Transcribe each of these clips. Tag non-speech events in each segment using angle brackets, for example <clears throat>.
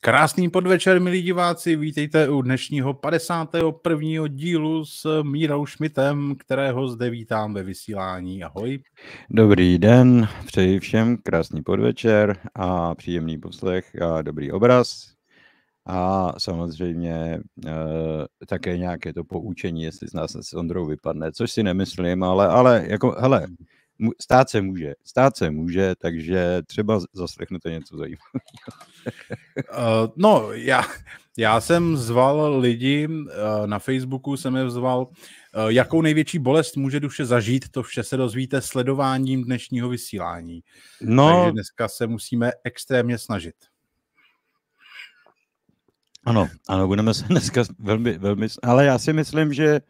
Krásný podvečer, milí diváci, vítejte u dnešního 51. dílu s Mírou Šmitem, kterého zde vítám ve vysílání. Ahoj. Dobrý den, přeji všem krásný podvečer a příjemný poslech a dobrý obraz. A samozřejmě e, také nějaké to poučení, jestli z nás s Ondrou vypadne, což si nemyslím, ale, ale jako, hele, stát se může, stát se může, takže třeba zaslechnete něco zajímavého. uh, <laughs> no, já, já jsem zval lidi, uh, na Facebooku jsem je vzval, uh, eh, jakou největší bolest může duše zažít, to vše se dozvíte sledováním dnešního vysílání. No, Takže dneska se musíme extrémně snažit. Ano, ano, budeme se dneska velmi, velmi, ale já si myslím, že uh,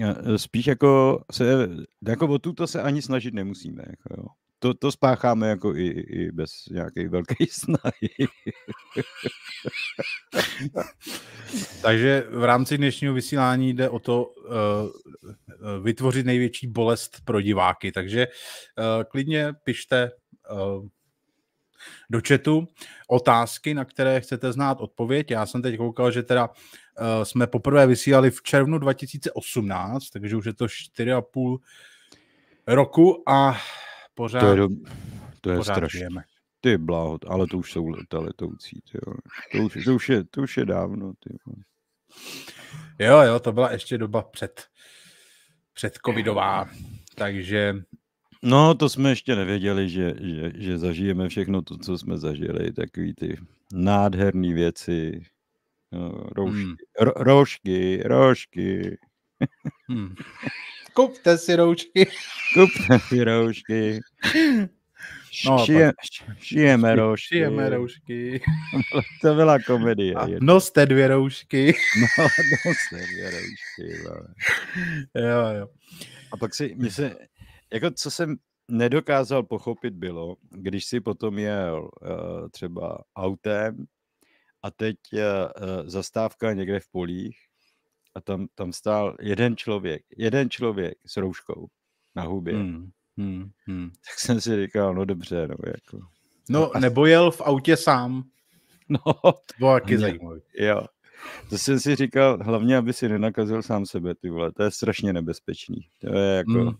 E, spíš jako se, jako o tuto se ani snažit nemusíme, jako jo. To, to spácháme jako i, i bez nějaké velké <laughs> snahy. Takže v rámci dnešního vysílání jde o to uh, vytvořit největší bolest pro diváky. Takže uh, klidně pište uh, do chatu otázky, na které chcete znát odpověď. Já jsem teď koukal, že teda Eh, jsme poprvé vysílali v červnu 2018, takže už je to 4,5 roku a pořád to je, do... to je pořád strašné. Žijeme. Ty bláho, ale to už jsou ta letoucí, ty jo. To, už, to, už je, to už je dávno. Ty jo. jo, jo, to byla ještě doba před, před covidová, takže... No, to jsme ještě nevěděli, že, že, že zažijeme všechno to, co jsme zažili, takový ty nádherné věci, Eh, roušky, hmm. Ro, roušky, roušky. Hmm. <laughs> Kupte si roušky. Kupte si roušky. No, šije, šijeme roušky. Šijeme roušky. <laughs> to byla komedie. A noste dvě roušky. <laughs> no, noste dvě roušky. Bave. Jo, jo. A pak si, mě se, jako co jsem nedokázal pochopit bylo, když si potom jel uh, třeba autem a teď e, zastávka někde v polích a tam, tam stál jeden člověk, jeden člověk s rouškou na hubě. Hmm, hmm, hmm. Tak jsem si říkal, no dobře, no jako. No, nebo jel v autě sám. <laughs> No. To bylo taky zajímavé. Jo. To jsem si říkal, hlavně, aby si nenakazil sám sebe, ty vole, to je strašně nebezpečný. To je jako... Hmm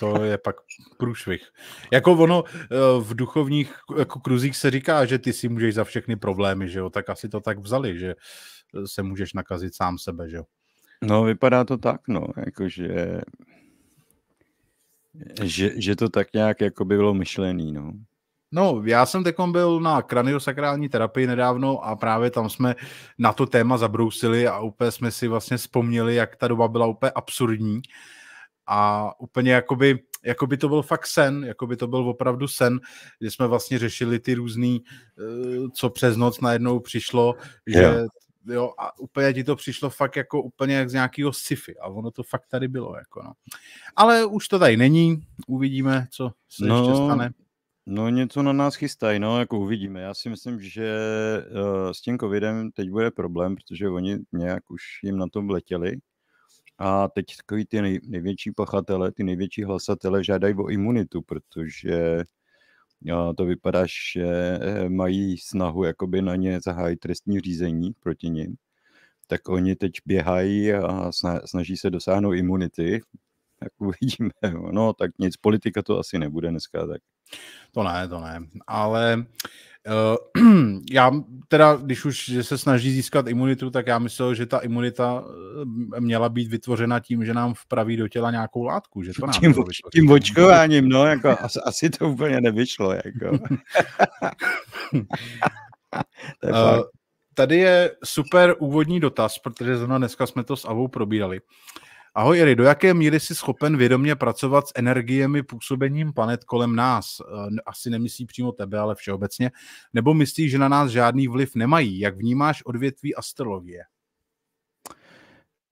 to je pak průšvih. Jako ono eh, v duchovních jako kruzích se říká, že ty si můžeš za všechny problémy, že jo, tak asi to tak vzali, že eh, se můžeš nakazit sám sebe, že jo. No, vypadá to tak, no, jakože že, že to tak nějak jako by bylo myšlený, no. No, já jsem teď byl na kraniosakrální terapii nedávno a právě tam jsme na to téma zabrousili a úplně jsme si vlastně vzpomněli, jak ta doba byla úplně absurdní a úplně jakoby, jakoby to byl fakt sen, jakoby to byl opravdu sen, kdy jsme vlastně řešili ty různý, eh, co přes noc najednou přišlo, že yeah. jo, a úplně ti to přišlo fakt jako úplně jak z nějakého sci-fi a ono to fakt tady bylo, jako no. Ale už to tady není, uvidíme, co se no, ještě stane. No něco na nás chystají, no jako uvidíme. Já si myslím, že uh, s tím covidem teď bude problém, protože oni nějak už jim na tom letěli a teď takový ty nej, největší pachatele, ty největší hlasatele žádají o imunitu, protože to vypadá, že eh, mají snahu jakoby na ně zahájit trestní řízení proti nim. Tak oni teď běhají a snaží se dosáhnout imunity, jak uvidíme. <laughs> No tak nic, politika to asi nebude dneska. Tak. To ne, to ne. Ale uh, <clears throat> já teda, když už se snaží získat imunitu, tak já myslel, že ta imunita eh, měla být vytvořena tím, že nám vpraví do těla nějakou látku. Že to nám tím, oč, tím očkováním, no, jako <laughs> asi, asi to úplně nevyšlo. Jako. <laughs> to je uh, tady je super úvodní dotaz, protože zrovna dneska jsme to s Avou probírali. Uh, Ahoj Iri, do jaké míry jsi schopen vědomě pracovat s energiemi působením planet kolem nás? Eh, asi nemyslí přímo tebe, ale všeobecně. Nebo myslíš, že na nás žádný vliv nemají? Jak vnímáš odvětví astrologie?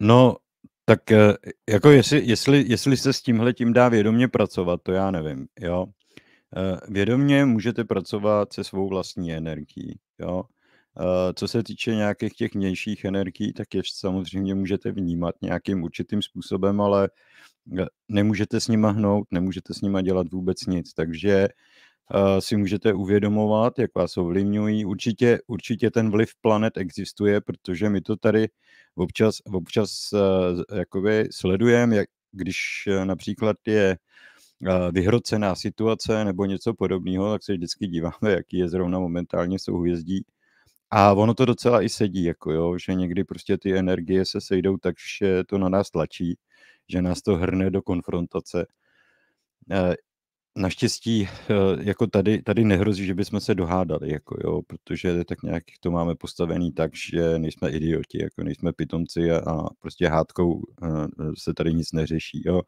No, tak eh, jako jestli, jestli, jestli se s tímhle tím dá vědomě pracovat, to já nevím, jo. Eh, vědomě můžete pracovat se svou vlastní energií, jo. Eh, co se týče nějakých těch mějších energií, tak je samozřejmě můžete vnímat nějakým určitým způsobem, ale eh, nemůžete s nima hnout, nemůžete s nima dělat vůbec nic, takže eh, si můžete uvědomovat, jak vás ovlivňují. Určitě, určitě ten vliv planet existuje, protože my to tady občas, občas jakoby sledujeme, jak, když například je vyhrocená situace nebo něco podobného, tak se vždycky díváme, <laughs> jaký je zrovna momentálně souhvězdí a ono to docela i sedí, jako jo, že někdy prostě ty energie se sejdou tak, že to na nás tlačí, že nás to hrne do konfrontace. Eh, naštěstí eh, jako tady, tady nehrozí, že bychom se dohádali, jako jo, protože tak nějak to máme postavený tak, že nejsme idioti, jako nejsme pitomci a, a prostě hádkou eh, se tady nic neřeší. Jo.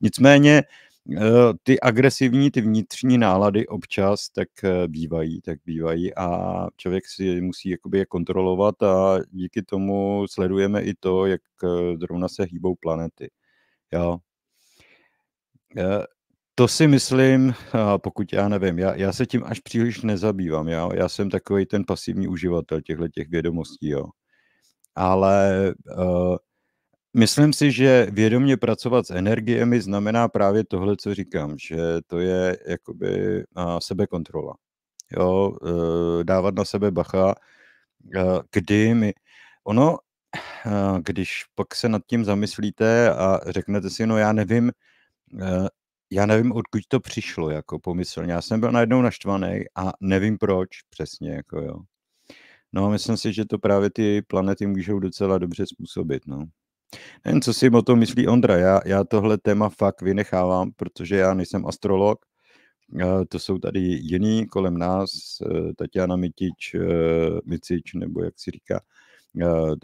Nicméně Eh, ty agresivní, ty vnitřní nálady občas tak eh, bývají, tak bývají a člověk si musí jakoby je kontrolovat a díky tomu sledujeme i to, jak eh, zrovna se hýbou planety. Jo. To si myslím, pokud já nevím, já, já se tím až příliš nezabývám, jo? já jsem takový ten pasivní uživatel těchto těch vědomostí, jo. ale uh, Myslím si, že vědomě pracovat s energiemi znamená právě tohle, co říkám, že to je jakoby sebekontrola. Jo, e, dávat na sebe bacha, e, kdy mi... Ono, když pak se nad tím zamyslíte a řeknete si, no já nevím, e, já nevím, odkud to přišlo jako pomyslně. Já jsem byl najednou naštvaný a nevím proč přesně, jako jo. No a myslím si, že to právě ty planety můžou docela dobře způsobit, no. Nevím, co si o tom myslí Ondra. Já, já tohle téma fakt vynechávám, protože já nejsem astrolog. Eh, to jsou tady jiní kolem nás, eh, Tatiana Mitič, eh, Micič, nebo jak si říká,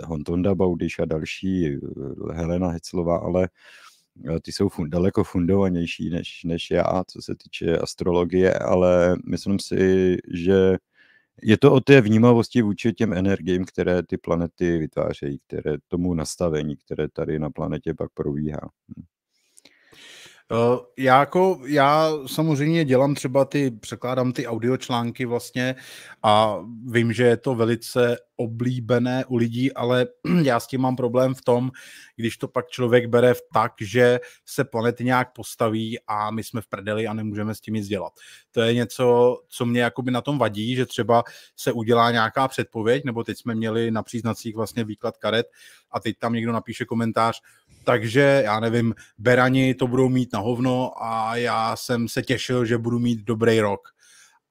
Hontonda Baudiš a další, Helena Heclová, ale ty jsou fun, daleko fundovanější než, než já, co se týče astrologie, ale myslím si, že je to o té vnímavosti vůči těm energiím, které ty planety vytvářejí, které tomu nastavení, které tady na planetě pak probíhá. Eh, já jako, já samozřejmě dělám třeba ty, překládám ty audiočlánky vlastně a vím, že je to velice oblíbené u lidí, ale <clears throat> já s tím mám problém v tom, když to pak člověk bere tak, že se planety nějak postaví a my jsme v prdeli a nemůžeme s tím nic dělat. To je něco, co mě jakoby na tom vadí, že třeba se udělá nějaká předpověď, nebo teď jsme měli na příznacích vlastně výklad karet, a teď tam někdo napíše komentář, takže já nevím, Berani to budou mít na hovno a já jsem se těšil, že budu mít dobrý rok.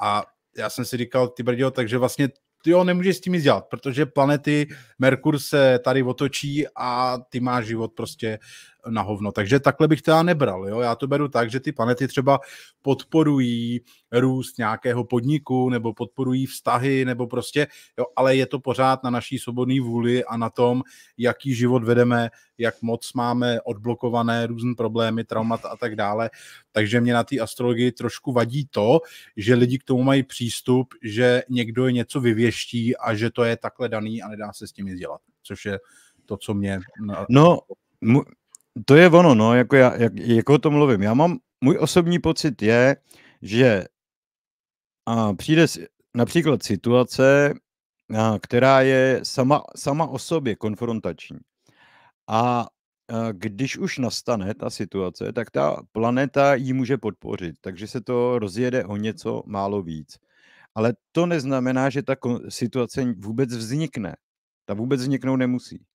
A já jsem si říkal, ty brdio, takže vlastně ty jo, nemůžeš s tím nic dělat, protože planety, Merkur se tady otočí a ty máš život prostě na hovno. Takže takhle bych teda nebral. Jo? Já to beru tak, že ty planety třeba podporují růst nějakého podniku nebo podporují vztahy nebo prostě, jo, ale je to pořád na naší svobodné vůli a na tom, jaký život vedeme, jak moc máme odblokované různé problémy, traumata a tak dále. Takže mě na té astrologii trošku vadí to, že lidi k tomu mají přístup, že někdo je něco vyvěští a že to je takhle daný a nedá se s tím nic dělat, což je to, co mě... No, to je ono, no, jako, já, jak, jako o tom mluvím. Já mám, můj osobní pocit je, že a přijde například situace, a, která je sama, sama o sobě konfrontační. A když už nastane ta situace, tak ta planeta ji může podpořit, takže se to rozjede o něco málo víc. Ale to neznamená, že ta situace vůbec vznikne. Ta vůbec vzniknout nemusí.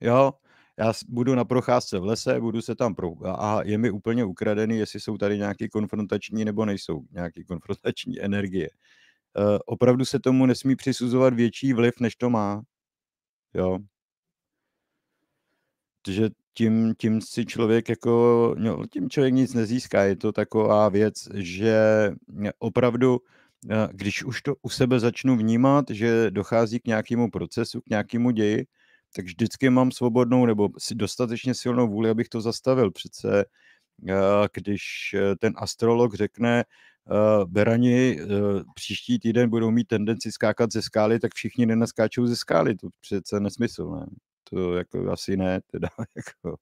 Jo? já budu na procházce v lese, budu se tam pro... a je mi úplně ukradený, jestli jsou tady nějaký konfrontační nebo nejsou nějaký konfrontační <laughs> energie. E, opravdu se tomu nesmí přisuzovat větší vliv, než to má. Jo. Protože tím, tím si člověk jako, no, tím člověk nic nezíská. Je to taková věc, že opravdu, eh, když už to u sebe začnu vnímat, že dochází k nějakému procesu, k nějakému ději, tak vždycky mám svobodnou nebo dostatečně silnou vůli, abych to zastavil. Přece eh, když eh, ten astrolog řekne, eh, Berani příští týden budou mít tendenci skákat ze skály, tak všichni nenaskáčou ze skály. To přece nesmysl. Ne? to jako asi ne, teda <laughs> jako.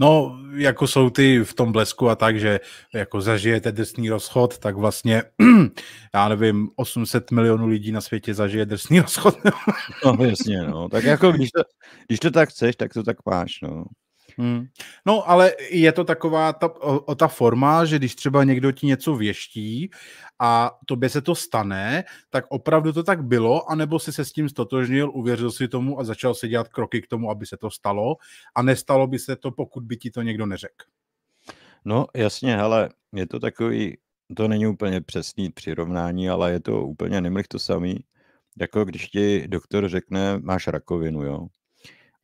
No, jako jsou ty v tom blesku a tak, že jako zažijete drsný rozchod, tak vlastně, <clears throat> já nevím, 800 milionů lidí na světě zažije drsný <laughs> rozchod. no, jasně, no. Tak jako, když to, když to tak chceš, tak to tak máš, no. Hmm. No, ale je to taková ta, o, o ta forma, že když třeba někdo ti něco věští a tobě se to stane, tak opravdu to tak bylo, anebo jsi se s tím stotožnil, uvěřil si tomu a začal si dělat kroky k tomu, aby se to stalo a nestalo by se to, pokud by ti to někdo neřekl. No, jasně, ale je to takový, to není úplně přesný přirovnání, ale je to úplně nemlich to samý, jako když ti doktor řekne, máš rakovinu, jo,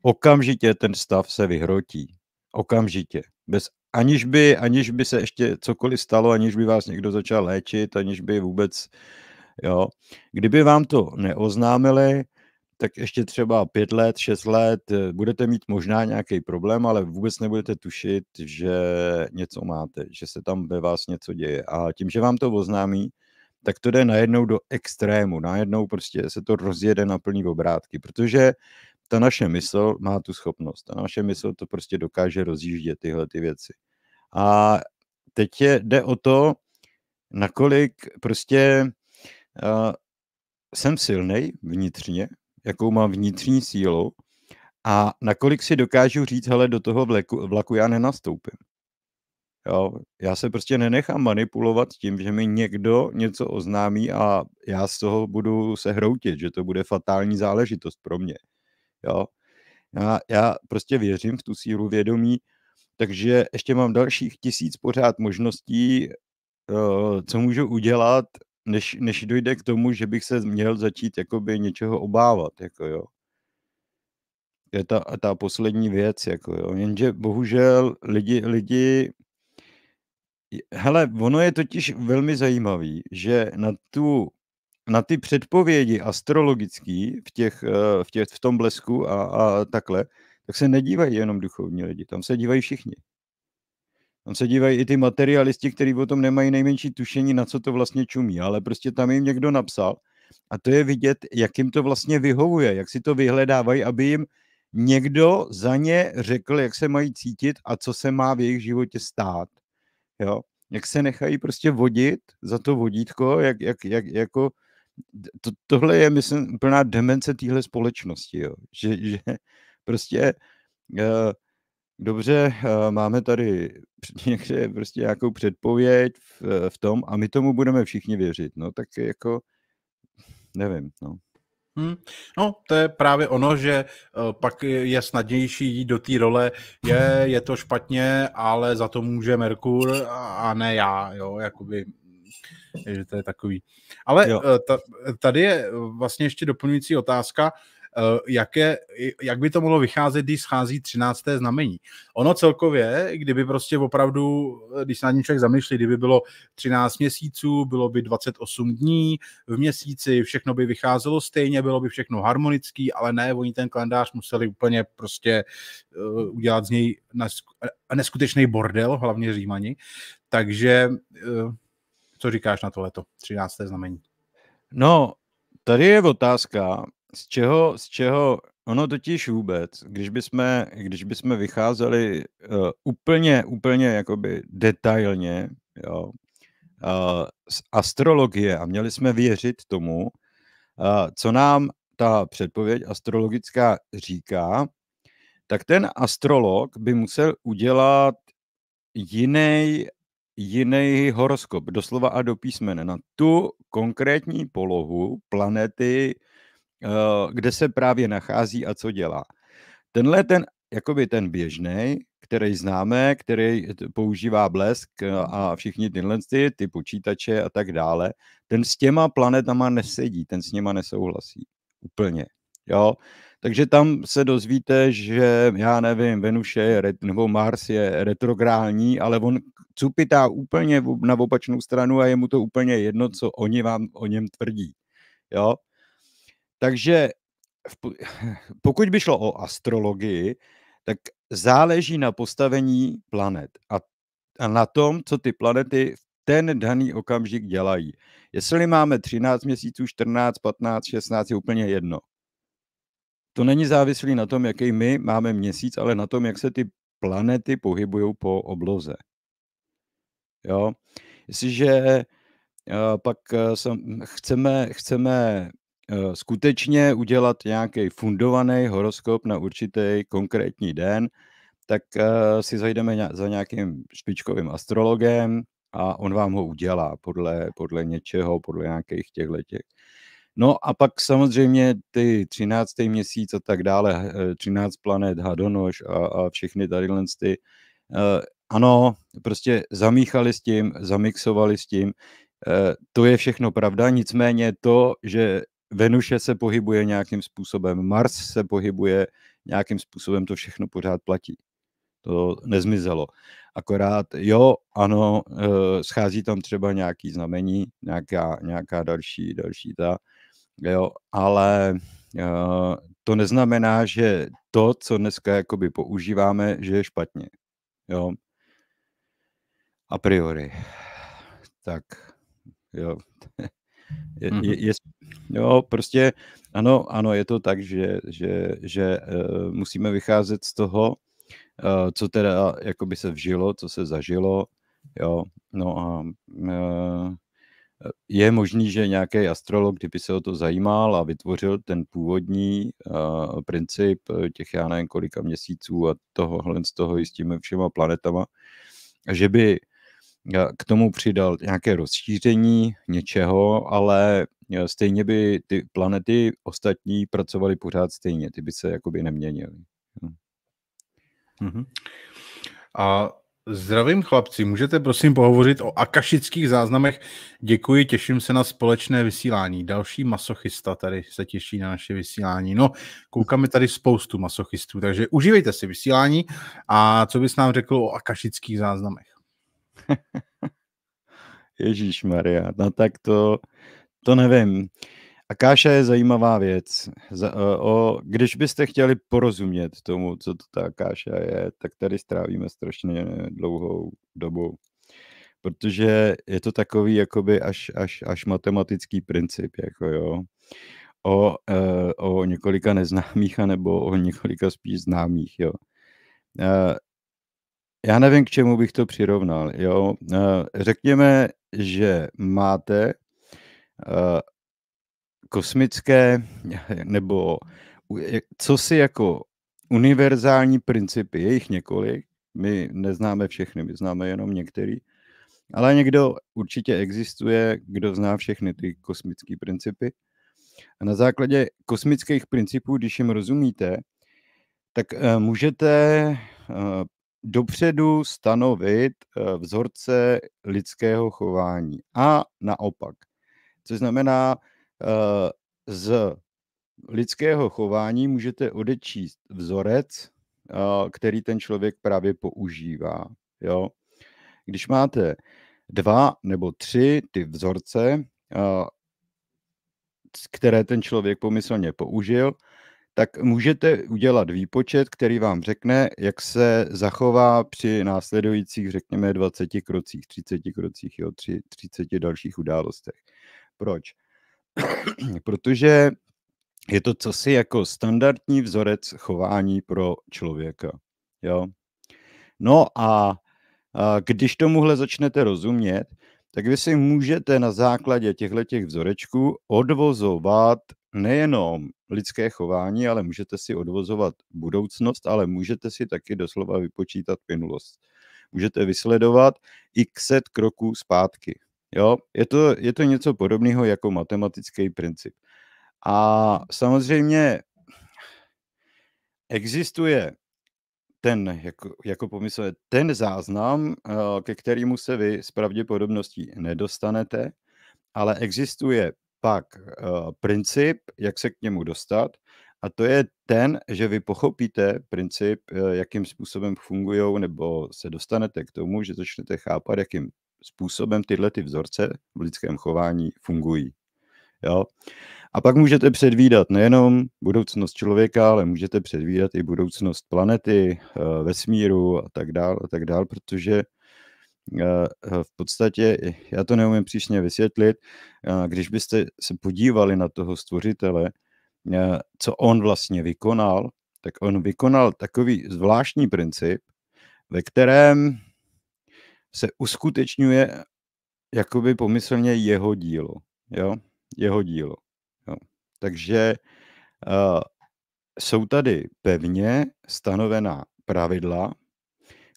okamžitě ten stav se vyhrotí. Okamžitě. Bez, aniž, by, aniž by se ještě cokoliv stalo, aniž by vás někdo začal léčit, aniž by vůbec, jo. Kdyby vám to neoznámili, tak ještě třeba pět let, šest let eh, budete mít možná nějaký problém, ale vůbec nebudete tušit, že něco máte, že se tam ve vás něco děje. A tím, že vám to oznámí, tak to jde najednou do extrému, najednou prostě se to rozjede na plný obrátky, protože ta naše mysl má tu schopnost. Ta naše mysl to prostě dokáže rozjíždět tyhle ty věci. A teď je, jde o to, nakolik prostě uh, jsem silný vnitřně, jakou mám vnitřní sílu a nakolik si dokážu říct, hele, do toho vleku, vlaku já nenastoupím. Jo, já se prostě nenechám manipulovat tím, že mi někdo něco oznámí a já z toho budu se hroutit, že to bude fatální záležitost pro mě. Jo. Já, no já prostě věřím v tu sílu vědomí, takže ještě mám dalších tisíc pořád možností, eh, co můžu udělat, než, než dojde k tomu, že bych se měl začít jakoby něčeho obávat, jako jo. Je ta, ta poslední věc, jako jo. Jenže bohužel lidi, lidi Hele, ono je totiž velmi zajímavý, že na tu na ty předpovědi astrologický v, těch, eh, v, těch, v tom blesku a, a takhle, tak se nedívají jenom duchovní lidi, tam se dívají všichni. Tam se dívají i ty materialisti, kteří o tom nemají nejmenší tušení, na co to vlastně čumí, ale prostě tam jim někdo napsal a to je vidět, jak jim to vlastně vyhovuje, jak si to vyhledávají, aby jim někdo za ně řekl, jak se mají cítit a co se má v jejich životě stát. Jo? Jak se nechají prostě vodit za to vodítko, jak, jak, jak jako to, tohle je, myslím, úplná demence téhle společnosti, jo. Že, že prostě uh, dobře, uh, máme tady <laughs> někde prostě nějakou předpověď v, eh, v tom a my tomu budeme všichni věřit, no tak jako nevím, no. Hmm. No, to je právě ono, že uh, pak je snadnější jít do té role, je, je to špatně, ale za to může Merkur a, a ne já, jo, jakoby takže to je takový. Ale jo. Eh, tady je eh, vlastně ještě doplňující otázka, eh, jaké, jak by to mohlo vycházet, když schází 13. znamení. Ono celkově, kdyby prostě opravdu, když se na něm člověk zamýšlí, kdyby bylo 13 měsíců, bylo by 28 dní v měsíci, všechno by vycházelo stejně, bylo by všechno harmonický, ale ne, oni ten kalendář museli úplně prostě udělat z něj neskutečný bordel, hlavně římani. Takže co říkáš na tohleto 13. znamení? No, tady je otázka, z čeho, z čeho ono totiž vůbec, když bychom, když bychom vycházeli uh, úplně, úplně jakoby detailně jo, uh, z astrologie a měli jsme věřit tomu, uh, co nám ta předpověď astrologická říká, tak ten astrolog by musel udělat jiný jiný horoskop, doslova a do písmene, na tu konkrétní polohu planety, eh, kde se právě nachází a co dělá. Tenhle ten, jakoby ten běžný, který známe, který používá blesk a všichni tyhle ty, ty počítače a tak dále, ten s těma planetama nesedí, ten s něma nesouhlasí úplně. Jo? Takže tam se dozvíte, že já nevím, Venuše je, nebo Mars je retrogrální, ale on cupitá úplně na opačnou stranu a je mu to úplně jedno, co oni vám o něm tvrdí. Jo? Takže v, <laughs> pokud by šlo o astrologii, tak záleží na postavení planet a, a na tom, co ty planety v ten daný okamžik dělají. Jestli máme 13 měsíců, 14, 15, 16, je úplně jedno to není závislý na tom, jaký my máme měsíc, ale na tom, jak se ty planety pohybují po obloze. Jo? Jestliže eh, pak eh, chceme, chceme eh, skutečně udělat nějaký fundovaný horoskop na určitý konkrétní den, tak si zajdeme za nějakým špičkovým astrologem a on vám ho udělá podle, podle něčeho, podle nějakých těchto těch. No a pak samozřejmě ty 13. měsíc a tak dále, 13 eh, planet, Hadonoš a, a všechny tady ty, eh, ano, prostě zamíchali s tím, zamixovali s tím, eh, to je všechno pravda, nicméně to, že Venuše se pohybuje nějakým způsobem, Mars se pohybuje nějakým způsobem, to všechno pořád platí. To nezmizelo. Akorát, jo, ano, schází tam třeba nějaký znamení, nějaká, nějaká další, další ta, jo, ale eh, to neznamená, že to, co dneska jakoby používáme, že je špatně, jo, a priori. Tak, jo, je, mhm. je, je, jo, prostě ano, ano, je to tak, že, že, že uh, musíme vycházet z toho, uh, co teda jakoby se vžilo, co se zažilo, jo, no a uh, je možný, že nějaký astrolog, kdyby se o to zajímal a vytvořil ten původní eh, princip eh, těch já nevím kolika měsíců a tohohle z toho i s těmi všema planetama, že by eh, k tomu přidal nějaké rozšíření něčeho, ale stejně by ty planety ostatní pracovaly pořád stejně, ty by se jakoby neměnily. Mm-hmm. A Zdravím chlapci, můžete prosím pohovořit o akašických záznamech. Děkuji, těším se na společné vysílání. Další masochista tady se těší na naše vysílání. No, koukáme tady spoustu masochistů, takže užívejte si vysílání. A co bys nám řekl o akašických záznamech? <laughs> Ježíš Maria, no tak to, to nevím. A káša je zajímavá věc. Za, o, když byste chtěli porozumět tomu, co to ta káša je, tak tady strávíme strašně dlouhou dobu. Protože je to takový jakoby až, až, až matematický princip, jako jo. O, e, o několika neznámých, nebo o několika spíš známých, jo. E, já nevím, k čemu bych to přirovnal, jo. E, řekněme, že máte e, kosmické, nebo co si jako univerzální principy, je jich několik, my neznáme všechny, my známe jenom některý, ale někdo určitě existuje, kdo zná všechny ty kosmické principy. A na základě kosmických principů, když jim rozumíte, tak eh, můžete eh, dopředu stanovit eh, vzorce lidského chování a naopak. Což znamená, Eh, z lidského chování můžete odečíst vzorec, eh, který ten člověk právě používá. Jo? Když máte dva nebo tři ty vzorce, eh, které ten člověk pomyslně použil, tak můžete udělat výpočet, který vám řekne, jak se zachová při následujících, řekněme, 20 krocích, 30 krocích, jo, 30 dalších událostech. Proč? <coughs> protože je to cosi jako standardní vzorec chování pro člověka. Jo? No a, a když tomuhle začnete rozumět, tak vy si můžete na základě těchto těch vzorečků odvozovat nejenom lidské chování, ale můžete si odvozovat budoucnost, ale můžete si taky doslova vypočítat plynulost. Můžete vysledovat x set kroků zpátky. Jo, je to, je to něco podobného jako matematický princip. A samozřejmě existuje ten, jako, jako pomysl, ten záznam, eh, ke kterému se vy s pravděpodobností nedostanete, ale existuje pak eh, princip, jak se k němu dostat, a to je ten, že vy pochopíte princip, eh, jakým způsobem fungují, nebo se dostanete k tomu, že začnete chápat, jakým způsobem tyhle ty vzorce v lidském chování fungují. Jo? A pak můžete předvídat nejenom budoucnost člověka, ale můžete předvídat i budoucnost planety, eh, vesmíru a tak dál, a tak dál, protože eh, v podstatě, já to neumím příšně vysvětlit, eh, když byste se podívali na toho stvořitele, co on vlastně vykonal, tak on vykonal takový zvláštní princip, ve kterém se uskutečňuje jakoby pomyslně jeho dílo. Jo? Jeho dílo. Jo? Takže uh, jsou tady pevně stanovená pravidla,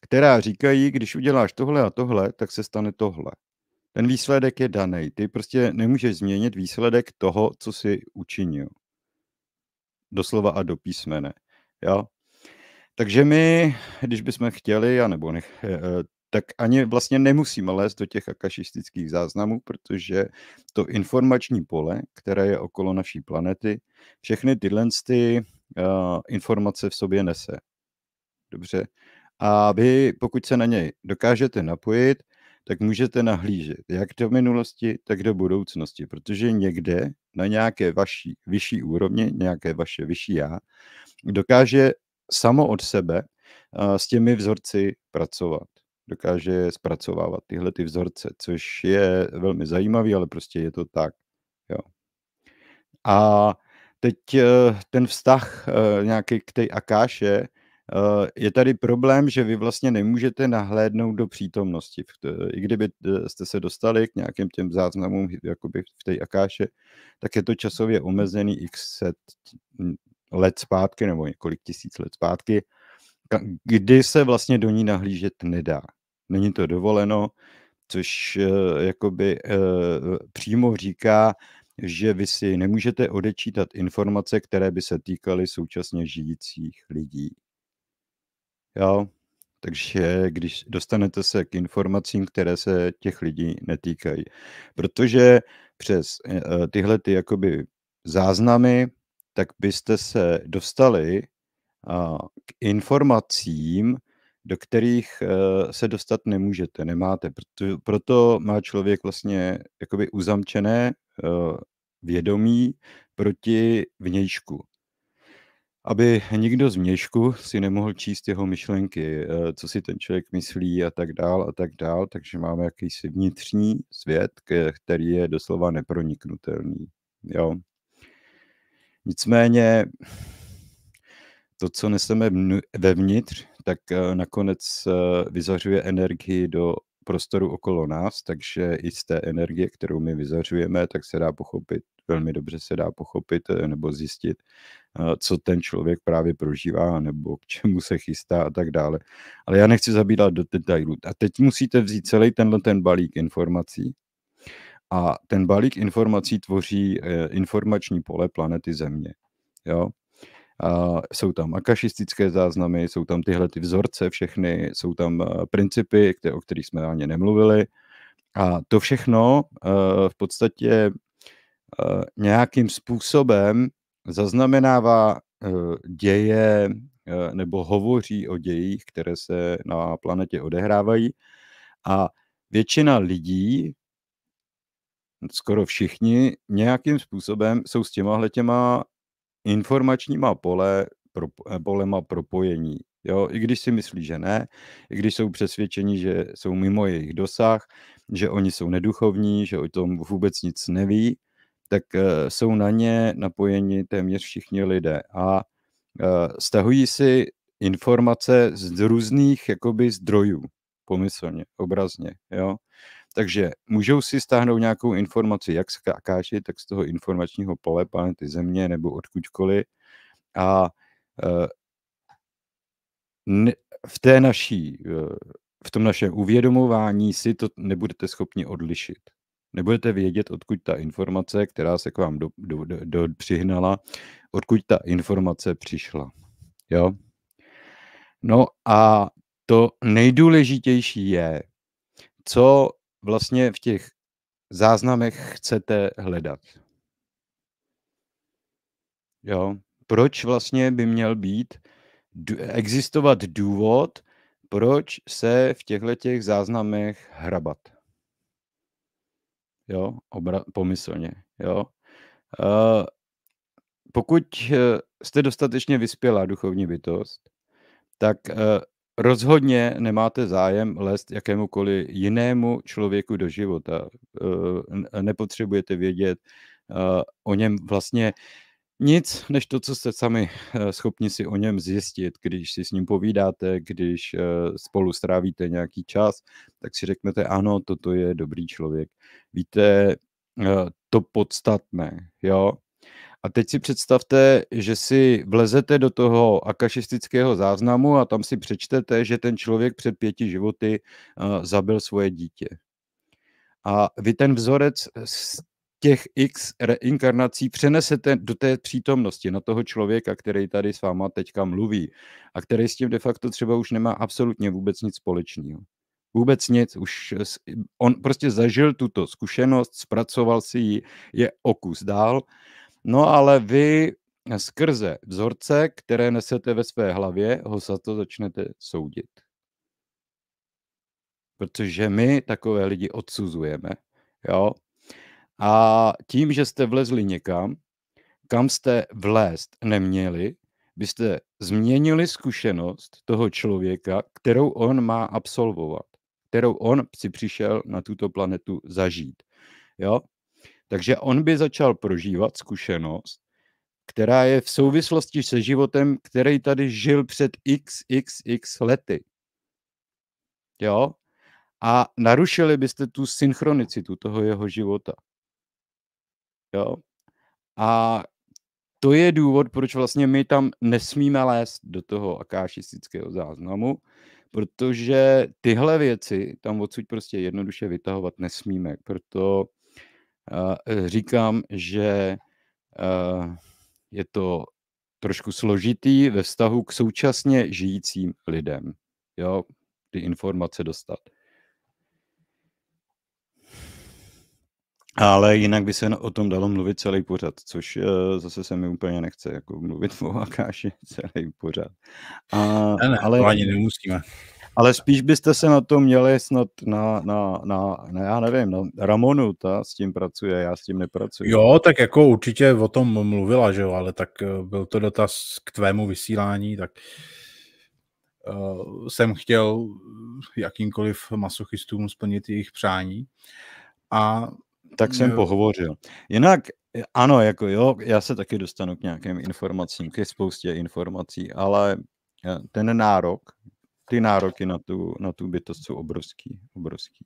která říkají, když uděláš tohle a tohle, tak se stane tohle. Ten výsledek je daný. Ty prostě nemůžeš změnit výsledek toho, co jsi učinil. Doslova a do písmene. Jo? Takže my, když bychom chtěli, nebo nech, eh, eh, tak ani vlastně nemusíme lézt do těch akašistických záznamů, protože to informační pole, které je okolo naší planety, všechny tyhle ty, uh, informace v sobě nese. Dobře. A vy, pokud se na něj dokážete napojit, tak můžete nahlížet jak do minulosti, tak do budoucnosti, protože někde na nějaké vaší vyšší úrovni, nějaké vaše vyšší já, dokáže samo od sebe eh, s těmi vzorci pracovat dokáže zpracovávat tyhle ty vzorce, což je velmi zajímavý, ale prostě je to tak. Jo. A teď eh, ten vztah eh, nějaký k té Akáše, eh, je tady problém, že vy vlastně nemůžete nahlédnout do přítomnosti. I kdyby jste se dostali k nějakým těm záznamům jakoby v té Akáše, tak je to časově omezený x set hm, let zpátky nebo několik tisíc let zpátky kdy se vlastně do ní nahlížet nedá. Není to dovoleno, což eh, jakoby eh, přímo říká, že vy si nemůžete odečítat informace, které by se týkaly současně žijících lidí. Jo? Takže když dostanete se k informacím, které se těch lidí netýkají. Protože přes eh, tyhle ty jakoby záznamy, tak byste se dostali k informacím, do kterých eh, se dostat nemůžete, nemáte. Proto, proto má člověk vlastně jakoby uzamčené eh, vědomí proti vnějšku. Aby nikdo z vnějšku si nemohl číst jeho myšlenky, eh, co si ten člověk myslí a tak dál a tak dál, takže máme jakýsi vnitřní svět, který je doslova neproniknutelný. Jo. Nicméně to, co neseme vevnitř, tak eh, nakonec eh, vyzařuje energii do prostoru okolo nás, takže i z té energie, kterou my vyzařujeme, tak se dá pochopit, velmi dobře se dá pochopit eh, nebo zjistit, co ten člověk právě prožívá nebo k čemu se chystá a tak dále. Ale já nechci zabídat do detailů. A teď musíte vzít celý tenhle ten balík informací a ten balík informací tvoří informační pole planety Země. Jo? A jsou tam akašistické záznamy, jsou tam tyhle ty vzorce všechny, jsou tam eh, principy, o kterých jsme ani nemluvili. A to všechno eh, v podstatě eh, nějakým způsobem zaznamenává děje nebo hovoří o dějích, které se na planetě odehrávají. A většina lidí, skoro všichni, nějakým způsobem jsou s těma těma informačníma pole, pro, eh, polema propojení. Jo, I když si myslí, že ne, i když jsou přesvědčeni, že jsou mimo jejich dosah, že oni jsou neduchovní, že o tom vůbec nic neví, tak uh, jsou na ně napojeni téměř všichni lidé a uh, eh, stahují si informace z různých jakoby zdrojů, pomyslně, obrazně, jo. Takže můžou si stáhnout nějakou informaci jak z Akáši, tak z toho informačního pole planety Země nebo odkudkoliv. A eh, v té naší, eh, v tom našem uvědomování si to nebudete schopni odlišit. Nebudete vědět, odkud ta informace, která se k vám do, do, do, do přihnala, odkud ta informace přišla. Jo? No a to nejdůležitější je, co vlastně v těch záznamech chcete hledat. Jo? Proč vlastně by měl být existovat důvod, proč se v těchto těch záznamech hrabat? Jo, obra- pomyslně. Jo. Uh, pokud eh, jste dostatečně vyspělá duchovní bytost, tak uh, Rozhodně nemáte zájem lézt jakémukoliv jinému člověku do života. Eh, nepotřebujete vědět eh, o něm vlastně nic, než to, co jste sami eh, schopni si o něm zjistit, když si s ním povídáte, když spolu strávíte nějaký čas, tak si řeknete, ano, toto je dobrý člověk. Víte, to podstatné, jo. A teď si představte, že si vlezete do toho akašistického záznamu a tam si přečtete, že ten člověk před pěti životy uh, zabil svoje dítě. A vy ten vzorec z těch x reinkarnací přenesete do té přítomnosti, na toho člověka, který tady s váma teďka mluví a který s tím de facto třeba už nemá absolutně vůbec nic společného. Vůbec nic, už on prostě zažil tuto zkušenost, zpracoval si ji, je okus dál No ale vy skrze vzorce, které nesete ve své hlavě, ho za to začnete soudit. Protože my takové lidi odsuzujeme. Jo? A tím, že jste vlezli někam, kam jste vlézt neměli, byste změnili zkušenost toho člověka, kterou on má absolvovat, kterou on si přišel na tuto planetu zažít. Jo? Takže on by začal prožívat zkušenost, která je v souvislosti se životem, který tady žil před xxx lety. Jo? A narušili byste tu synchronicitu toho jeho života. Jo? A to je důvod, proč vlastně my tam nesmíme lézt do toho akášistického záznamu, protože tyhle věci tam odsud prostě jednoduše vytahovat nesmíme. Proto E, říkám, že e, je to trošku složitý ve vztahu k současně žijícím lidem. Jo, ty informace dostat. Ale jinak by se o tom dalo mluvit celý pořad, což e, zase se mi úplně nechce jako mluvit <laughs> o Akáši celý pořad. A, ne, ne, ale ani nemusíme. Ale spíš byste se na to měli snad na, na, na, na já nevím, na Ramonu, ta s tím pracuje, já s tím nepracuji. Jo, tak jako určitě o tom mluvila, že jo, ale tak eh, byl to dotaz k tvému vysílání, tak uh, jsem chtěl jakýmkoliv masochistům splnit jejich přání. A tak jsem jo. Eh, pohovořil. Jinak ano, jako jo, já se taky dostanu k nějakým informacím, ke spoustě informací, ale ten nárok, ty nároky na tu, na tu bytost jsou obrovský, obrovský.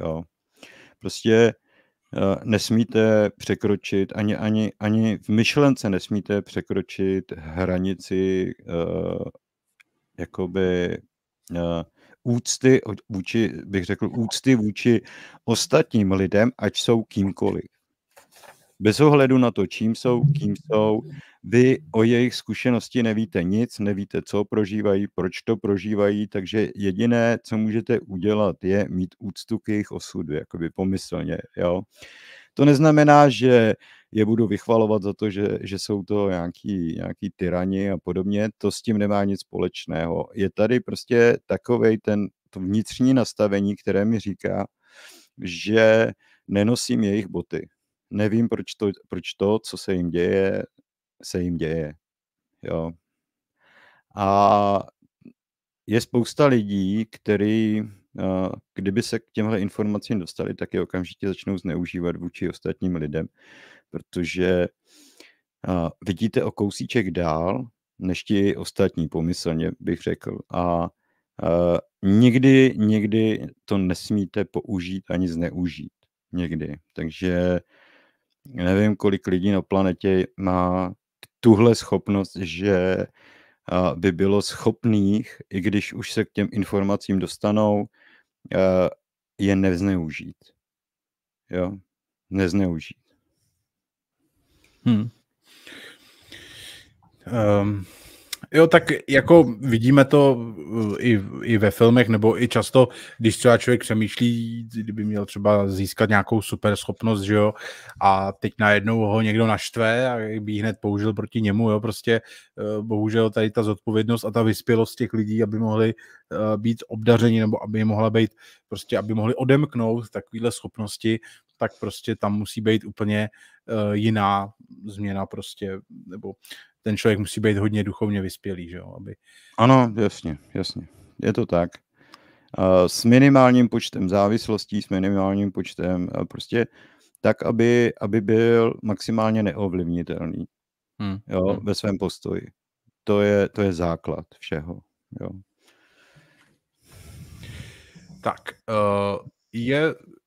Jo. Prostě eh, nesmíte překročit, ani, ani, ani v myšlence nesmíte překročit hranici uh, jakoby uh, úcty, vůči, bych řekl úcty vůči ostatním lidem, ať jsou kýmkoliv. Bez ohledu na to, čím jsou, kým jsou, vy o jejich zkušenosti nevíte nic, nevíte, co prožívají, proč to prožívají, takže jediné, co můžete udělat, je mít úctu k jejich osudu, jakoby pomyslně, jo. To neznamená, že je budu vychvalovat za to, že, že jsou to nějaký, nějaký tyrani a podobně, to s tím nemá nic společného. Je tady prostě takovej ten to vnitřní nastavení, které mi říká, že nenosím jejich boty nevím, proč to, proč to, co se jim děje, se jim děje. Jo. A je spousta lidí, který eh, kdyby se k těmhle informacím dostali, tak je okamžitě začnou zneužívat vůči ostatním lidem, protože eh, vidíte o kousíček dál, než ti ostatní pomyslně, bych řekl. A eh, nikdy, nikdy to nesmíte použít ani zneužít. Někdy. Takže nevím, kolik lidí na planetě má tuhle schopnost, že by bylo schopných, i když už se k těm informacím dostanou, je nezneužít. Jo? Nezneužít. Hmm. Um, Jo, tak jako vidíme to eh, i, i ve filmech, nebo i často, když třeba člověk přemýšlí, kdyby měl třeba získat nějakou super schopnost, že jo, a teď najednou ho někdo naštve a by hned použil proti němu, jo, prostě eh, bohužel tady ta zodpovědnost a ta vyspělost těch lidí, aby mohli eh, být obdařeni, nebo aby mohla být, prostě aby mohli odemknout takovýhle schopnosti, tak prostě tam musí být úplně jiná změna prostě, nebo ten člověk musí být hodně duchovně vyspělý, že jo? Aby... Ano, jasně, jasně. Je to tak. S minimálním počtem závislostí, s minimálním počtem prostě tak, aby, aby byl maximálně neovlivnitelný hmm. jo, hmm. ve svém postoji. To je, to je základ všeho. Jo. Tak, uh, je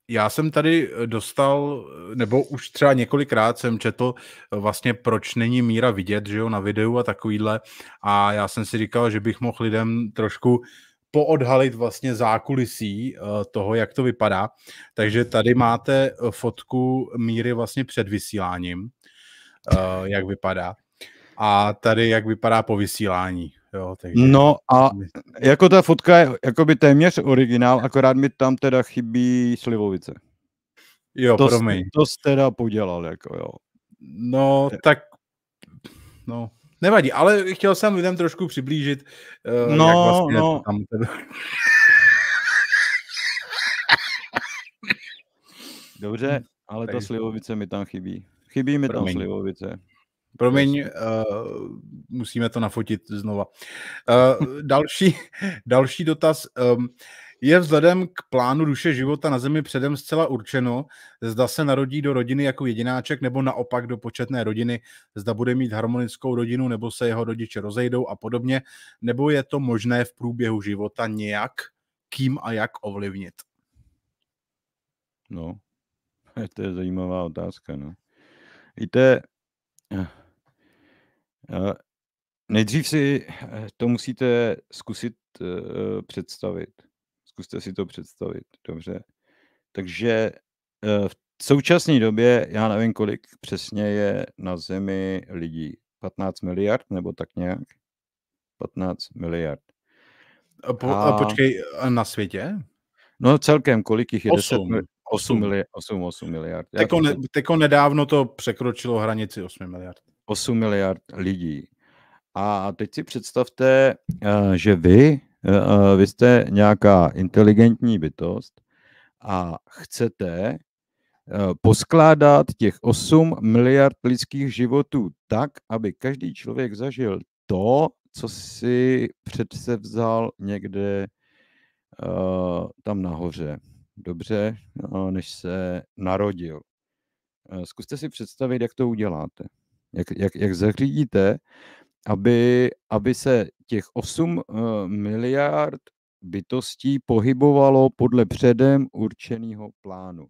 já jsem tady eh, dostal, eh, nebo už třeba několikrát jsem četl eh, vlastně, proč není míra vidět, že jo, na videu a takovýhle. A já jsem si říkal, že bych mohl lidem trošku poodhalit vlastně zákulisí toho, jak to vypadá. Takže tady máte fotku míry vlastně před vysíláním, jak vypadá. A tady, jak vypadá po vysílání. Jo, takže... No a jako ta fotka je jakoby téměř originál, akorát mi tam teda chybí slivovice. Jo, to promiň. Jsi, to jsi teda podělal, jako jo. No, tak, no, nevadí, ale chtěl jsem lidem trošku přiblížit, uh, no, jak vlastně no. tam teda... Dobře, ale ta slivovice mi tam chybí. Chybí mi Promiň. tam slivovice. Promiň, uh, musíme to nafotit znova. Uh, <laughs> další, další dotaz. Um, je vzhledem k plánu duše života na Zemi předem zcela určeno, zda se narodí do rodiny jako jedináček nebo naopak do početné rodiny, zda bude mít harmonickou rodinu nebo se jeho rodiče rozejdou a podobně, nebo je to možné v průběhu života nějak, kým a jak ovlivnit? No, <laughs> to je zajímavá otázka. No. Víte, eh, Eh, nejdřív si eh, to musíte zkusit eh, představit. Zkuste si to představit, dobře. Takže v současné době, já nevím, kolik přesně je na Zemi lidí. 15 miliard nebo tak nějak? 15 miliard. A, po, a, počkej, a na světě? No celkem, kolik jich je? 8. 10, 8, 8. 8, 8 miliard. Teko, ne, teko nedávno to překročilo hranici 8 miliard. 8 miliard lidí. A teď si představte, eh, že vy, eh, eh, vy jste nějaká inteligentní bytost a chcete poskládat těch 8 miliard lidských životů tak, aby každý člověk zažil to, co si předse vzal někde tam nahoře. Dobře, než se narodil. zkuste si představit, jak to uděláte. Jak, jak, jak zařídíte, aby, aby se těch 8 eh, miliard bytostí pohybovalo podle předem určeného plánu.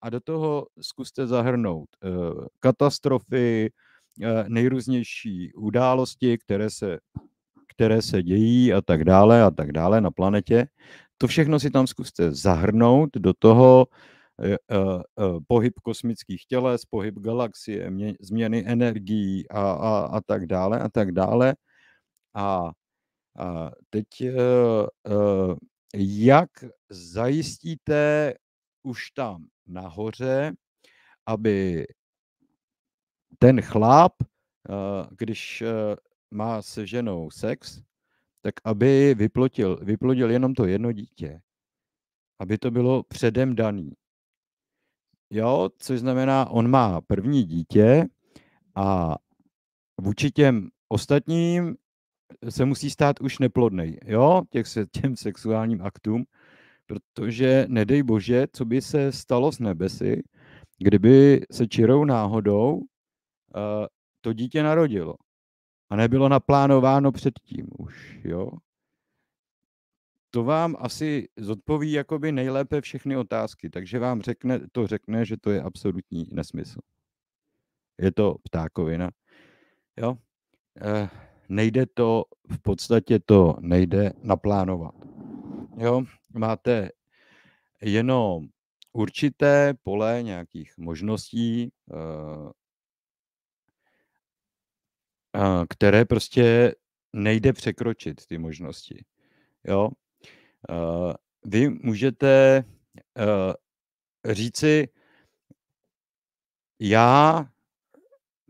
A do toho zkuste zahrnout eh, katastrofy, eh, nejrůznější události, které se, které se dějí a tak dále a tak dále na planetě. To všechno si tam zkuste zahrnout do toho, Eh, eh, eh, pohyb kosmických těles, pohyb galaxie, mě, změny energií a, a, a tak dále a tak dále. A, a teď jak zajistíte už tam nahoře, aby ten chláp, když má se ženou sex, tak aby vyplotil, vyplodil jenom to jedno dítě. Aby to bylo předem daný. Jo, což znamená, on má první dítě a vůči těm ostatním se musí stát už neplodnej, jo, těch, těm sexuálním aktům, protože nedej bože, co by se stalo s nebesy, kdyby se čirou náhodou uh, to dítě narodilo a nebylo naplánováno předtím už, jo to vám asi zodpoví jakoby nejlépe všechny otázky, takže vám řekne, to řekne, že to je absolutní nesmysl. Je to ptákovina. Jo? E, nejde to, v podstatě to nejde naplánovat. Jo? Máte jenom určité pole nějakých možností, eh, eh, které prostě nejde překročit, ty možnosti. Jo, Eh, vy můžete eh, říci, já,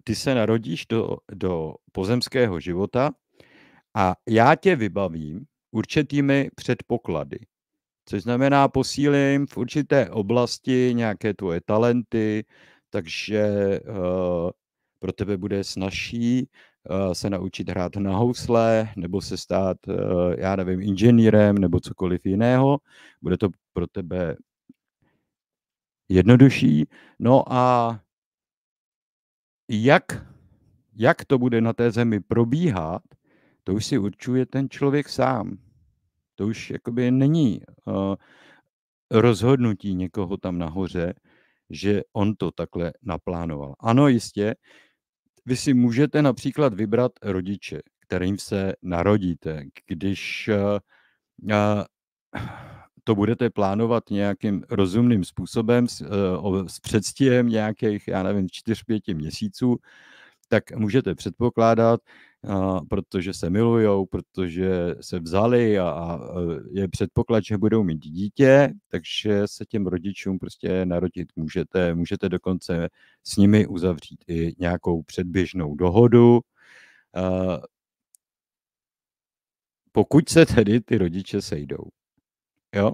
ty se narodíš do, do pozemského života a já tě vybavím určitými předpoklady. Což znamená, posílím v určité oblasti nějaké tvoje talenty, takže uh, pro tebe bude snažší Eh, se naučit hrát na housle, nebo se stát, eh, já nevím, inženýrem, nebo cokoliv jiného. Bude to pro tebe jednodušší. No a jak, jak to bude na té zemi probíhat, to už si určuje ten člověk sám. To už jakoby není eh, rozhodnutí někoho tam nahoře, že on to takhle naplánoval. Ano, jistě, vy si můžete například vybrat rodiče, kterým se narodíte. Když eh, eh, to budete plánovat nějakým rozumným způsobem s, eh, předstihem nějakých, já nevím, 4-5 měsíců, tak můžete předpokládat, a, protože se milujou, protože se vzali a, a je předpoklad, že budou mít dítě, takže se těm rodičům prostě narodit můžete. Můžete dokonce s nimi uzavřít i nějakou předběžnou dohodu. A, pokud se tedy ty rodiče sejdou, jo,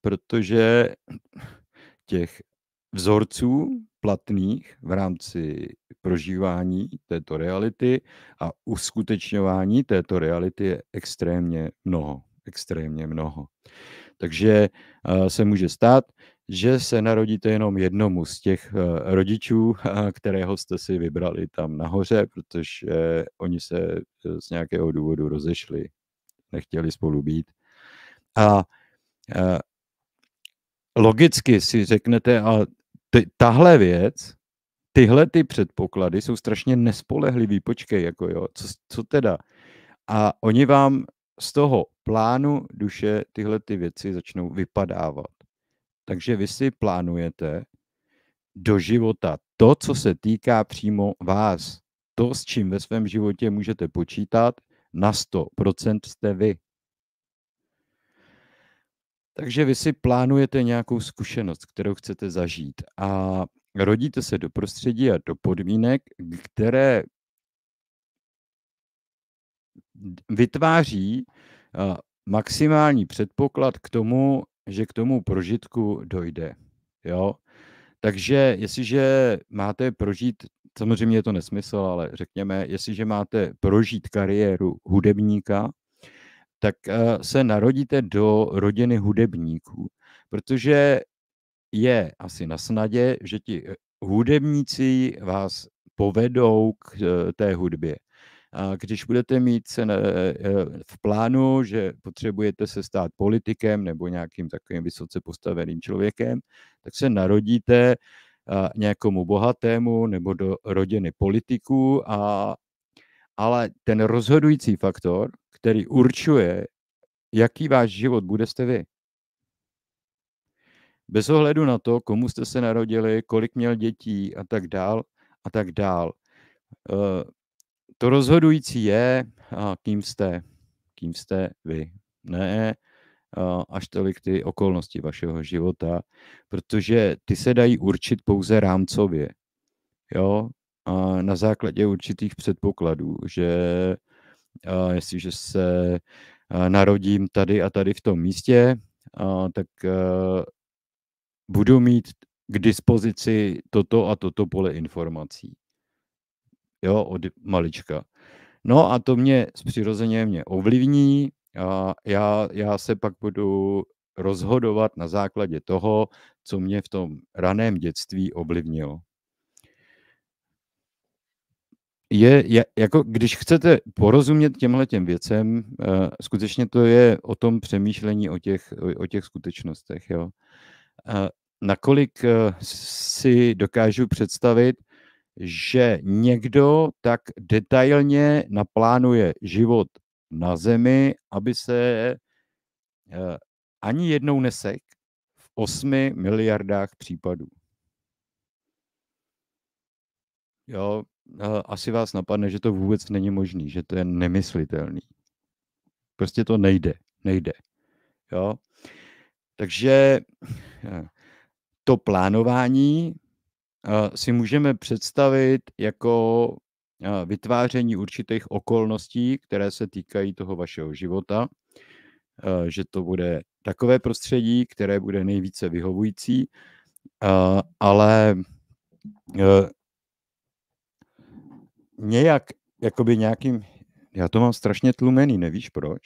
protože těch vzorců platných v rámci prožívání této reality a uskutečňování této reality je extrémně mnoho. Extrémně mnoho. Takže eh, se může stát, že se narodíte jenom jednomu z těch eh, rodičů, <laughs> kterého jste si vybrali tam nahoře, protože eh, oni se z nějakého důvodu rozešli, nechtěli spolu být. A logicky si řeknete, a ty, tahle věc, tyhle ty předpoklady jsou strašně nespolehlivý. Počkej, jako jo, co, co teda? A oni vám z toho plánu duše tyhle ty věci začnou vypadávat. Takže vy si plánujete do života to, co se týká přímo vás. To, s čím ve svém životě můžete počítat, na 100% jste vy. Takže vy si plánujete nějakou zkušenost, kterou chcete zažít a rodíte se do prostředí a do podmínek, které vytváří eh, maximální předpoklad k tomu, že k tomu prožitku dojde. Jo? Takže jestliže máte prožít, samozřejmě je to nesmysl, ale řekněme, jestliže máte prožít kariéru hudebníka, tak eh, se narodíte do rodiny hudebníků, protože je asi na snadě, že ti eh, hudebníci vás povedou k eh, té hudbě. A když budete mít se v plánu, že potřebujete se stát politikem nebo nějakým takovým vysoce postaveným člověkem, tak se narodíte nějakomu bohatému nebo do rodiny politiků, a, ale ten rozhodující faktor který určuje, jaký váš život bude, jste vy. Bez ohledu na to, komu jste se narodili, kolik měl dětí a tak dál a tak dál. Eh, to rozhodující je, kým jste, kým jste vy. Ne až tolik ty okolnosti vašeho života, protože ty se dají určit pouze rámcově. Jo? A na základě určitých předpokladů, že jestliže se narodím tady a tady v tom místě, tak e, budu mít k dispozici toto a toto pole informací. Jo, od malička. No a to mě přirozeně mě ovlivní a já, já se pak budu rozhodovat na základě toho, co mě v tom raném dětství ovlivnilo je, je jako když chcete porozumět těmhle těm věcem, uh, skutečně to je o tom přemýšlení o těch, o, o těch skutečnostech. Jo. Uh, nakolik uh, si dokážu představit, že někdo tak detailně naplánuje život na zemi, aby se uh, ani jednou nesek v 8 miliardách případů. Jo, Eh, asi vás napadne, že to vůbec není možný, že to je nemyslitelný. Prostě to nejde, nejde. Jo? Takže eh, to plánování eh, si můžeme představit jako vytváření určitých okolností, které se týkají toho vašeho života, že to bude takové prostředí, které bude nejvíce vyhovující, ale nějak, jakoby nějakým, já to mám strašně tlumený, nevíš proč?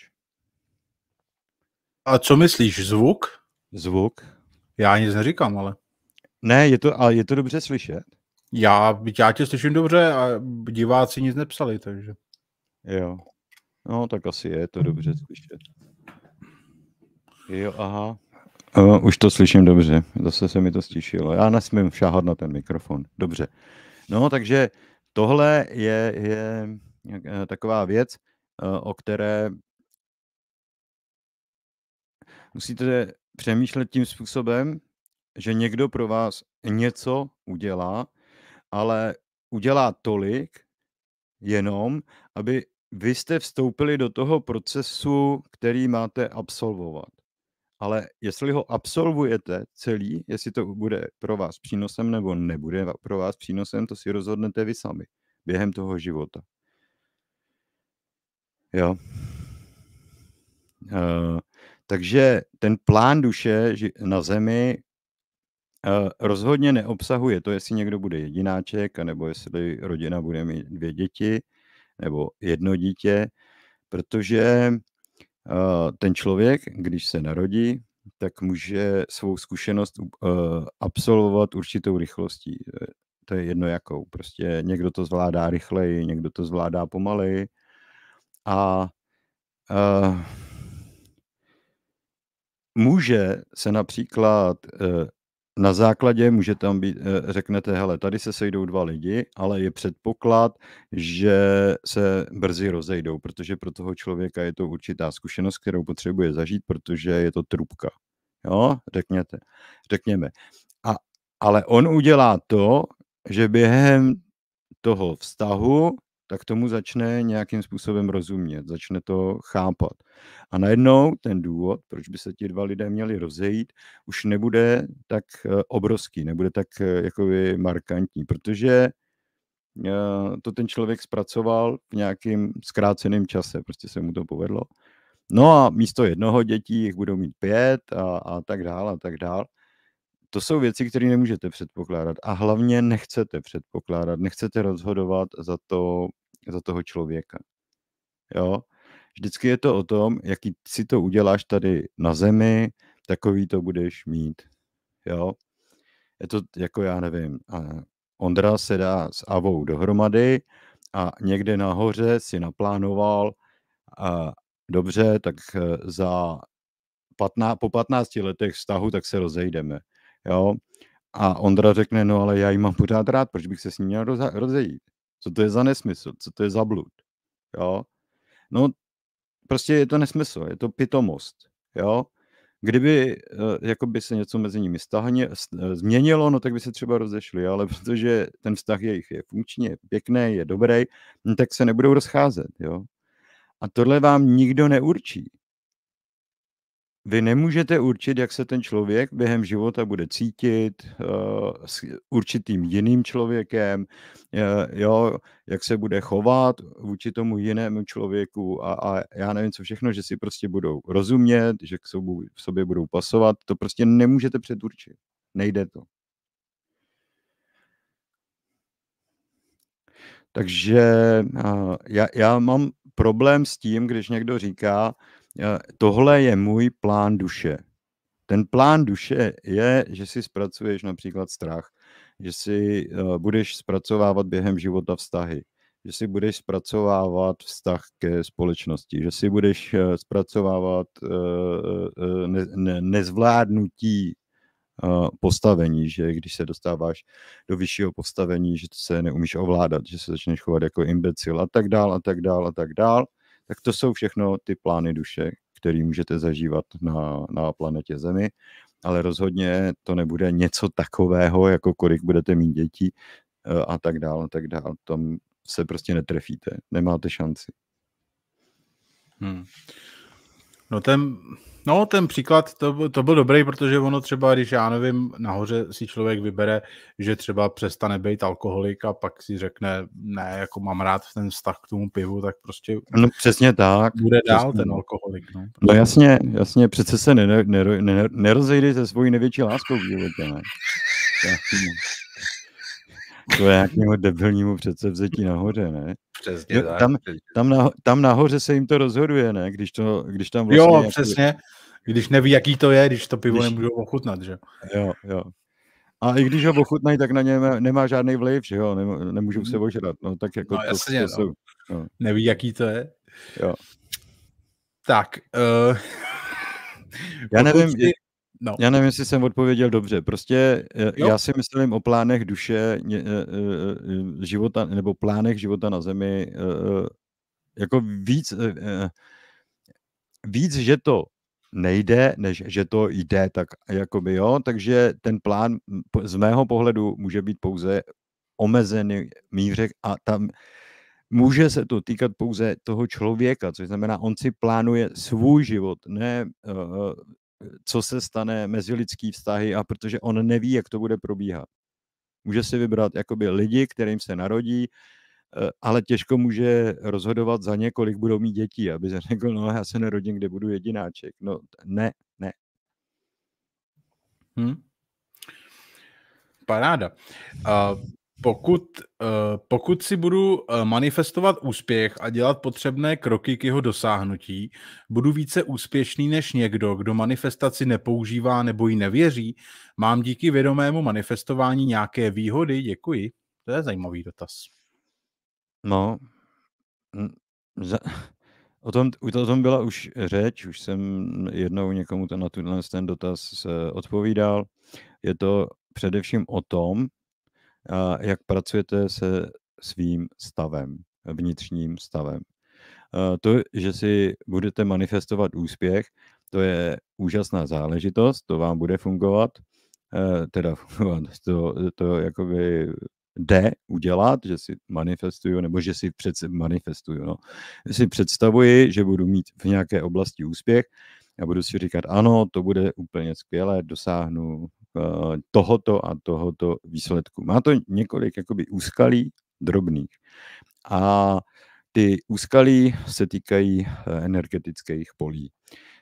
A co myslíš, zvuk? Zvuk. Já nic neříkám, ale. Ne, je to, ale je to dobře slyšet. Já, já tě slyším dobře a diváci nic nepsali, takže. Jo. No, tak asi je to dobře slyšet. Jo, aha. Uh, už to slyším dobře, zase se mi to stišilo. Já nesmím šáhat na ten mikrofon. Dobře. No, takže Tohle je, je eh, taková věc, eh, o které musíte přemýšlet tím způsobem, že někdo pro vás něco udělá, ale udělá tolik jenom, aby vy jste vstoupili do toho procesu, který máte absolvovat ale jestli ho absolvujete celý, jestli to bude pro vás přínosem nebo nebude pro vás přínosem, to si rozhodnete vy sami během toho života. Jo. Uh, takže ten plán duše na zemi uh, rozhodně neobsahuje to, jestli někdo bude jedináček, nebo jestli rodina bude mít dvě děti, nebo jedno dítě, protože Eh, ten člověk, když se narodí, tak může svou zkušenost uh, absolvovat určitou rychlostí. Eh, to je jedno jakou. Prostě někdo to zvládá rychleji, někdo to zvládá pomaleji. A eh, může se například na základě může tam být, eh, řeknete, hele, tady se sejdou dva lidi, ale je předpoklad, že se brzy rozejdou, protože pro toho člověka je to určitá zkušenost, kterou potřebuje zažít, protože je to trubka. Jo, řekněte, řekněme. A, ale on udělá to, že během toho vztahu tak tomu začne nějakým způsobem rozumět, začne to chápat. A najednou ten důvod, proč by se ti dva lidé měli rozejít, už nebude tak eh, obrovský, nebude tak eh, jakoby markantní, protože eh, to ten člověk zpracoval v nějakým zkráceném čase, prostě se mu to povedlo. No a místo jednoho dětí jich budou mít pět a, a tak dál a tak dál. To jsou věci, které nemůžete předpokládat a hlavně nechcete předpokládat, nechcete rozhodovat za, to, za toho člověka. Jo? Vždycky je to o tom, jaký si to uděláš tady na zemi, takový to budeš mít. Jo? Je to jako já nevím. Ondra se dá s Avou dohromady a někde nahoře si naplánoval a dobře, tak eh, za 15, po 15 letech vztahu tak se rozejdeme jo. A Ondra řekne, no ale já ji mám pořád rád, proč bych se s ní měl roze- rozejít? Co to je za nesmysl? Co to je za blud? Jo. No, prostě je to nesmysl, je to pitomost, jo. Kdyby eh, jakoby se něco mezi nimi stahně, eh, změnilo, no tak by se třeba rozešli, ale <laughs> protože ten vztah jejich je funkční, je pěkný, je dobrý, no, tak se nebudou rozcházet, jo. A tohle vám nikdo neurčí. Vy nemůžete určit, jak se ten člověk během života bude cítit eh, s určitým jiným člověkem, eh, jo, jak se bude chovat vůči tomu jinému člověku a, a já nevím, co všechno, že si prostě budou rozumět, že k sobě, v sobě budou pasovat. To prostě nemůžete předurčit. Nejde to. Takže eh, já, já mám problém s tím, když někdo říká, Eh, tohle je můj plán duše. Ten plán duše je, že si zpracuješ například strach, že si eh, budeš zpracovávat během života vztahy, že si budeš zpracovávat vztah ke společnosti, že si budeš eh, zpracovávat nezvládnutí postavení, že když se dostáváš do vyššího postavení, že se neumíš ovládat, že se začneš chovat jako imbecil a tak dál a tak dál a tak dál tak to jsou všechno ty plány duše, které můžete zažívat na, na planetě Zemi, ale rozhodně to nebude něco takového, jako kolik budete mít dětí e, a tak dále, a tak dále. Tam se prostě netrefíte, nemáte šanci. Hmm. No ten, no ten příklad, to, to byl dobrý, protože ono třeba, když já nevím, nahoře si člověk vybere, že třeba přestane být alkoholik a pak si řekne, ne, jako mám rád ten vztah k tomu pivu, tak prostě no, přesně tak, bude přesně. dál ten alkoholik. No, no jasně, jasně, přece se ner, ner, ner, nerozejde se svojí největší láskou v životě, ne? No je nějakému debilnímu vzetí nahoře, ne? Přesně no, tam, tam, naho, tam nahoře se jim to rozhoduje, ne? Když, to, když tam vlastně... Jo, nějaký... přesně. Když neví, jaký to je, když to pivo když... nemůžou ochutnat, že? Jo, jo. A i když ho ochutnají, tak na ně nemá, žádný vliv, že jo? Nem, nemůžou mhm. se ožrat. No, tak jako no, to, jasně, to, prostě no. jsou. no. no. Neví, jaký to je. Jo. Tak. Uh... Já nevím, No. Já nevím, jestli jsem odpověděl dobře. Prostě e, jo. já si myslím o plánech duše e, e, života, nebo plánech života na Zemi jako víc, víc, že to nejde, než že to jde, tak jakoby jo, takže ten plán z mého pohledu může být pouze omezený mířek a tam může se to týkat pouze toho člověka, což znamená, on si plánuje svůj život, ne co se stane mezi lidský vztahy a protože on neví, jak to bude probíhat. Může si vybrat jakoby lidi, kterým se narodí, eh, ale těžko může rozhodovat za ně, kolik budou mít dětí, aby <laughs> řekl, no já se nerodím, kde budu jedináček. No ne, ne. Hm? Paráda. Uh, pokud, eh, pokud si budu eh, manifestovat úspěch a dělat potřebné kroky k jeho dosáhnutí, budu více úspěšný než někdo, kdo manifestaci nepoužívá nebo ji nevěří. Mám díky vědomému manifestování nějaké výhody? Děkuji. To je zajímavý dotaz. No, za, o, tom, o tom byla už řeč, už jsem jednou někomu to na tuto ten dotaz eh, odpovídal. Je to především o tom, jak pracujete se svým stavem, vnitřním stavem. To, že si budete manifestovat úspěch, to je úžasná záležitost, to vám bude fungovat, e, teda fungovat, <laughs> to, to jakoby jde udělat, že si manifestuju, nebo že si před, manifestuju, no. si představuji, že budu mít v nějaké oblasti úspěch a budu si říkat, ano, to bude úplně skvělé, dosáhnu Eh, tohoto a tohoto výsledku. Má to několik jakoby úskalí drobných. A ty úskalí se týkají eh, energetických polí.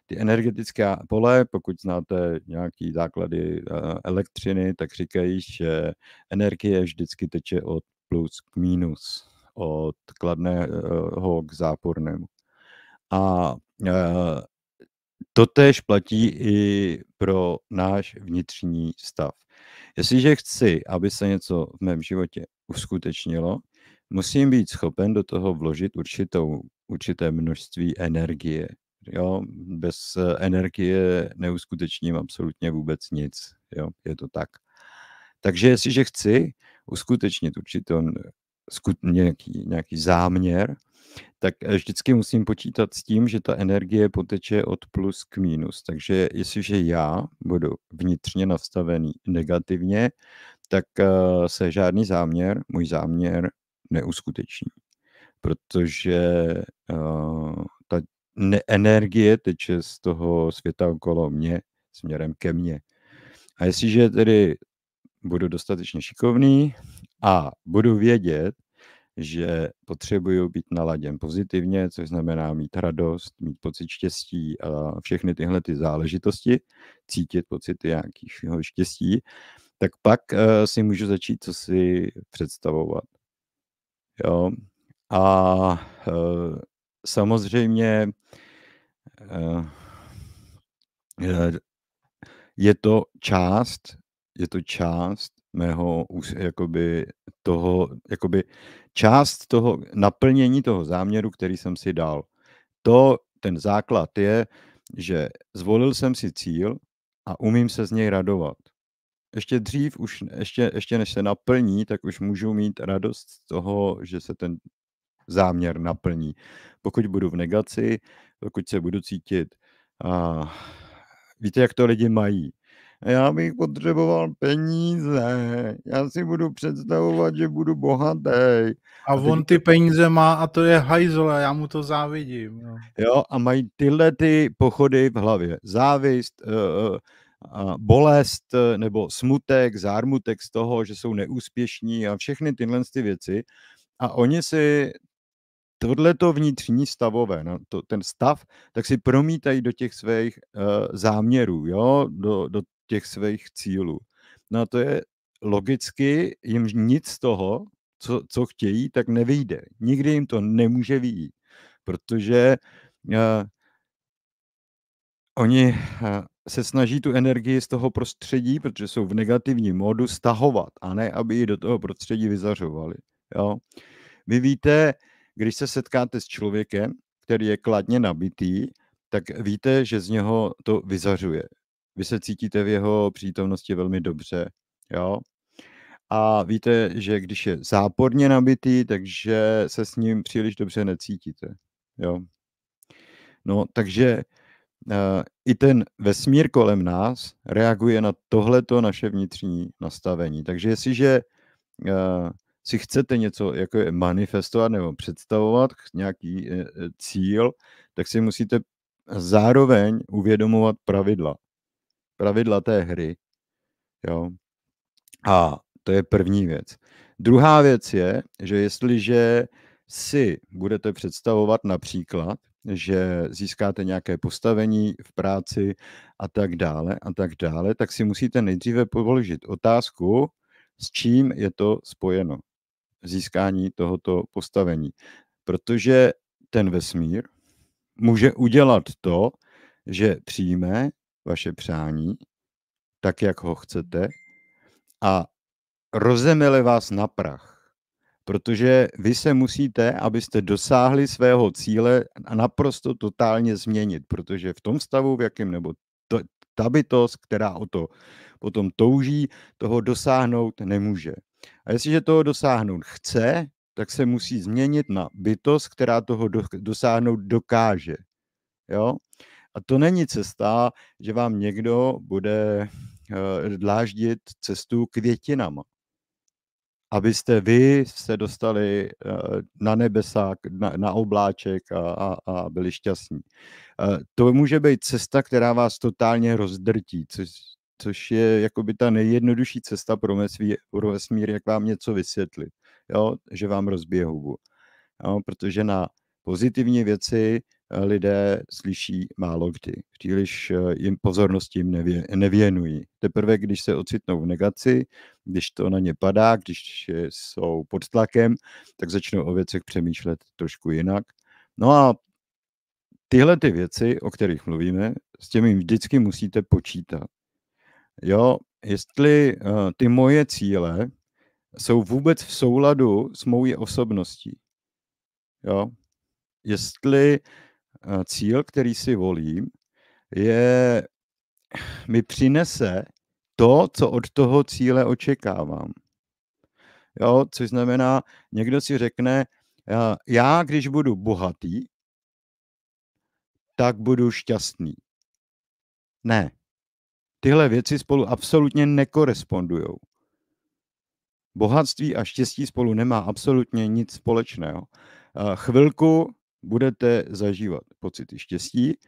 Ty energetická pole, pokud znáte nějaký základy eh, elektřiny, tak říkají, že energie vždycky teče od plus k minus, od kladného k zápornému. A Totež platí i pro náš vnitřní stav. Jestliže chci, aby se něco v mém životě uskutečnilo, musím být schopen do toho vložit určitou, určité množství energie. Jo, bez eh, energie neuskutečním absolutně vůbec nic. Jo, je to tak. Takže jestliže chci uskutečnit určitou, nějaký, nějaký záměr, tak eh, vždycky musím počítat s tím, že ta energie poteče od plus k minus. Takže jestliže já budu vnitřně nastavený negativně, tak eh, se žádný záměr, můj záměr neuskuteční. Protože eh, ta energie teče z toho světa okolo mě směrem ke mně. A jestliže tedy budu dostatečně šikovný a budu vědět, že potřebuju být naladěn pozitivně, což znamená mít radost, mít pocit štěstí a všechny tyhle ty záležitosti, cítit pocity nějakého štěstí, tak pak uh, si můžu začít co si představovat. Jo. A uh, samozřejmě uh, je to část, je to část mého jakoby toho, jakoby část toho naplnění toho záměru, který jsem si dal. To, ten základ je, že zvolil jsem si cíl a umím se z něj radovat. Ještě dřív, už, ještě, ještě než se naplní, tak už můžu mít radost z toho, že se ten záměr naplní. Pokud budu v negaci, pokud se budu cítit, a víte, jak to lidi mají já bych potřeboval peníze, já si budu představovat, že budu bohatý. A, on ty peníze má a to je hajzl a já mu to závidím. Jo, no. jo a mají tyhle ty pochody v hlavě. Závist, uh, bolest eh, nebo smutek, zármutek z toho, že jsou neúspěšní a všechny tyhle ty věci. A oni si tohleto vnitřní stavové, no, to, ten stav, tak si promítají do těch svých uh, záměrů, jo? Do, do těch svých cílů. No a to je logicky, jim nic z toho, co, co chtějí, tak nevyjde. Nikdy jim to nemůže vyjít, protože uh, oni uh, se snaží tu energii z toho prostředí, protože jsou v negativním módu, stahovat a ne, aby ji do toho prostředí vyzařovali. Jo? Vy víte, když se setkáte s člověkem, který je kladně nabitý, tak víte, že z něho to vyzařuje vy se cítíte v jeho přítomnosti velmi dobře. Jo? A víte, že když je záporně nabitý, takže se s ním příliš dobře necítíte. Jo? No, takže uh, i ten vesmír kolem nás reaguje na tohleto naše vnitřní nastavení. Takže jestliže uh, si chcete něco jako je manifestovat nebo představovat, nějaký eh, cíl, tak si musíte zároveň uvědomovat pravidla pravidla té hry. Jo. A to je první věc. Druhá věc je, že jestliže si budete představovat například, že získáte nějaké postavení v práci a tak dále a tak dále, tak si musíte nejdříve položit otázku, s čím je to spojeno, získání tohoto postavení. Protože ten vesmír může udělat to, že přijme, vaše přání, tak, jak ho chcete, mhm. a rozemele vás na prach, protože vy se musíte, abyste dosáhli svého cíle, naprosto totálně změnit, protože v tom stavu, v jakém, nebo to, ta bytost, která o to potom touží, toho dosáhnout nemůže. A jestliže toho dosáhnout chce, tak se musí změnit na bytost, která toho do, dosáhnout dokáže. Jo? A to není cesta, že vám někdo bude eh, dláždit cestu květinama. Abyste vy se dostali eh, na nebesák, na, na obláček a, a, a byli šťastní. Eh, to může být cesta, která vás totálně rozdrtí, což, což je jakoby ta nejjednodušší cesta pro vesmír, jak vám něco vysvětlit, jo? že vám rozbije hubu. Jo? Protože na pozitivní věci lidé slyší málo kdy. Příliš eh, jim pozornost jim nevě, nevěnují. Teprve, když se ocitnou v negaci, když to na ně padá, když jsou pod tlakem, tak začnou o věcech přemýšlet trošku jinak. No a tyhle ty věci, o kterých mluvíme, s těmi vždycky musíte počítat. Jo, jestli uh, ty moje cíle jsou vůbec v souladu s mou osobností. Jo, jestli Eh, cíl, který si volím, je, mi přinese to, co od toho cíle očekávám. Jo, což znamená, někdo si řekne, já, eh, já když budu bohatý, tak budu šťastný. Ne. Tyhle věci spolu absolutně nekorespondují. Bohatství a štěstí spolu nemá absolutně nic společného. Eh, chvilku budete zažívat pocity štěstí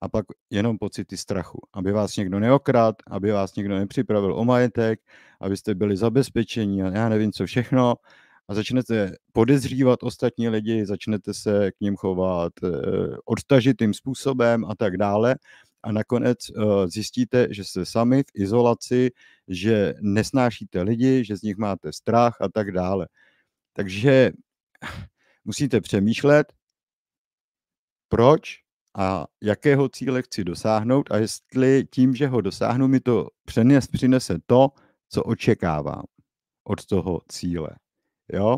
a pak jenom pocity strachu, aby vás někdo neokradl, aby vás někdo nepřipravil o majetek, abyste byli zabezpečení a já nevím co všechno a začnete podezřívat ostatní lidi, začnete se k ním chovat eh, odtažitým způsobem a tak dále a nakonec eh, zjistíte, že jste sami v izolaci, že nesnášíte lidi, že z nich máte strach a tak dále. Takže <sighs> musíte přemýšlet, proč a jakého cíle chci dosáhnout a jestli tím, že ho dosáhnu, mi to přines, přinese to, co očekávám od toho cíle. Jo?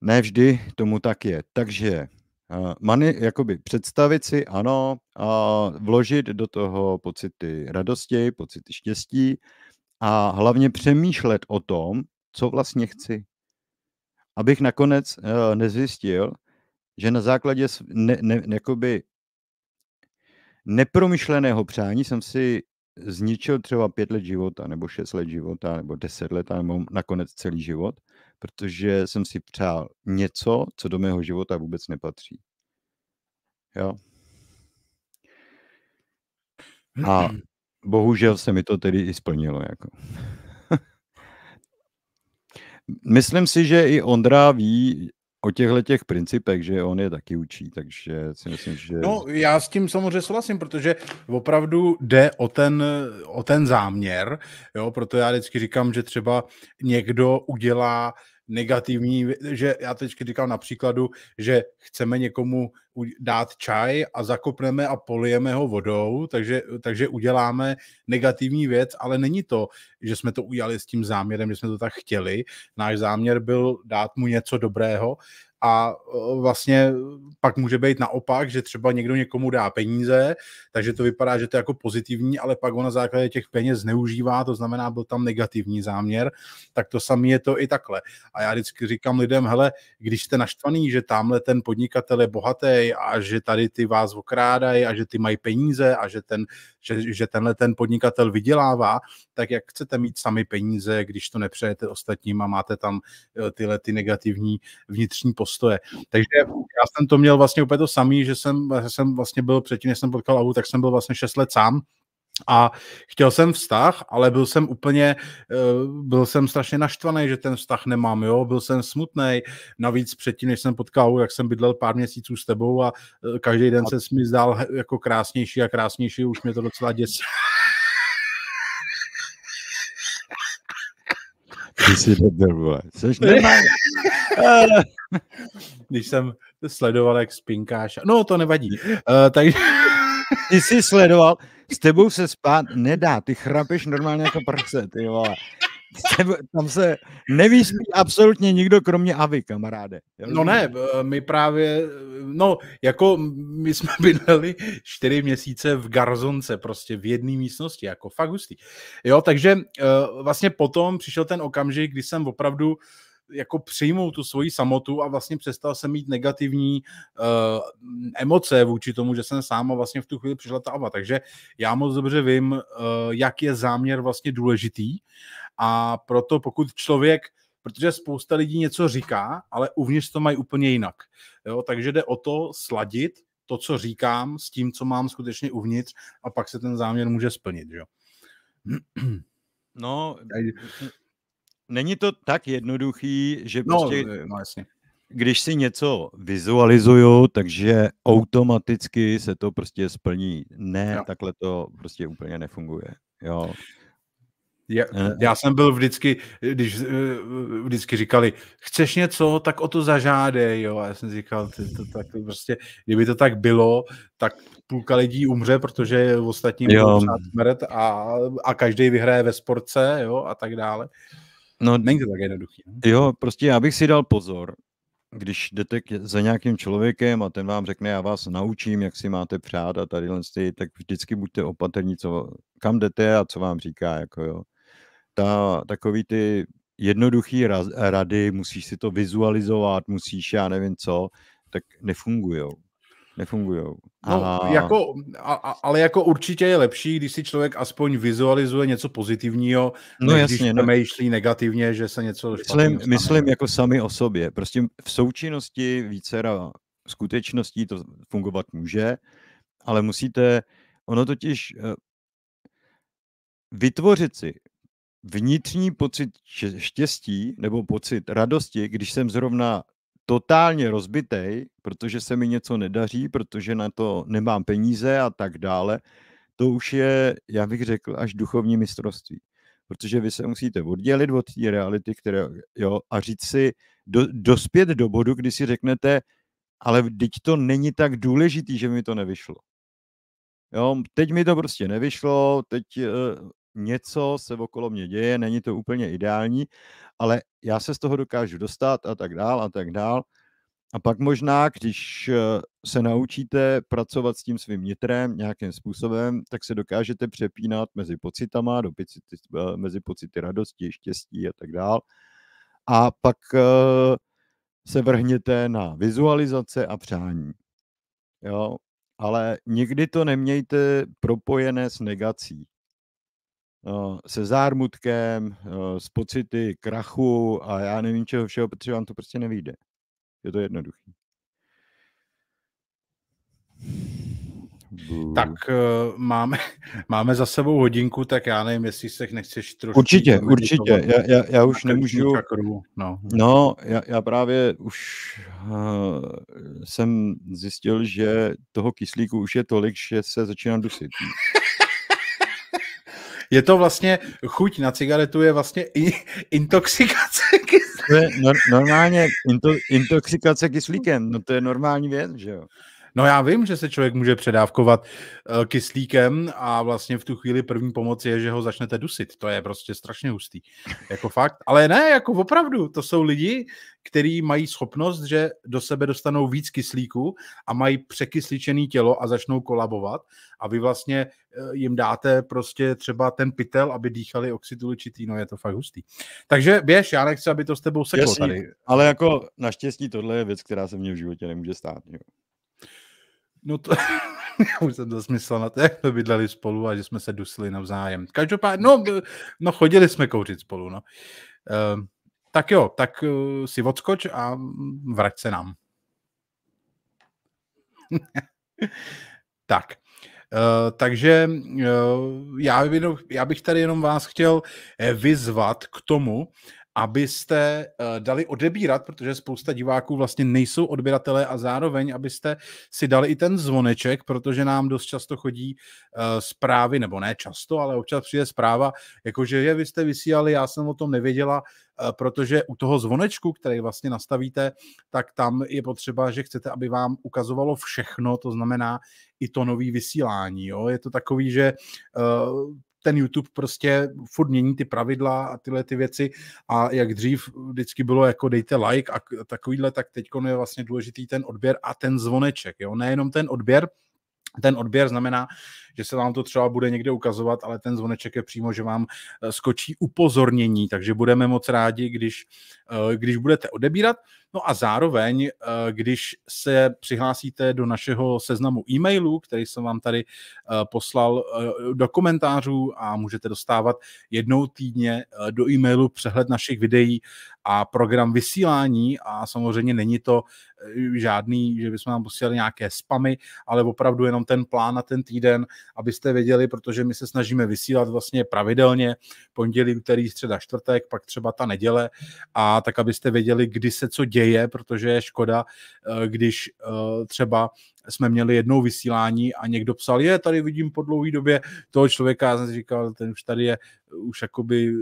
Ne vždy tomu tak je. Takže eh, Many, jakoby představit si, ano, a vložit do toho pocity radosti, pocity štěstí a hlavně přemýšlet o tom, co vlastně chci. Abych nakonec eh, nezjistil, že na základě ne, ne, jakoby nepromyšleného přání jsem si zničil třeba pět let života, nebo šest let života, nebo deset let, nebo nakonec celý život, protože jsem si přál něco, co do mého života vůbec nepatří. Jo. A <clears throat> bohužel se mi to tedy i splnilo. Jako. <laughs> Myslím si, že i Ondra ví, o těchto těch principech, že on je taky učí, takže si myslím, že... No, já s tím samozřejmě souhlasím, protože opravdu jde o ten, o ten záměr, jo, proto já vždycky říkám, že třeba někdo udělá uh, negativní, že já teď říkám na příkladu, že chceme někomu dát čaj a zakopneme a polijeme ho vodou, takže, takže uděláme negativní věc, ale není to, že jsme to udělali s tím záměrem, že jsme to tak chtěli. Náš záměr byl dát mu něco dobrého a vlastně pak může být naopak, že třeba někdo někomu dá peníze, takže to vypadá, že to je jako pozitivní, ale pak on na základě těch peněz zneužívá, to znamená, byl tam negativní záměr, tak to samé je to i takhle. A já vždycky říkám lidem, hele, když jste naštvaný, že tamhle ten podnikatel je bohatý a že tady ty vás okrádají a že ty mají peníze a že, ten, že, že tenhle ten podnikatel vydělává, tak jak chcete mít sami peníze, když to nepřejete ostatním a máte tam e, tyhle ty negativní vnitřní postoje, postoje. Takže já jsem to měl vlastně úplně to samý, že jsem, že jsem vlastně byl předtím, než jsem potkal Avu, tak jsem byl vlastně 6 let sám a chtěl jsem vztah, ale byl jsem úplně, eh, byl jsem strašně naštvaný, že ten vztah nemám, jo, byl jsem smutný. Navíc předtím, než jsem potkal, jak jsem bydlel pár měsíců s tebou a eh, každý den se mi zdál jako krásnější a krásnější, už mě to docela děsí. Ty jsi debil, vole. Jsi <laughs> Když jsem sledoval, jak spinkáš. No, to nevadí. Uh, eh, takže... <laughs> Ty jsi sledoval, s tebou se spát nedá, ty chrapeš normálně jako prce, ty vole. Tebou, tam se nevyspí absolutně nikdo, kromě Avy, kamaráde. No ne, eh, my právě, eh, no, jako my jsme <laughs> bydleli čtyři měsíce v Garzonce, prostě v jedné místnosti, jako fakt hustý. Jo, takže vlastně potom přišel ten okamžik, kdy jsem opravdu uh, jako přijmout tu svoji samotu a vlastně přestal jsem mít negativní uh, emoce vůči tomu, že jsem sám a vlastně v tu chvíli přišla ta ava. Takže já moc dobře vím, uh, jak je záměr vlastně důležitý a proto pokud člověk protože spousta lidí něco říká, ale uvnitř to mají úplně jinak. Jo, takže jde o to sladit to, co říkám, s tím, co mám skutečně uvnitř a pak se ten záměr může splnit. Jo? No, není to tak jednoduchý, že no, prostě, no, no, jasně. když si něco vizualizuju, takže automaticky se to prostě splní. Ne, jo. takhle to prostě úplně nefunguje. Jo. Já, e, e. já jsem byl vždycky, když vždycky říkali, chceš něco, tak o to zažádej, jo, a já jsem říkal, ty to tak prostě, kdyby to tak bylo, tak půlka lidí umře, protože ostatní budou smrt a, a každý vyhraje ve sportce, jo, a tak dále. No, Není to tak jednoduchý. Ne? No. Jo, prostě já bych si dal pozor, když jdete za nějakým člověkem a ten vám řekne, já vás naučím, jak si máte přát a tady ty, tak vždycky buďte opatrní, co, kam jdete a co vám říká. Jako jo. Ta, takový ty jednoduchý rady, musíš si to vizualizovat, musíš já nevím co, tak nefungují nefungují. No, jako, a... jako, ale jako určitě je lepší, když si člověk aspoň vizualizuje něco pozitivního, no, než jasně, když no. přemýšlí no. negativně, že se něco Myslím, myslím jako sami o sobě. Prostě v součinnosti vícera skutečností to fungovat může, ale musíte, ono totiž eh, vytvořit si vnitřní pocit štěstí nebo pocit radosti, když jsem zrovna totálně rozbitej, protože se mi něco nedaří, protože na to nemám peníze a tak dále, to už je, já bych řekl, až duchovní mistrovství. Protože vy se musíte oddělit od té reality, které, jo, a říct si, do, dospět do bodu, kdy si řeknete, ale teď to není tak důležitý, že mi to nevyšlo. Jo, teď mi to prostě nevyšlo, teď eh, něco se okolo mě děje, není to úplně ideální, ale já se z toho dokážu dostat a tak dál a tak dál. A pak možná, když eh, se naučíte pracovat s tím svým nitrem nějakým způsobem, tak se dokážete přepínat mezi pocitama, do pocity, eh, mezi pocity radosti, štěstí a tak dál. A pak eh, se vrhněte na vizualizace a přání. Jo? Ale nikdy to nemějte propojené s negací. Eh, se zármutkem, eh, s pocity krachu a já nevím čeho všeho, protože vám to prostě nevíde. Je to jednoduché. Tak eh, máme, <laughs> máme za sebou hodinku, tak já nevím, jestli se nechceš trošku... Určitě, určitě. Já, já, já už nemůžu... Čakru. No, no já, já právě už uh, jsem zjistil, že toho kyslíku už je tolik, že se začíná dusit. <laughs> je to vlastně, chuť na cigaretu je vlastně i, <laughs> intoxikace kyslíkem. To je no, normálně into, intoxikace kyslíkem, no to je normální věc, že jo. No já vím, že se člověk může předávkovat uh, kyslíkem a vlastně v tu chvíli první pomoc je, že ho začnete dusit. To je prostě strašně hustý. Jako fakt. Ale ne, jako opravdu. To jsou lidi, kteří mají schopnost, že do sebe dostanou víc kyslíku a mají překysličené tělo a začnou kolabovat a vy vlastně eh, jim dáte prostě třeba ten pytel, aby dýchali oxid uličitý, no je to fakt hustý. Takže běž, já nechci, aby to s tebou seklo tady. Ale jako naštěstí tohle je věc, která se mně v životě nemůže stát. Jo. No to, <laughs> já už jsem to smysl na to, jak jsme bydleli spolu a že jsme se dusili navzájem. Každopádně, no, no chodili jsme kouřit spolu, no. Uh, tak jo, tak uh, si odskoč a vrať se nám. <laughs> tak. Uh, takže uh, já, jenom, já bych tady jenom vás chtěl vyzvat k tomu, abyste eh, dali odebírat, protože spousta diváků vlastně nejsou odběratelé a zároveň, abyste si dali i ten zvoneček, protože nám dost často chodí eh, zprávy, nebo ne často, ale občas přijde zpráva, jakože je, vy jste vysílali, já jsem o tom nevěděla, eh, protože u toho zvonečku, který vlastně nastavíte, tak tam je potřeba, že chcete, aby vám ukazovalo všechno, to znamená i to nový vysílání. Jo? Je to takový, že ten YouTube prostě furt mění ty pravidla a tyhle ty věci a jak dřív vždycky bylo jako dejte like a takovýhle, tak teď je vlastně důležitý ten odběr a ten zvoneček, jo, nejenom ten odběr, ten odběr znamená, že se vám to třeba bude někde ukazovat, ale ten zvoneček je přímo, že vám eh, skočí upozornění, takže budeme moc rádi, když, eh, když budete odebírat. No a zároveň, eh, když se přihlásíte do našeho seznamu e-mailů, který jsem vám tady eh, poslal eh, do komentářů a můžete dostávat jednou týdně do e-mailu přehled našich videí a program vysílání a samozřejmě není to žádný, že bychom vám posílali nějaké spamy, ale opravdu jenom ten plán na ten týden, abyste věděli, protože my se snažíme vysílat vlastně pravidelně pondělí, úterý, středa, čtvrtek, pak třeba ta neděle a tak, abyste věděli, kdy se co děje děje, protože je škoda, eh, když eh, třeba jsme měli jednou vysílání a někdo psal, je, tady vidím po dlouhý době toho člověka, já jsem si říkal, ten už tady je eh, už jakoby,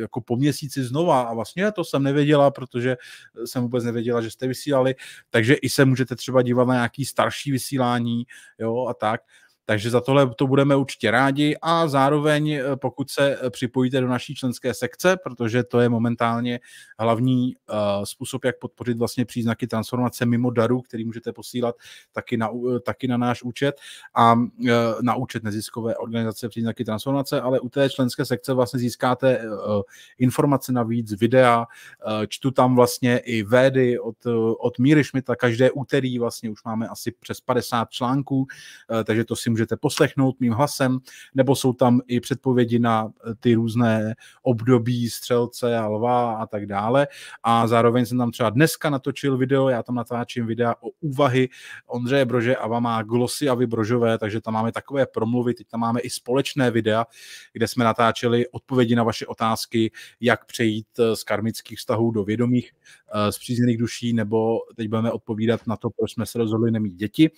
jako po měsíci znova a vlastně to jsem nevěděla, protože jsem vůbec nevěděla, že jste vysílali, takže i se můžete třeba dívat na nějaký starší vysílání, jo, a tak. Takže za tohle to budeme určitě rádi a zároveň eh, pokud se eh, připojíte do naší členské sekce, protože to je momentálně hlavní eh, způsob, jak podpořit vlastně příznaky transformace mimo darů, který můžete posílat taky na, taky na náš účet a na účet neziskové organizace příznaky transformace, ale u té členské sekce vlastně získáte informace navíc, videa, čtu tam vlastně i védy od, od Míry Šmita, každé úterý vlastně už máme asi přes 50 článků, takže to si můžete poslechnout mým hlasem, nebo jsou tam i předpovědi na eh, ty různé období střelce a lva a tak dále. A zároveň jsem tam třeba dneska natočil video, já tam natáčím videa o úvahy Ondřeje Brože a má Glosy a Vy Brožové, takže tam máme takové promluvy, teď tam máme i společné videa, kde jsme natáčeli odpovědi na vaše otázky, jak přejít eh, z karmických vztahů do vědomých zpřízněných eh, duší, nebo teď budeme odpovídat na to, proč jsme se rozhodli nemít děti.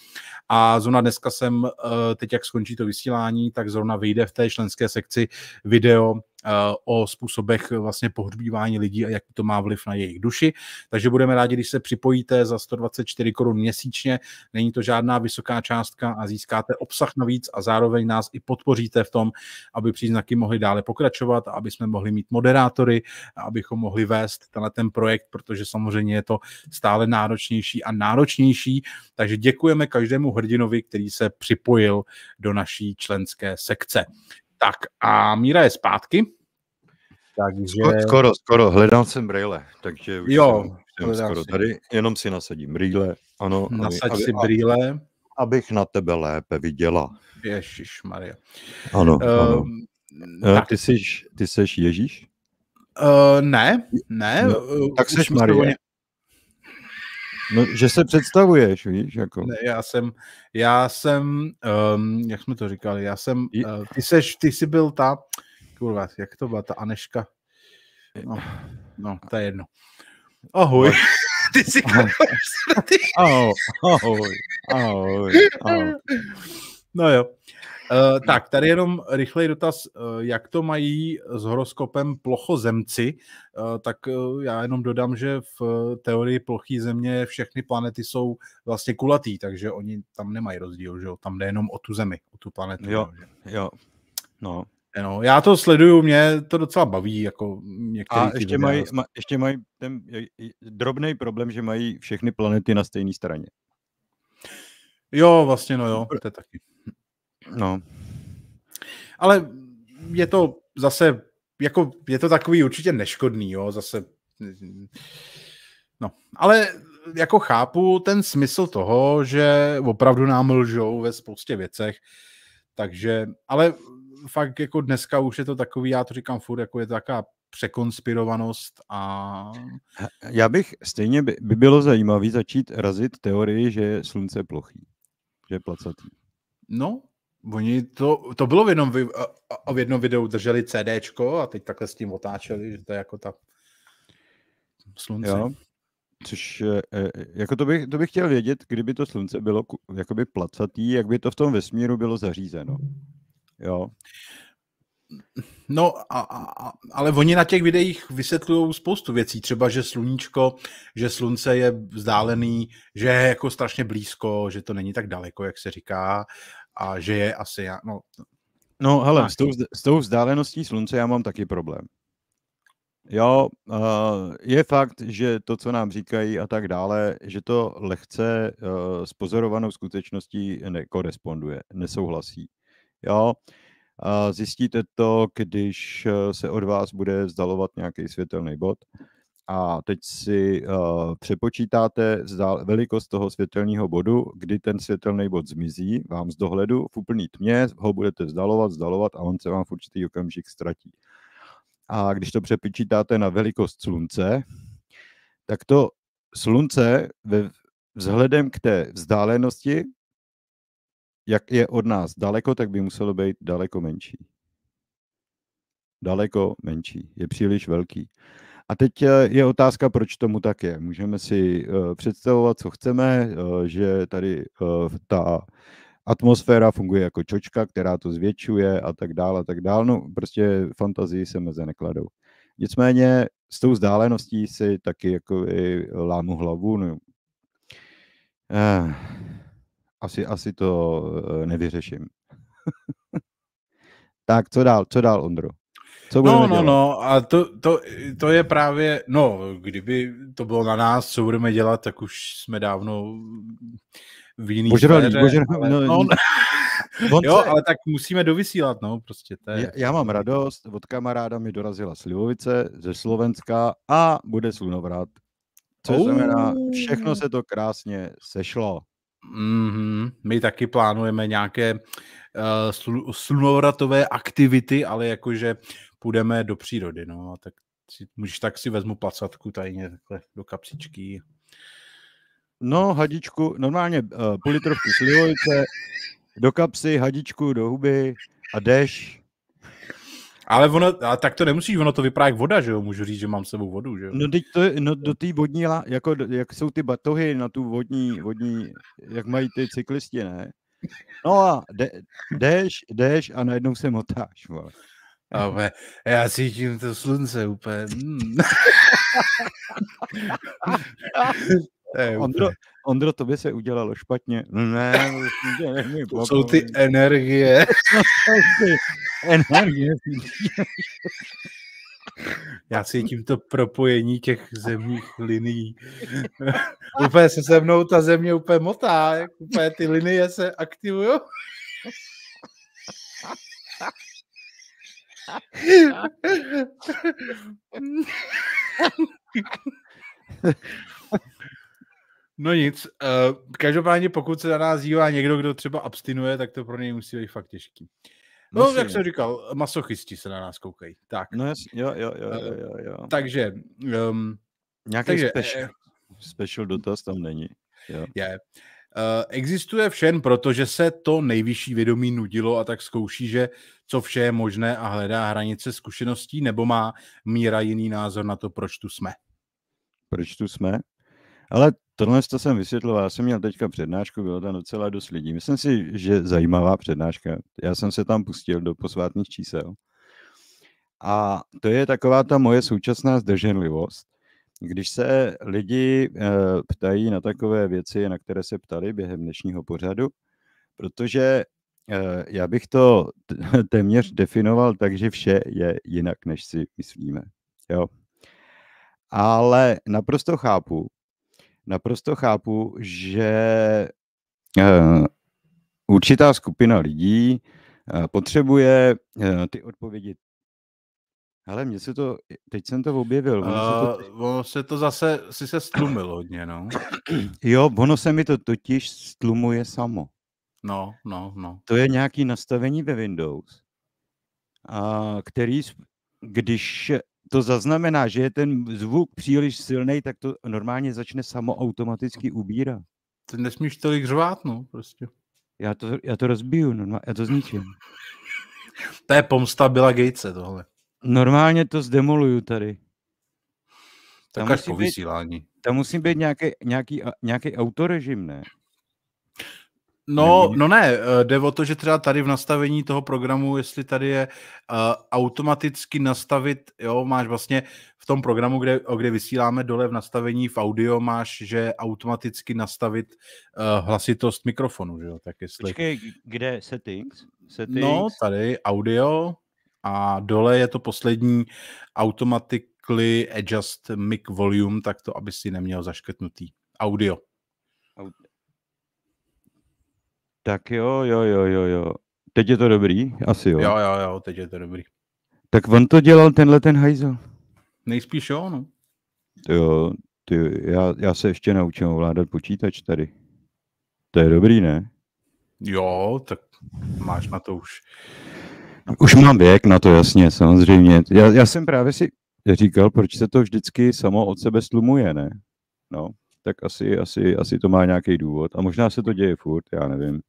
A zona dneska jsem teď, jak skončí to vysílání, tak zrovna vyjde v té členské sekci video Eh, o způsobech eh, vlastně pohřbívání lidí a jak to má vliv na jejich duši. Takže budeme rádi, když se připojíte za 124 korun měsíčně. Není to žádná vysoká částka a získáte obsah navíc a zároveň nás i podpoříte v tom, aby příznaky mohly dále pokračovat, aby jsme mohli mít moderátory, abychom mohli vést tenhle ten projekt, protože samozřejmě je to stále náročnější a náročnější. Takže děkujeme každému hrdinovi, který se připojil do naší členské sekce. Tak a Míra je zpátky. Takže... Skoro, skoro, Hledám hledal jsem brýle, takže už jo, jsem, jsem skoro si. tady, jenom si nasadím brýle, ano. Nasaď aby, si brýle. Abych na tebe lépe viděla. Ježíš Maria. Ano, uh, ano. Eh, tak. Ty jsi, ty jsi Ježíš? Uh, ne, ne. No, tak eh, jsi Marie. No, že se představuješ, víš, jako. Ne, já jsem, já jsem, um, jak jsme to říkali, já jsem, uh, ty seš, ty jsi byl ta, kurva, jak to byla ta Aneška? No, no, ta je jedno. Ahoj. No. <laughs> Ty ahoj. ahoj, <laughs> ahoj, ahoj, ahoj. No jo. Eh, tak, tady jenom rychlej dotaz, uh, jak to mají s horoskopem plochozemci, uh, tak uh, já jenom dodám, že v teorii plochý země všechny planety jsou vlastně kulatý, takže oni tam nemají rozdíl, že jo, tam jde jenom o tu zemi, o tu planetu. Jo, no, že? jo, no. Ano, já to sleduju, mě to docela baví, jako některý A ještě mají, ma, ještě mají ten drobný problém, že mají všechny planety na stejné straně. Jo, vlastně, no jo, to je taky. No. Ale je to zase, jako je to takový určitě neškodný, jo, zase. No, ale jako chápu ten smysl toho, že opravdu nám lžou ve spoustě věcech, takže, ale fakt jako dneska už je to takový, já to říkám furt, jako je to taková překonspirovanost a... Já bych stejně, by, by bylo zajímavé začít razit teorii, že je slunce plochý, že je placatý. No, Oni to, to bylo v jednom, a, a v jednom videu drželi CDčko a teď takhle s tím otáčeli, že to je jako ta slunce. Jo. Což e, jako to bych, to bych chtěl vědět, kdyby to slunce bylo jakoby placatý, jak by to v tom vesmíru bylo zařízeno. Jo. No, a, a, ale oni na těch videích vysvětlují spoustu věcí, třeba, že sluníčko, že slunce je vzdálený, že je jako strašně blízko, že to není tak daleko, jak se říká, a že je asi, no... No hele, s tou, s tou vzdáleností slunce já mám taky problém. Jo, eh, je fakt, že to, co nám říkají a tak dále, že to lehce eh, s pozorovanou skutečností nekoresponduje, nesouhlasí. Jo, eh, zjistíte to, když se od vás bude vzdalovat nějaký světelný bod a teď si uh, přepočítáte vzdál, velikost toho světelného bodu, kdy ten světelný bod zmizí vám z dohledu v úplný tmě, ho budete vzdalovat, vzdalovat a on se vám v určitý okamžik ztratí. A když to přepočítáte na velikost slunce, tak to slunce ve, vzhledem k té vzdálenosti, jak je od nás daleko, tak by muselo být daleko menší. Daleko menší, je příliš velký. A teď eh, je otázka, proč tomu tak je. Můžeme si eh, představovat, co chceme, eh, že tady ta atmosféra funguje jako čočka, která to zvětšuje a tak dále a tak dále. No prostě fantazii se meze nekladou. Nicméně s tou vzdáleností si taky jako i lámu hlavu. No. Eh, asi, asi to nevyřeším. <laughs> tak co dál, co dál, Ondro? Co no, no, dělat? no, a to, to, to je právě, no, kdyby to bylo na nás, co budeme dělat, tak už jsme dávno v jiných Božrali, sféře, božrali, ale, no, no, <laughs> no, jo, ale tak musíme dovysílat, no, prostě. To je... já, já mám radost, od kamaráda mi dorazila slivovice ze Slovenska a bude slunovrat. Co oh. znamená, všechno se to krásně sešlo. Mm-hmm. My taky plánujeme nějaké uh, slunovratové aktivity, ale jakože půjdeme do přírody, no, tak si, můžeš tak si vezmu placatku tajně takhle do kapsičky. No, hadičku, normálně uh, půl litrovky slivovice do kapsy, hadičku, do huby a deš. Ale ono, a tak to nemusíš, ono to vypadá jak voda, že jo? Můžu říct, že mám s sebou vodu, že jo? No, teď to, no do té vodní, jako, jak jsou ty batohy na tu vodní, vodní, jak mají ty cyklisti, ne? No a de, jdeš a najednou se motáš, vole úplně, já cítím to slunce úplně. Mm. <laughs> Ondro, Ondro, by se udělalo špatně. Ne, vlastně, <laughs> <laughs> to jsou ty energie. energie. Já cítím to propojení těch zemních linií. úplně se se mnou ta země úplně motá, jak úplně ty linie se aktivují. No nic. Uh, každopádně, pokud se na nás dívá někdo, kdo třeba abstinuje, tak to pro něj musí být fakt těžký. No, Myslím. No, jak jsem no. říkal, masochisti se na nás koukají. Tak. No jas, jo, jo, eh, jo, jo, jo. Takže. Um, Nějaký takže, special, eh, special dotaz tam není. Jo. Je. Eh, existuje všem, protože se to nejvyšší vědomí nudilo a tak zkouší, že co vše je možné a hledá hranice zkušeností, nebo má míra jiný názor na to, proč tu jsme? Proč tu jsme? Ale tohle to jsem vysvětloval. Já jsem měl teďka přednášku, bylo tam docela dost lidí. Myslím si, že zajímavá přednáška. Já jsem se tam pustil do posvátných čísel. A to je taková ta moje současná zdrženlivost, když se lidi eh, ptají na takové věci, na které se ptali během dnešního pořadu, protože eh, já bych to <laughs> téměř definoval tak, že vše je jinak, než si myslíme. Jo? Ale naprosto chápu, naprosto chápu, že eh, určitá skupina lidí potřebuje ty odpovědi ale mně se to, teď jsem to objevil. Ono, uh, se, to... Eh, ono se to zase, si se stlumilo hodně, no. Jo, ono se mi to totiž stlumuje samo. No, no, no. To je nějaký nastavení ve Windows, a který, když to zaznamená, že je ten zvuk příliš silný, tak to normálně začne samo automaticky ubírat. Ty nesmíš tolik řvát, no, prostě. Já to, já to rozbiju, normálně, já to zničím. <laughs> to je pomsta byla Gatese tohle. Normálně to zdemoluju tady. Tam tak až po vysílání. Být, tam musí být nějaký, nějaký, nějaký autorežim, ne? No, no ne, eh, jde o to, že třeba tady v nastavení toho programu, jestli tady je uh, automaticky nastavit, jo, máš vlastně v tom programu, kde, kde vysíláme dole v nastavení v audio, máš, že automaticky nastavit uh, hlasitost mikrofonu, že jo, tak jestli... Počkej, kde settings? No, settings? No, tady audio, a dole je to poslední automatically adjust mic volume, tak to, aby si neměl zaškrtnutý audio. Tak jo, jo, jo, jo, jo. Teď je to dobrý? Asi jo. Jo, jo, jo, teď je to dobrý. Tak on to dělal tenhle ten hajzel? Nejspíš jo, no. Jo, ty, já, já se ještě naučím ovládat počítač tady. To je dobrý, ne? Jo, tak máš na to už už mám věk na to, jasně, samozřejmě. Já, já jsem právě si říkal, proč se to vždycky samo od sebe slumuje, ne? No, tak asi, asi, asi to má nějaký důvod. A možná se to děje furt, já nevím.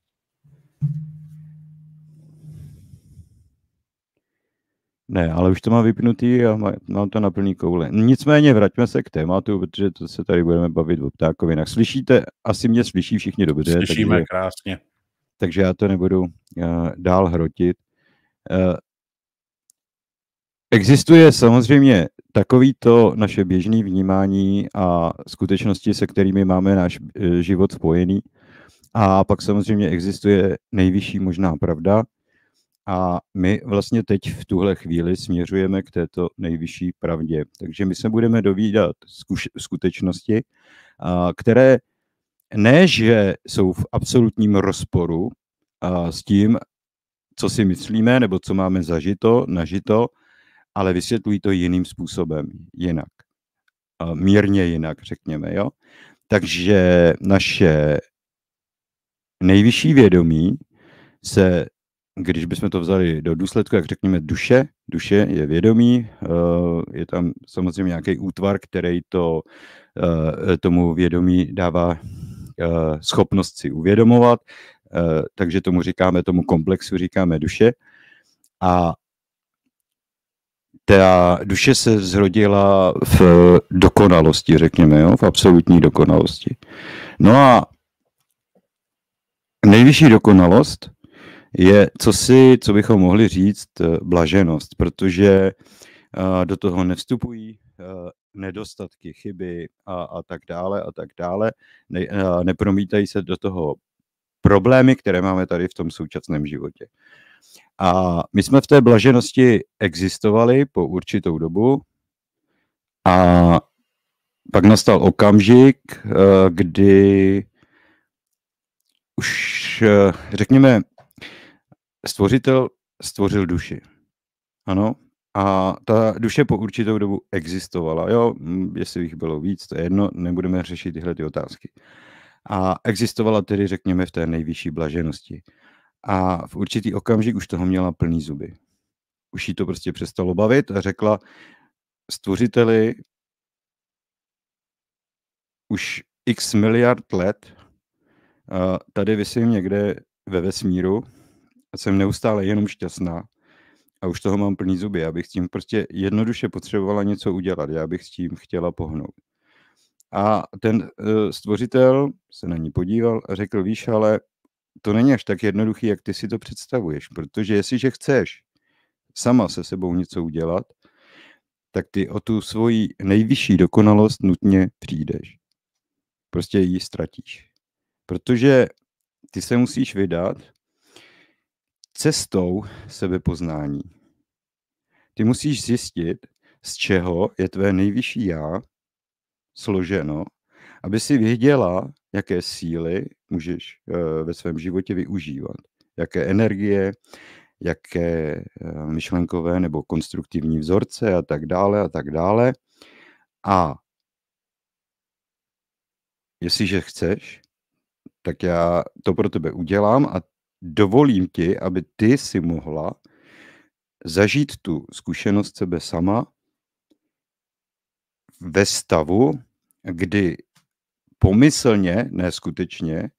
Ne, ale už to mám vypnutý a mám to na plný koule. Nicméně vraťme se k tématu, protože to se tady budeme bavit o ptákovinách. Slyšíte, asi mě slyší všichni dobře. Slyšíme takže, krásně. Takže já to nebudu uh, dál hrotit. Eh, existuje samozřejmě takovýto naše běžné vnímání a skutečnosti, se kterými máme náš eh, život spojený. A pak samozřejmě existuje nejvyšší možná pravda. A my vlastně teď v tuhle chvíli směřujeme k této nejvyšší pravdě. Takže my se budeme dovídat skutečnosti, které ne, že jsou v absolutním rozporu s tím, co si myslíme nebo co máme zažito, nažito, ale vysvětlují to jiným způsobem, jinak. Mírně jinak, řekněme, jo. Takže naše nejvyšší vědomí se, když bychom to vzali do důsledku, jak řekněme duše, duše je vědomí, eh, je tam samozřejmě nějaký útvar, který to eh, tomu vědomí dává eh, schopnost si uvědomovat, Eh, takže tomu říkáme, tomu komplexu říkáme duše. A ta duše se zrodila v dokonalosti, řekněme, jo? v absolutní dokonalosti. No a nejvyšší dokonalost je co si, co bychom mohli říct, eh, blaženost, protože eh, do toho nevstupují nedostatky, chyby a, a tak dále a tak dále. Ne, a nepromítají se do toho problémy, které máme tady v tom současném životě. A my jsme v té blaženosti existovali po určitou dobu a pak nastal okamžik, eh, kdy už, eh, řekněme, stvořitel stvořil duši. Ano, a ta duše po určitou dobu existovala. Jo, hm, jestli jich bylo víc, to je jedno, nebudeme řešit tyhle ty otázky. Uh, a existovala tedy, řekněme, v té nejvyšší blaženosti. A v určitý okamžik už toho měla plný zuby. Už jí to prostě přestalo bavit a řekla, stvořiteli už x miliard let tady vysím někde ve vesmíru a jsem neustále jenom šťastná a už toho mám plný zuby. Já bych s tím prostě jednoduše potřebovala něco udělat, já bych s tím chtěla pohnout. A ten eh, stvořitel se na ní podíval a řekl, víš, ale to není až tak jednoduchý, jak ty si to představuješ, protože jestliže chceš sama se sebou něco udělat, tak ty o tu svoji nejvyšší dokonalost nutně přijdeš. Prostě ji ztratíš. Protože ty se musíš vydat cestou sebepoznání. Ty musíš zjistit, z čeho je tvé nejvyšší já složeno, aby si věděla, jaké síly můžeš eh, ve svém životě využívat, jaké energie, jaké eh, myšlenkové nebo konstruktivní vzorce a tak dále a tak dále. A jestliže chceš, tak já to pro tebe udělám a dovolím ti, aby ty si mohla zažít tu zkušenost sebe sama ve stavu, kdy pomyslně, ne skutečně,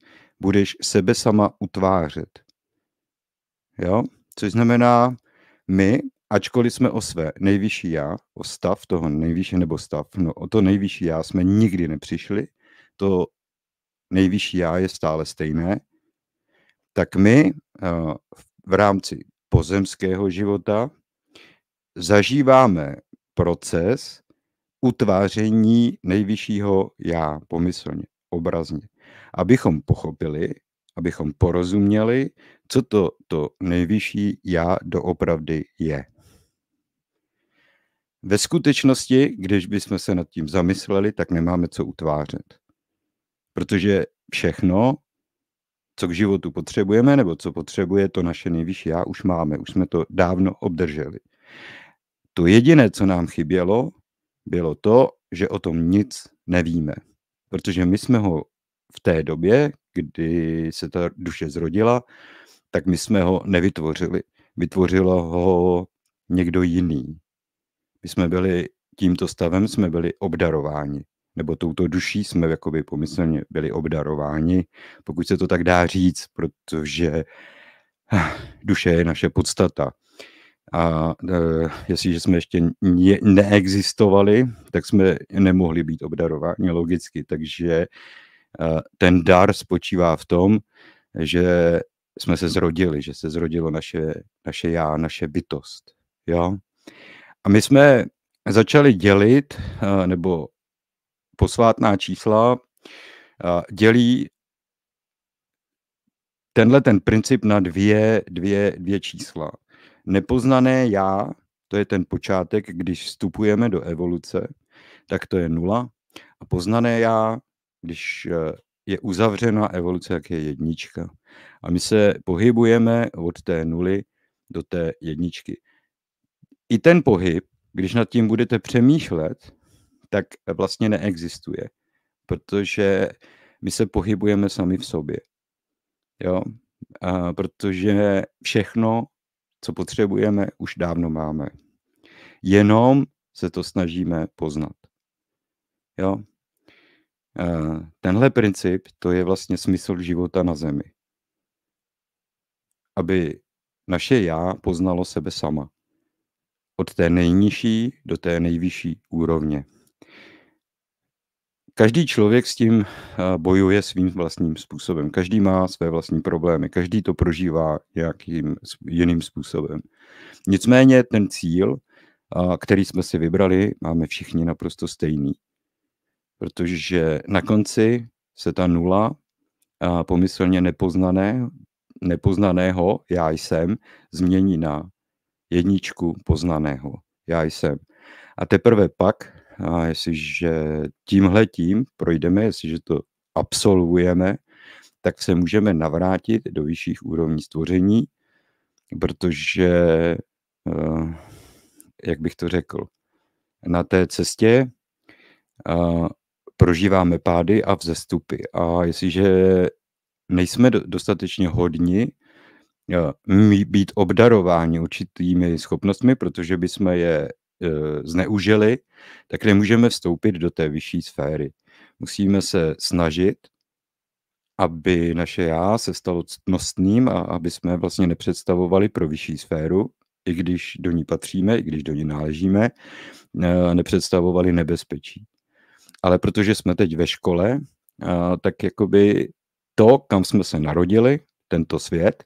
budeš sebe sama utvářet. Jo? Což znamená, my, ačkoliv jsme o své nejvyšší já, o stav toho nejvyšší nebo stav, no o to nejvyšší já jsme nikdy nepřišli, to nejvyšší já je stále stejné, tak my eh, v rámci pozemského života zažíváme proces, utváření nejvyššího já pomyslně, obrazně. Abychom pochopili, abychom porozuměli, co to, to nejvyšší já doopravdy je. Ve skutečnosti, když bychom se nad tím zamysleli, tak nemáme co utvářet. Protože všechno, co k životu potřebujeme, nebo co potřebuje to naše nejvyšší já, už máme, už jsme to dávno obdrželi. To jediné, co nám chybělo, bylo to, že o tom nic nevíme. Protože my jsme ho v té době, kdy se ta duše zrodila, tak my jsme ho nevytvořili. Vytvořilo ho někdo jiný. My jsme byli tímto stavem, jsme byli obdarováni. Nebo touto duší jsme jakoby pomyslně byli obdarováni, pokud se to tak dá říct, protože ah, duše je naše podstata. A e, jestliže jsme ještě ne, neexistovali, tak jsme nemohli být obdarováni logicky. Takže e, ten dar spočívá v tom, že jsme se zrodili, že se zrodilo naše, naše já, naše bytost. Jo? A my jsme začali dělit, e, nebo posvátná čísla e, dělí tenhle ten princip na dvě, dvě, dvě čísla. Nepoznané já, to je ten počátek, když vstupujeme do evoluce, tak to je nula. A poznané já, když eh, je uzavřena evoluce, jak je jednička. A my se pohybujeme od té nuly do té jedničky. I ten pohyb, když nad tím budete přemýšlet, tak vlastně neexistuje, protože my se pohybujeme sami v sobě. Jo? A protože všechno co potřebujeme, už dávno máme. Jenom se to snažíme poznat. Jo? Eh, tenhle princip, to je vlastně smysl života na Zemi. Aby naše já poznalo sebe sama. Od té nejnižší do té nejvyšší úrovně. Každý člověk s tím eh, bojuje svým vlastním způsobem. Každý má své vlastní problémy, každý to prožívá nějakým jiným způsobem. Nicméně ten cíl, eh, který jsme si vybrali, máme všichni naprosto stejný. Protože na konci se ta nula eh, pomyslně nepoznané, nepoznaného já jsem změní na jedničku poznaného já jsem. A teprve pak a jestliže tímhle tím projdeme, jestliže to absolvujeme, tak se můžeme navrátit do vyšších úrovní stvoření, protože, eh, jak bych to řekl, na té cestě eh, prožíváme pády a vzestupy. A jestliže nejsme dostatečně hodni eh, být obdarováni určitými schopnostmi, protože bychom je Eh, zneužili, tak nemůžeme vstoupit do té vyšší sféry. Musíme se snažit, aby naše já se stalo ctnostným a aby jsme vlastně nepředstavovali pro vyšší sféru, i když do ní patříme, i když do ní náležíme, eh, nepředstavovali nebezpečí. Ale protože jsme teď ve škole, eh, tak jakoby to, kam jsme se narodili, tento svět,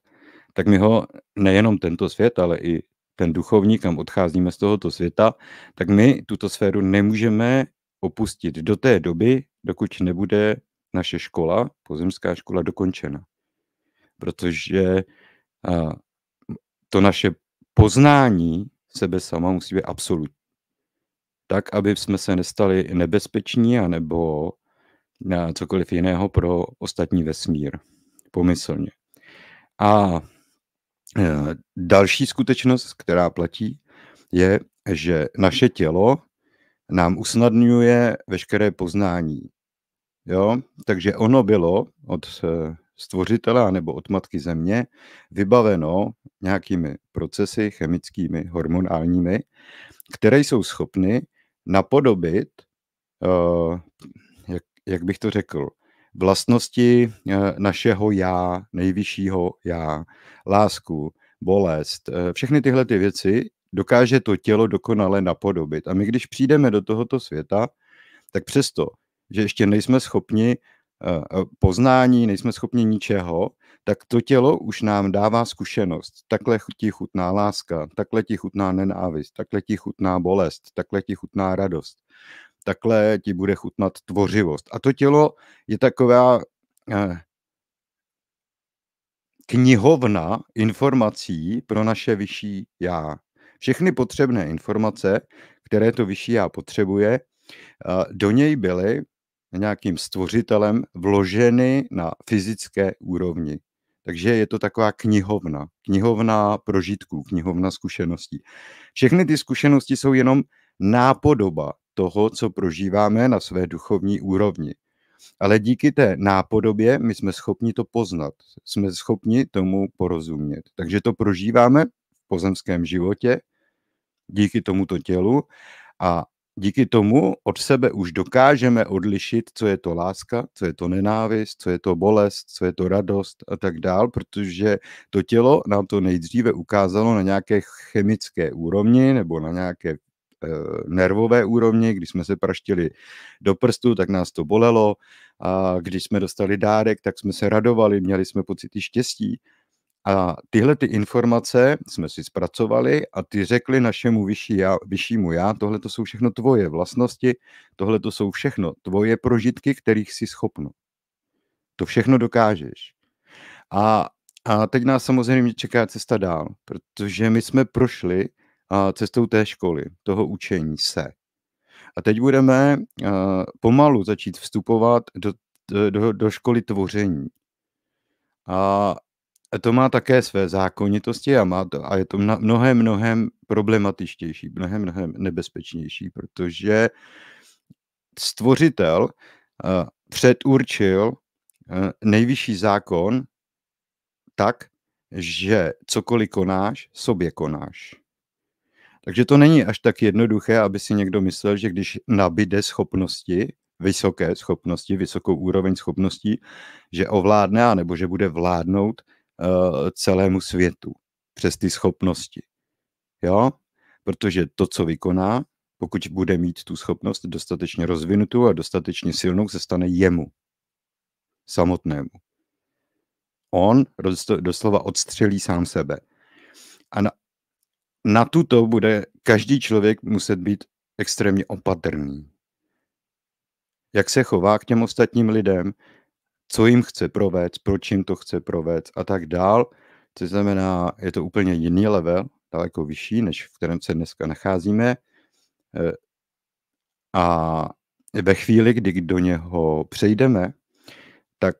tak my ho nejenom tento svět, ale i ten duchovní, kam odcházíme z tohoto světa, tak my tuto sféru nemůžeme opustit do té doby, dokud nebude naše škola, pozemská škola, dokončena. Protože to naše poznání sebe sama musí být absolutní. Tak, aby jsme se nestali nebezpeční anebo na cokoliv jiného pro ostatní vesmír, pomyslně. A Eh, další skutečnost, která platí, je, že naše tělo nám usnadňuje veškeré poznání. Jo? Takže ono bylo od eh, stvořitele nebo od matky země vybaveno nějakými procesy chemickými, hormonálními, které jsou schopny napodobit, eh, jak, jak bych to řekl, vlastnosti eh, našeho já, nejvyššího já, lásku, bolest, eh, všechny tyhle ty věci dokáže to tělo dokonale napodobit. A my, když přijdeme do tohoto světa, tak přesto, že ještě nejsme schopni eh, poznání, nejsme schopni ničeho, tak to tělo už nám dává zkušenost. Takhle ti chutná láska, takhle ti chutná nenávist, takhle ti chutná bolest, takhle ti chutná radost takhle ti bude chutnat tvořivost. A to tělo je taková eh, knihovna informací pro naše vyšší já. Všechny potřebné informace, které to vyšší já potřebuje, eh, do něj byly nějakým stvořitelem vloženy na fyzické úrovni. Takže je to taková knihovna, knihovna prožitků, knihovna zkušeností. Všechny ty zkušenosti jsou jenom nápodoba toho, co prožíváme na své duchovní úrovni. Ale díky té nápodobě my jsme schopni to poznat, jsme schopni tomu porozumět. Takže to prožíváme v pozemském životě díky tomuto tělu a díky tomu od sebe už dokážeme odlišit, co je to láska, co je to nenávist, co je to bolest, co je to radost a tak dál, protože to tělo nám to nejdříve ukázalo na nějaké chemické úrovni nebo na nějaké Eh, nervové úrovni, když jsme se praštili do prstu, tak nás to bolelo a když jsme dostali dárek, tak jsme se radovali, měli jsme pocity štěstí. A tyhle ty informace jsme si zpracovali a ty řekli našemu vyšší já, vyššímu já, tohle to jsou všechno tvoje vlastnosti, tohle to jsou všechno tvoje prožitky, kterých jsi schopno. To všechno dokážeš. A, a teď nás samozřejmě čeká cesta dál, protože my jsme prošli a cestou té školy, toho učení se. A teď budeme eh, pomalu začít vstupovat do, do, do školy tvoření. A to má také své zákonitosti a, má to, a je to mnohem, mnohem problematičtější, mnohem, mnohem nebezpečnější, protože stvořitel eh, předurčil eh, nejvyšší zákon tak, že cokoliv konáš, sobě konáš. Takže to není až tak jednoduché, aby si někdo myslel, že když nabide schopnosti, vysoké schopnosti, vysokou úroveň schopností, že ovládne, a nebo že bude vládnout uh, celému světu přes ty schopnosti. Jo? Protože to, co vykoná, pokud bude mít tu schopnost dostatečně rozvinutou a dostatečně silnou, se stane jemu samotnému. On doslova odstřelí sám sebe. A na, na tuto bude každý člověk muset být extrémně opatrný. Jak se chová k těm ostatním lidem, co jim chce provést, proč jim to chce provést a tak dál. To znamená, je to úplně jiný level, daleko vyšší, než v kterém se dneska nacházíme. E, a ve chvíli, kdy do něho přejdeme, tak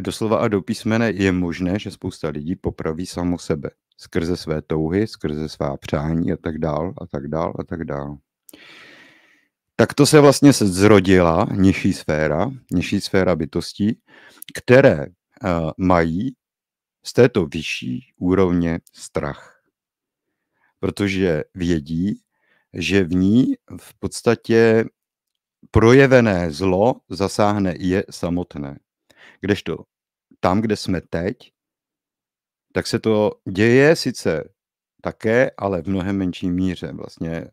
doslova a do písmene je možné, že spousta lidí popraví samo sebe skrze své touhy, skrze svá přání a tak dál a tak dál a tak dál. Tak to se vlastně zrodila nižší sféra, nižší sféra bytostí, které eh, mají z této vyšší úrovně strach. Protože vědí, že v ní v podstatě projevené zlo zasáhne je samotné. Kdežto tam, kde jsme teď, tak se to děje sice také, ale v mnohem menší míře. Vlastně eh,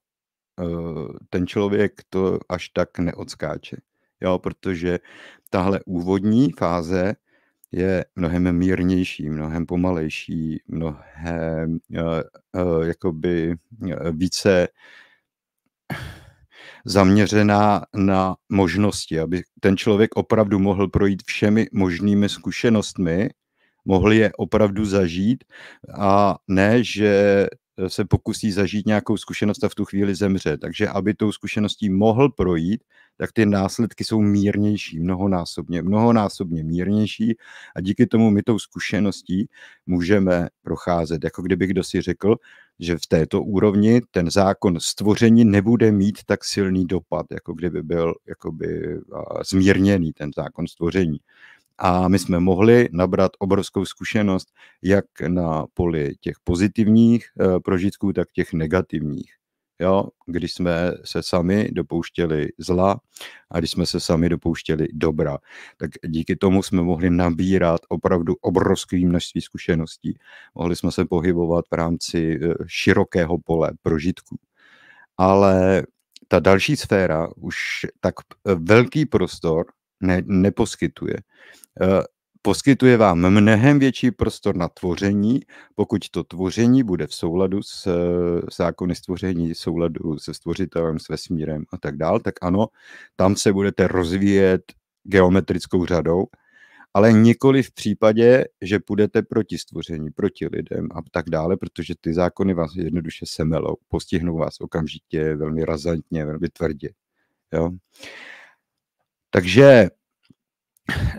ten člověk to až tak neodskáče. Jo, protože tahle úvodní fáze je mnohem mírnější, mnohem pomalejší, mnohem eh, eh, jakoby více zaměřená na možnosti, aby ten člověk opravdu mohl projít všemi možnými zkušenostmi mohli je opravdu zažít a ne, že eh, se pokusí zažít nějakou zkušenost a v tu chvíli zemře. Takže aby tou zkušeností mohl projít, tak ty následky jsou mírnější, mnohonásobně, mnohonásobně mírnější a díky tomu my tou zkušeností můžeme procházet. Jako kdyby kdo si řekl, že v této úrovni ten zákon stvoření nebude mít tak silný dopad, jako kdyby byl jakoby, zmírněný ten zákon stvoření a my jsme mohli nabrat obrovskou zkušenost jak na poli těch pozitivních eh, prožitků, tak těch negativních. Jo, když jsme se sami dopouštěli zla a když jsme se sami dopouštěli dobra, tak díky tomu jsme mohli nabírat opravdu obrovské množství zkušeností. Mohli jsme se pohybovat v rámci eh, širokého pole prožitků. Ale ta další sféra už tak eh, velký prostor ne, neposkytuje. Eh, poskytuje vám mnohem větší prostor na tvoření, pokud to tvoření bude v souladu s eh, zákony stvoření, v souladu se stvořitelem, s vesmírem a tak dál, tak ano, tam se budete rozvíjet geometrickou řadou, ale nikoli v případě, že půjdete proti stvoření, proti lidem a tak dále, protože ty zákony vás jednoduše semelou, postihnou vás okamžitě, velmi razantně, velmi tvrdě. Jo? Takže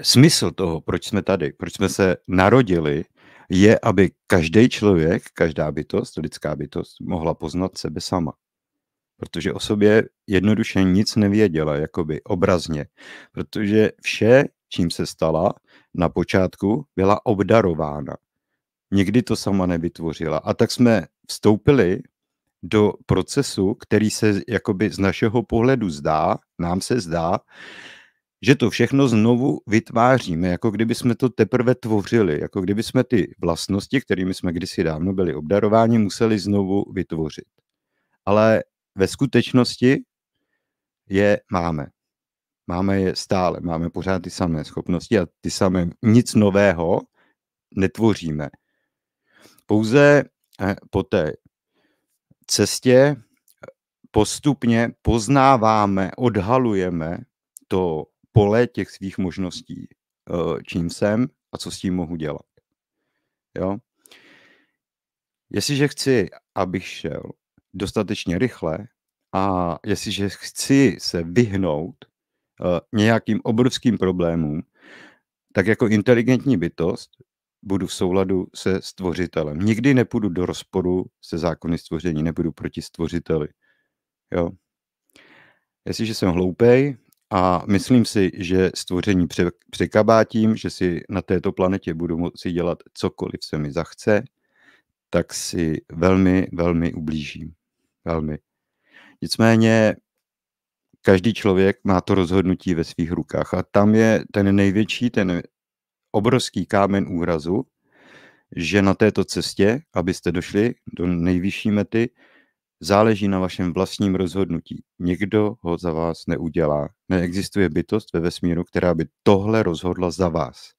smysl toho, proč jsme tady, proč jsme se narodili, je, aby každý člověk, každá bytost, lidská bytost, mohla poznat sebe sama. Protože o sobě jednoduše nic nevěděla, jakoby obrazně. Protože vše, čím se stala na počátku, byla obdarována. Nikdy to sama nevytvořila. A tak jsme vstoupili do procesu, který se jakoby z našeho pohledu zdá, nám se zdá, že to všechno znovu vytváříme, jako kdyby jsme to teprve tvořili, jako kdyby jsme ty vlastnosti, kterými jsme kdysi dávno byli obdarováni, museli znovu vytvořit. Ale ve skutečnosti je máme. Máme je stále, máme pořád ty samé schopnosti a ty samé nic nového netvoříme. Pouze eh, po té cestě postupně poznáváme, odhalujeme to pole těch svých možností, eh, čím jsem a co s tím mohu dělat. Jo? Jestliže chci, abych šel dostatečně rychle a jestliže chci se vyhnout eh, nějakým obrovským problémům, tak jako inteligentní bytost budu v souladu se stvořitelem. Nikdy nepůjdu do rozporu se zákony stvoření, nebudu proti stvořiteli. Jo? Jestliže jsem hloupej, a myslím si, že stvoření tím, že si na této planetě budu moci dělat cokoliv se mi zachce, tak si velmi, velmi ublížím. Velmi. Nicméně každý člověk má to rozhodnutí ve svých rukách a tam je ten největší, ten obrovský kámen úrazu, že na této cestě, abyste došli do nejvyšší mety, Záleží na vašem vlastním rozhodnutí. Nikdo ho za vás neudělá. Neexistuje bytost ve vesmíru, která by tohle rozhodla za vás.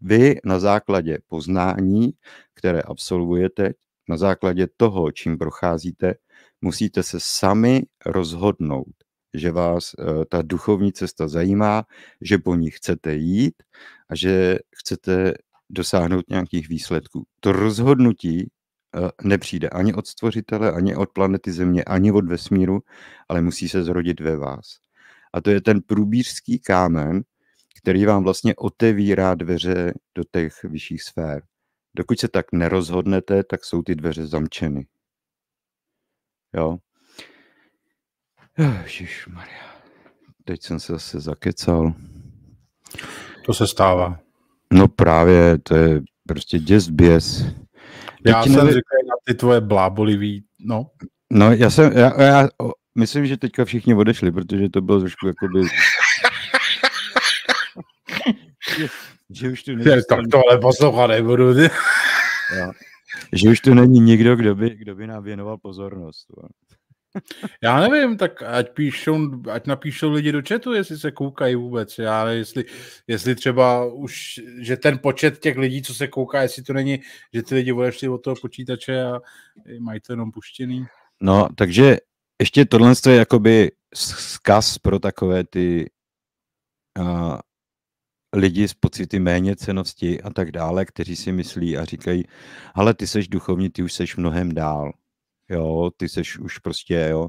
Vy na základě poznání, které absolvujete, na základě toho, čím procházíte, musíte se sami rozhodnout, že vás eh, ta duchovní cesta zajímá, že po ní chcete jít a že chcete dosáhnout nějakých výsledků. To rozhodnutí Eh, nepřijde ani od stvořitele, ani od planety Země, ani od vesmíru, ale musí se zrodit ve vás. A to je ten průbířský kámen, který vám vlastně otevírá dveře do těch vyšších sfér. Dokud se tak nerozhodnete, tak jsou ty dveře zamčeny. Jo. Eh, Maria. Teď jsem se zase zakecal. To se stává. No právě, to je prostě děs běs. Já jsem nevě... říkal na ty tvoje blábolivý, no. No, já jsem, já, já myslím, že teďka všichni odešli, protože to bylo trošku jakoby... že, <laughs> že už tu není... Tak tohle poslouchat nebudu. Že už tu není nikdo, kdo by, kdo by nám věnoval pozornost. Jo. Já nevím, tak ať, píšou, ať napíšou lidi do chatu, jestli se koukají vůbec. Já nevím, jestli, jestli třeba už, že ten počet těch lidí, co se kouká, jestli to není, že ty lidi odešli od toho počítače a mají to jenom puštěný. No, takže ještě tohle je jakoby zkaz pro takové ty uh, lidi s pocity méně cenosti a tak dále, kteří si myslí a říkají, ale ty seš duchovní, ty už seš mnohem dál jo, ty seš už prostě, jo,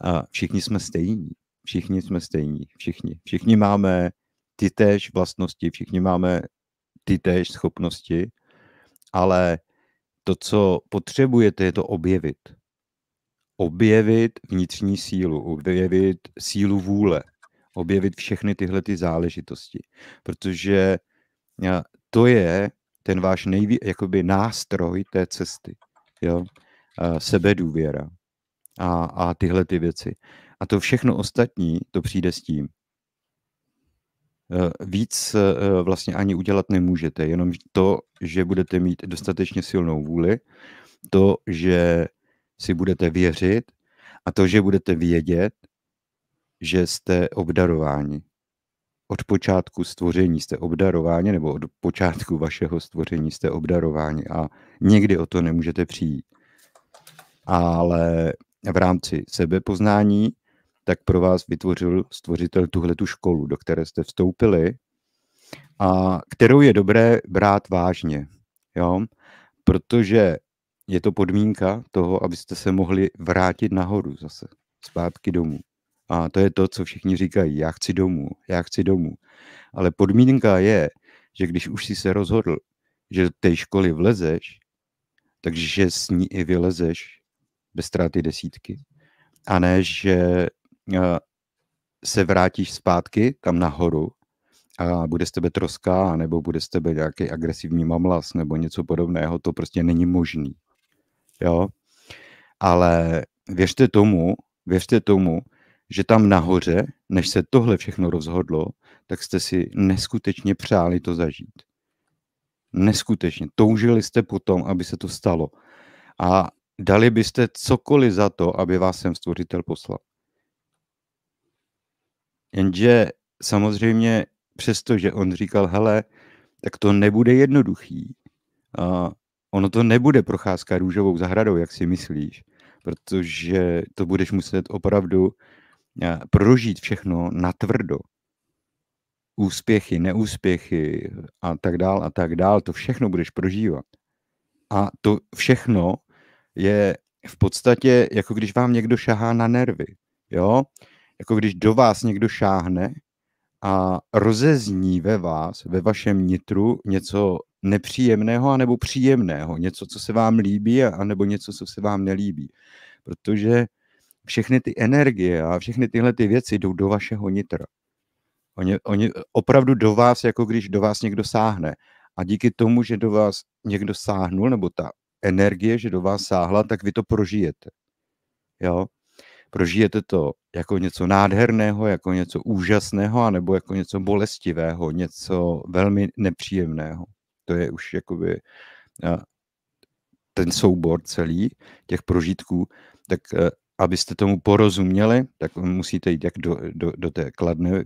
a všichni jsme stejní, všichni jsme stejní, všichni. Všichni máme ty též vlastnosti, všichni máme ty též schopnosti, ale to, co potřebujete, je to objevit. Objevit vnitřní sílu, objevit sílu vůle, objevit všechny tyhle ty záležitosti, protože to je ten váš nejví, jakoby nástroj té cesty. Jo? Eh, sebedůvěra a, a tyhle ty věci. A to všechno ostatní, to přijde s tím. Eh, víc eh, vlastně ani udělat nemůžete, jenom to, že budete mít dostatečně silnou vůli, to, že si budete věřit a to, že budete vědět, že jste obdarováni. Od počátku stvoření jste obdarováni, nebo od počátku vašeho stvoření jste obdarováni a někdy o to nemůžete přijít ale v rámci sebepoznání, tak pro vás vytvořil stvořitel tuhle tu školu, do které jste vstoupili a kterou je dobré brát vážně, jo? protože je to podmínka toho, abyste se mohli vrátit nahoru zase, zpátky domů. A to je to, co všichni říkají, já chci domů, já chci domů. Ale podmínka je, že když už si se rozhodl, že do té školy vlezeš, takže s ní i vylezeš bez ztráty desítky. A ne, že eh, se vrátíš zpátky tam nahoru a bude z tebe troská, nebo bude z tebe nějaký agresivní mamlas, nebo něco podobného, to prostě není možný. Jo? Ale věřte tomu, věřte tomu, že tam nahoře, než se tohle všechno rozhodlo, tak jste si neskutečně přáli to zažít. Neskutečně. Toužili jste potom, aby se to stalo. A Dali byste cokoliv za to, aby vás sem stvořitel poslal. Jenže samozřejmě přesto, že on říkal, hele, tak to nebude jednoduchý. A ono to nebude procházka růžovou zahradou, jak si myslíš, protože to budeš muset opravdu prožít všechno natvrdo. Úspěchy, neúspěchy a tak dál a tak dál, to všechno budeš prožívat. A to všechno je v podstatě jako když vám někdo šahá na nervy. Jo? Jako když do vás někdo šáhne a rozezní ve vás, ve vašem nitru něco nepříjemného anebo příjemného, něco, co se vám líbí anebo něco, co se vám nelíbí. Protože všechny ty energie a všechny tyhle ty věci jdou do vašeho nitra. Oni, oni opravdu do vás, jako když do vás někdo sáhne. A díky tomu, že do vás někdo sáhnul, nebo ta energie, že do vás sáhla, tak vy to prožijete. Jo? Prožijete to jako něco nádherného, jako něco úžasného, anebo jako něco bolestivého, něco velmi nepříjemného. To je už jakoby ten soubor celý těch prožitků, tak e, abyste tomu porozuměli, tak musíte jít jak do, do, do té kladné,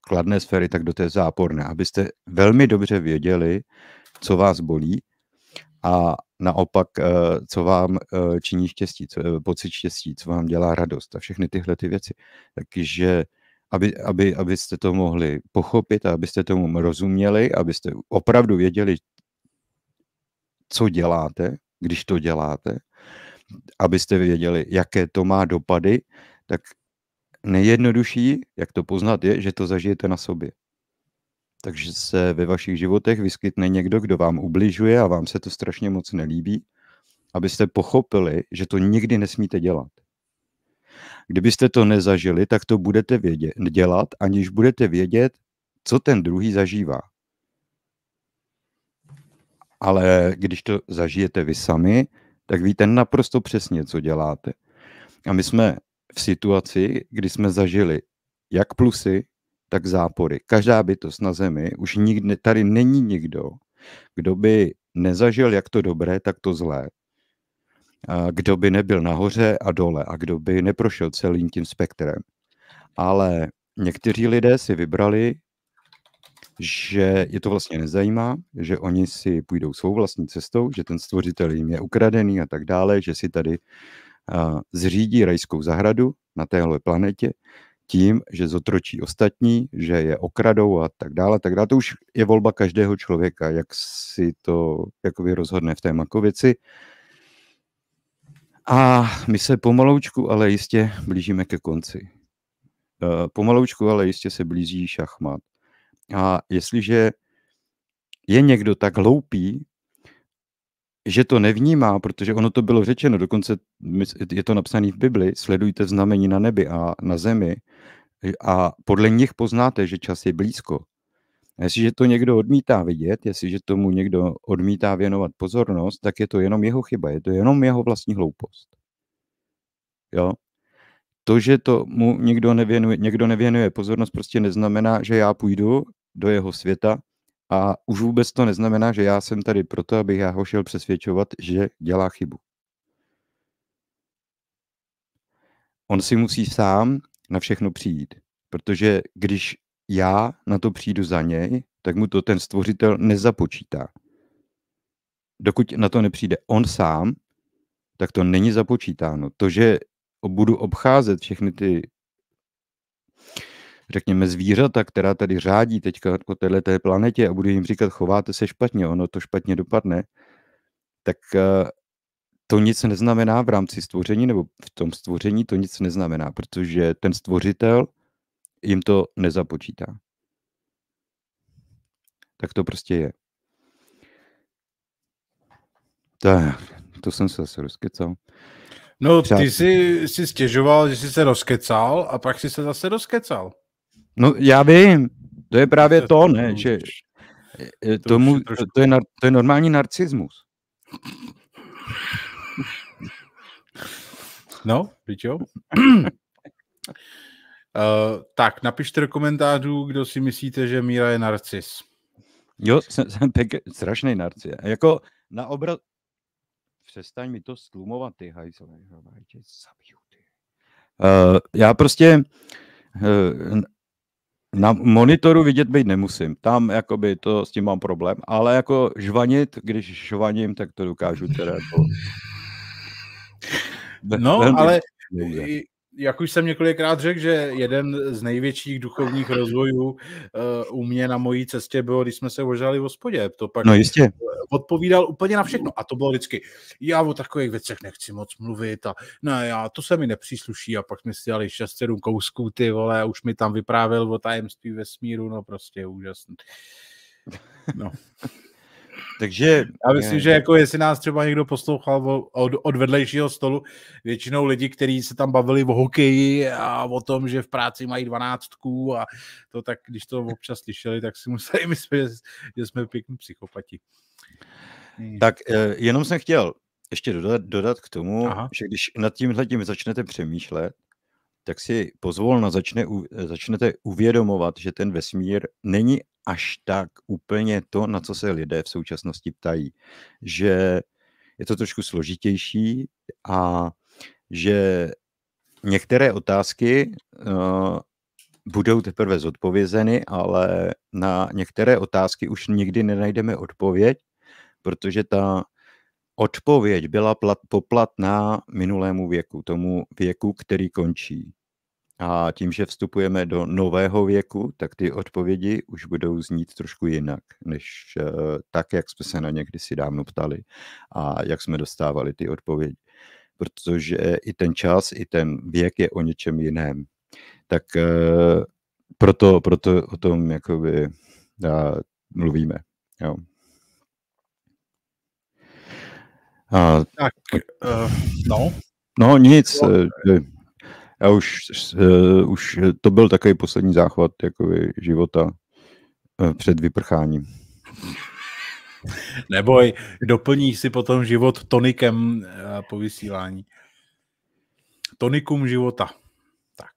kladné sféry, tak do té záporné, abyste velmi dobře věděli, co vás bolí a naopak, eh, co vám eh, činí štěstí, co, eh, pocit štěstí, co vám dělá radost a všechny tyhle ty věci. Takže aby, aby, abyste to mohli pochopit a abyste tomu rozuměli, abyste opravdu věděli, co děláte, když to děláte, abyste věděli, jaké to má dopady, tak nejjednodušší, jak to poznat, je, že to zažijete na sobě takže se ve vašich životech vyskytne někdo, kdo vám ubližuje a vám se to strašně moc nelíbí, abyste pochopili, že to nikdy nesmíte dělat. Kdybyste to nezažili, tak to budete vědět, dělat, aniž budete vědět, co ten druhý zažívá. Ale když to zažijete vy sami, tak víte naprosto přesně, co děláte. A my jsme v situaci, kdy jsme zažili jak plusy, tak zápory. Každá bytost na Zemi, už nikdy, tady není nikdo, kdo by nezažil jak to dobré, tak to zlé. Kdo by nebyl nahoře a dole a kdo by neprošel celým tím spektrem. Ale někteří lidé si vybrali, že je to vlastně nezajímá, že oni si půjdou svou vlastní cestou, že ten stvořitel jim je ukradený a tak dále, že si tady zřídí rajskou zahradu na téhle planetě, tím, že zotročí ostatní, že je okradou a tak dále, tak dále. To už je volba každého člověka, jak si to jakoby rozhodne v té makovici. A my se pomaloučku, ale jistě blížíme ke konci. Eh, pomaloučku, ale jistě se blíží šachmat. A jestliže je někdo tak hloupý, že to nevnímá, protože ono to bylo řečeno, dokonce je to napsané v Bibli, sledujte znamení na nebi a na zemi a podle nich poznáte, že čas je blízko. A jestliže to někdo odmítá vidět, jestliže tomu někdo odmítá věnovat pozornost, tak je to jenom jeho chyba, je to jenom jeho vlastní hloupost. Jo? To, že to mu někdo nevěnuje, někdo nevěnuje pozornost, prostě neznamená, že já půjdu do jeho světa a už vůbec to neznamená, že já jsem tady proto, abych já ho šel přesvědčovat, že dělá chybu. On si musí sám na všechno přijít, protože když já na to přijdu za něj, tak mu to ten stvořitel nezapočítá. Dokud na to nepřijde on sám, tak to není započítáno. To, že budu obcházet všechny ty řekněme, zvířata, která tady řádí teďka po této planetě a bude jim říkat, chováte se špatně, ono to špatně dopadne, tak eh, to nic neznamená v rámci stvoření nebo v tom stvoření to nic neznamená, protože ten stvořitel jim to nezapočítá. Tak to prostě je. Tak, to jsem se zase rozkecal. No, ty jsi si stěžoval, že jsi se rozkecal a pak jsi se zase rozkecal. No já vím, to je právě to, ne, že tomu, to, je, to je normální narcismus. <laughs> No, víš jo? Uh, <clears throat> tak, napište do komentářů, kdo si myslíte, že Míra je narcis. Jo, jsem, jsem pěkně, strašný narcis. Jako na obraz... Přestaň mi to stlumovat, ty hajzle. Uh, já prostě... Uh, na monitoru vidět být nemusím, tam jakoby to s tím mám problém, ale jako žvanit, když žvaním, tak to dokážu teda jako- No, ale jak už jsem několikrát řekl, že jeden z největších duchovních rozvojů uh, u mě na mojí cestě bylo, když jsme se ožali v hospodě. To pak no jistě. odpovídal úplně na všechno. A to bylo vždycky, já o takových věcech nechci moc mluvit a ne, já, to se mi nepřísluší. A pak jsme si dali 6-7 kousků, ty vole, a už mi tam vyprávěl o tajemství vesmíru, no prostě úžasný. No. Takže... Já myslím, že jako jestli nás třeba někdo poslouchal od, od vedlejšího stolu, většinou lidi, kteří se tam bavili o hokeji a o tom, že v práci mají dvanáctku a to tak, když to občas slyšeli, tak si museli <laughs> myslet, že, že jsme pěkní psychopati. Hmm. Tak eh, jenom jsem chtěl ještě dodat, dodat k tomu, Aha. že když nad tímhle tím začnete přemýšlet, tak si pozvolna začne, začnete uvědomovat, že ten vesmír není až tak úplně to, na co se lidé v současnosti ptají. Že je to trošku složitější a že některé otázky uh, budou teprve zodpovězeny, ale na některé otázky už nikdy nenajdeme odpověď, protože ta odpověď byla plat, poplatná minulému věku, tomu věku, který končí. A tím, že vstupujeme do nového věku, tak ty odpovědi už budou znít trošku jinak, než eh, tak, jak jsme se na ně kdysi dávno ptali a jak jsme dostávali ty odpovědi. Protože i ten čas, i ten věk je o něčem jiném. Tak eh, proto, proto o tom jakoby eh, mluvíme. Jo. A, tak, uh, no. No nic. No, a už, uh, už eh, to byl takový poslední záchvat jakoby, života uh, před vyprcháním. Neboj, doplní si potom život tonikem uh, po vysílání. Tonikum života. Tak.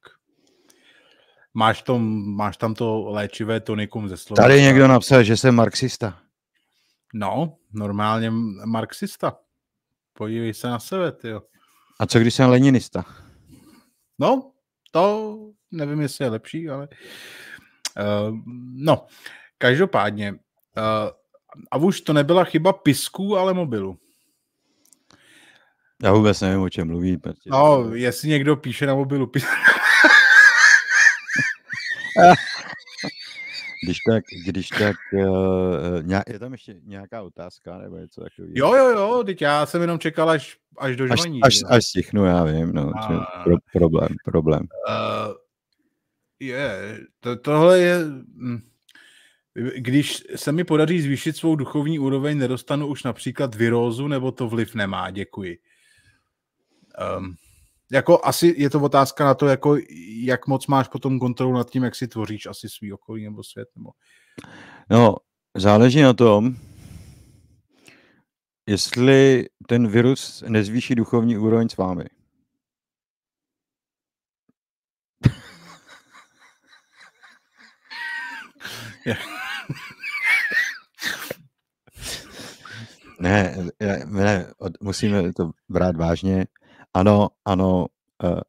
Máš, tom, máš tam to léčivé tonikum ze slova. Tady někdo napsal, že jsem marxista. No, normálně marxista. Podívej se na sebe, jo. A co když jsem leninista? No, to nevím, jestli je lepší, ale uh, no, každopádně uh, a už to nebyla chyba pisků, ale mobilu. Já vůbec nevím, o čem mluví. Protože... No, jestli někdo píše na mobilu pis... <laughs> Když tak, když tak uh, je tam ještě nějaká otázka nebo něco takového? Jo, jo, jo, teď já jsem jenom čekal až, až do až, žvaní. Až, až stichnu, já vím, no, a... pro, problém, problém. Uh, je, to, tohle je... Hm, když se mi podaří zvýšit svou duchovní úroveň, nedostanu už například virózu, nebo to vliv nemá, děkuji. Um, jako asi je to otázka na to, jako jak moc máš potom kontrolu nad tím, jak si tvoříš asi svý okolí nebo svět. Nebo... No, záleží na tom, jestli ten virus nezvýší duchovní úroveň s vámi. <laughs> ne, ne, musíme to brát vážně. Ano, ano, eh,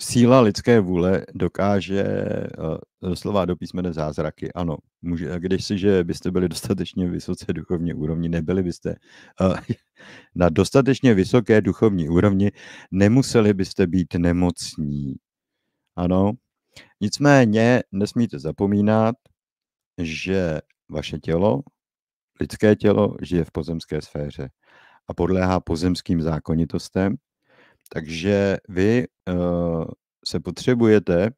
síla lidské vůle dokáže eh, doslova do písmene zázraky. Ano, může, když si, že byste byli dostatečně vysoce duchovní úrovni, nebyli byste eh, <laughs> na dostatečně vysoké duchovní úrovni, nemuseli byste být nemocní. Ano, nicméně nesmíte zapomínat, že vaše tělo, lidské tělo, žije v pozemské sféře a podléhá pozemským zákonitostem, takže vy uh, se potřebujete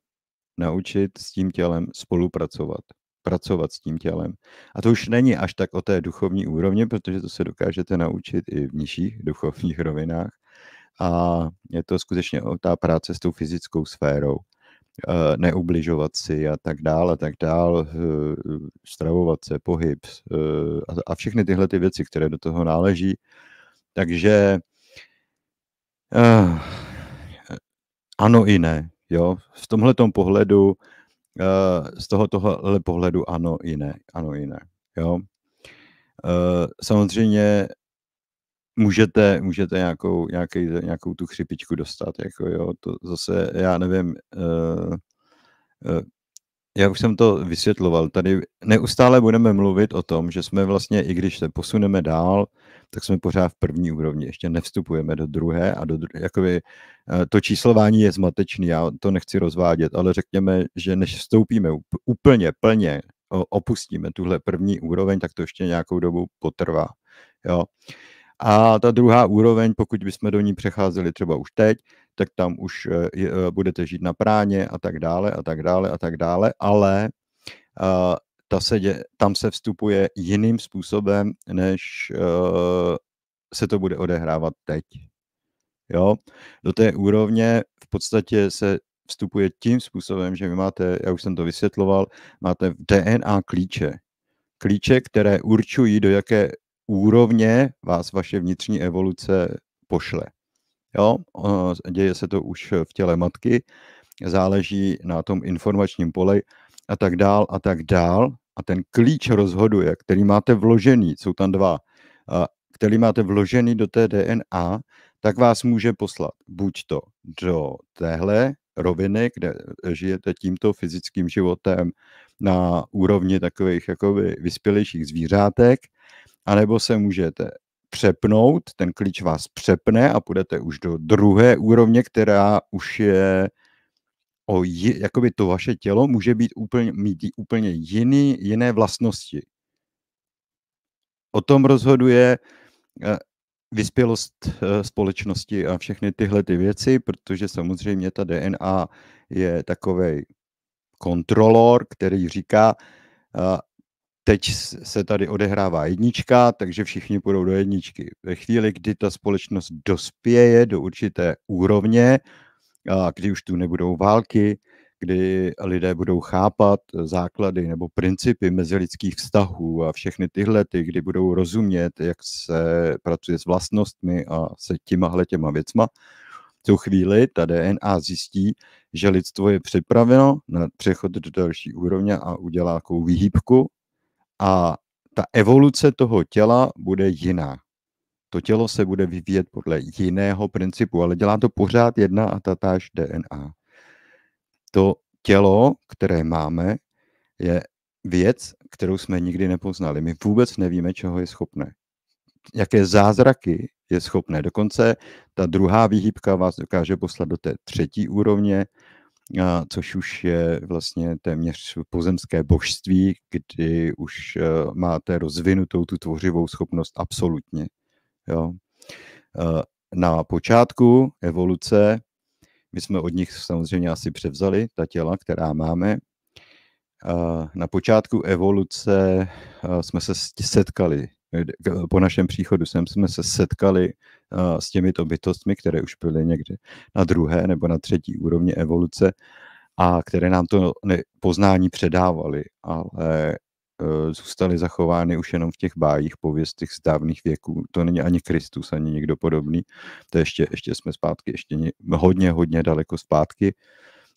naučit s tím tělem spolupracovat, pracovat s tím tělem. A to už není až tak o té duchovní úrovni, protože to se dokážete naučit i v nižších <laughs> duchovních rovinách. A je to skutečně o ta práce s tou fyzickou sférou. Uh, neubližovat si a tak dále, a tak dále, uh, stravovat se, pohyb uh, a, a všechny tyhle ty věci, které do toho náleží. Takže Uh, ano i ne. Jo? V tomhle pohledu, uh, z toho tohohle pohledu ano i ne. Ano i ne. Jo? Uh, samozřejmě můžete, můžete nějakou, nějaký, nějakou tu chřipičku dostat. Jako jo? To zase, já nevím, uh, uh, já už jsem to vysvětloval. Tady neustále budeme mluvit o tom, že jsme vlastně, i když se posuneme dál, tak jsme pořád v první úrovni, ještě nevstupujeme do druhé a do druhé, jakoby eh, to číslování je zmatečný, já to nechci rozvádět, ale řekněme, že než vstoupíme úplně, plně, opustíme tuhle první úroveň, tak to ještě nějakou dobu potrvá. Jo. A ta druhá úroveň, pokud bychom do ní přecházeli třeba už teď, tak tam už eh, eh, budete žít na práně a tak dále a tak dále a tak dále, ale ta se dě, tam se vstupuje jiným způsobem, než uh, se to bude odehrávat teď. Jo? Do té úrovně v podstatě se vstupuje tím způsobem, že vy máte, já už jsem to vysvětloval, máte v DNA klíče. Klíče, které určují, do jaké úrovně vás vaše vnitřní evoluce pošle. Jo, eh, děje se to už v těle matky, záleží na tom informačním poli a tak dál a tak dál. A ten klíč rozhoduje, který máte vložený, jsou tam dva, který máte vložený do té DNA, tak vás může poslat buď to do téhle roviny, kde žijete tímto fyzickým životem na úrovni takových jakoby vyspělejších zvířátek, anebo se můžete přepnout, ten klíč vás přepne a půjdete už do druhé úrovně, která už je o jakoby to vaše tělo může být úplně, mít úplně jiný, jiné vlastnosti. O tom rozhoduje eh, vyspělost eh, společnosti a všechny tyhle ty věci, protože samozřejmě ta DNA je takový kontrolor, který říká, eh, teď se tady odehrává jednička, takže všichni půjdou do jedničky. Ve chvíli, kdy ta společnost dospěje do určité úrovně, kdy už tu nebudou války, kdy lidé budou chápat základy nebo principy mezilidských vztahů a všechny tyhle, ty, kdy budou rozumět, jak se pracuje s vlastnostmi a se těmahle těma věcma. V tu chvíli ta DNA zjistí, že lidstvo je připraveno na přechod do další úrovně a udělá takovou výhybku a ta evoluce toho těla bude jiná to tělo se bude vyvíjet podle jiného principu, ale dělá to pořád jedna a tatáž DNA. To tělo, které máme, je věc, kterou jsme nikdy nepoznali. My vůbec nevíme, čeho je schopné. Jaké zázraky je schopné. Dokonce ta druhá výhybka vás dokáže poslat do té třetí úrovně, což už je vlastně téměř pozemské božství, kdy už e, máte rozvinutou tu tvořivou schopnost absolutně. Jo. Eh, na počátku evoluce, my jsme od nich samozřejmě asi převzali ta těla, která máme, eh, na počátku evoluce eh, jsme se setkali, po našem příchodu sem jsme se setkali s těmito bytostmi, které už byly někde na druhé nebo na třetí úrovni evoluce a které nám to poznání předávaly, ale Eh, zůstaly zachovány už jenom v těch bájích, pověstech z dávných věků. To není ani Kristus, ani někdo podobný. To ještě, ještě jsme zpátky, ještě hodně, hodně daleko zpátky.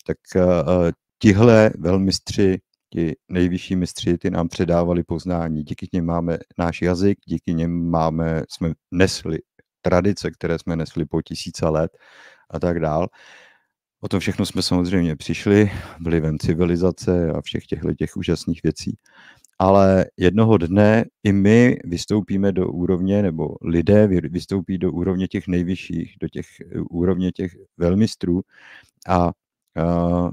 Tak eh, eh, tihle velmistři, ti nejvyšší mistři, ty nám předávali poznání. Díky nim máme náš jazyk, díky nim máme, jsme nesli tradice, které jsme nesli po tisíce let a tak dál. O to všechno jsme samozřejmě přišli vlivem civilizace a všech těchto těch úžasných věcí, ale jednoho dne i my vystoupíme do úrovně, nebo lidé vystoupí do úrovně těch nejvyšších, do těch eh, úrovně těch velmistrů a, a eh,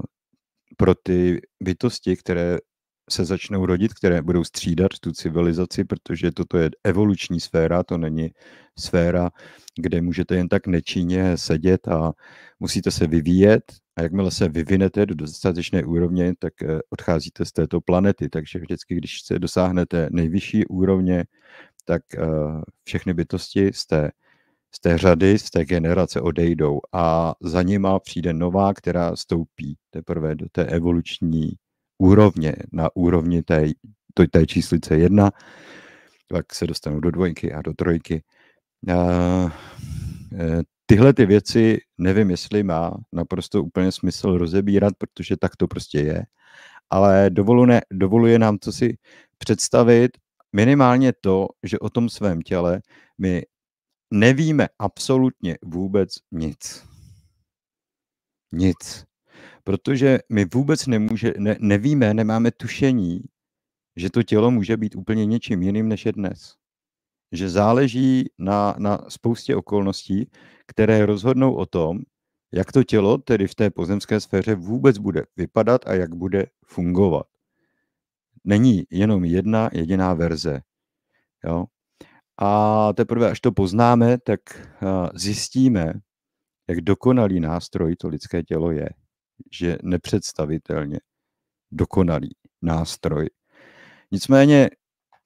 pro ty bytosti, které se začnou rodit, které budou střídat tu civilizaci, protože toto je evoluční sféra, to není sféra, kde můžete jen tak nečinně sedět a musíte se vyvíjet a jakmile se vyvinete do dostatečné úrovně, tak eh, odcházíte z této planety. Takže vždycky, když se dosáhnete nejvyšší úrovně, tak eh, všechny bytosti z té, z té řady, z té generace odejdou a za nima přijde nová, která stoupí teprve do té evoluční úrovně na úrovni té, to, té číslice jedna, pak se dostanu do dvojky a do trojky. Uh, tyhle ty věci nevím, jestli má naprosto úplně smysl rozebírat, protože tak to prostě je, ale dovoluje, dovoluje nám to si představit minimálně to, že o tom svém těle my nevíme absolutně vůbec nic. Nic protože my vůbec nemůže, ne, nevíme, nemáme tušení, že to tělo může být úplně něčím jiným, než je dnes. Že záleží na, na spoustě okolností, které rozhodnou o tom, jak to tělo tedy v té pozemské sféře vůbec bude vypadat a jak bude fungovat. Není jenom jedna jediná verze. Jo? A teprve, až to poznáme, tak eh, zjistíme, jak dokonalý nástroj to lidské tělo je že nepředstavitelně dokonalý nástroj. Nicméně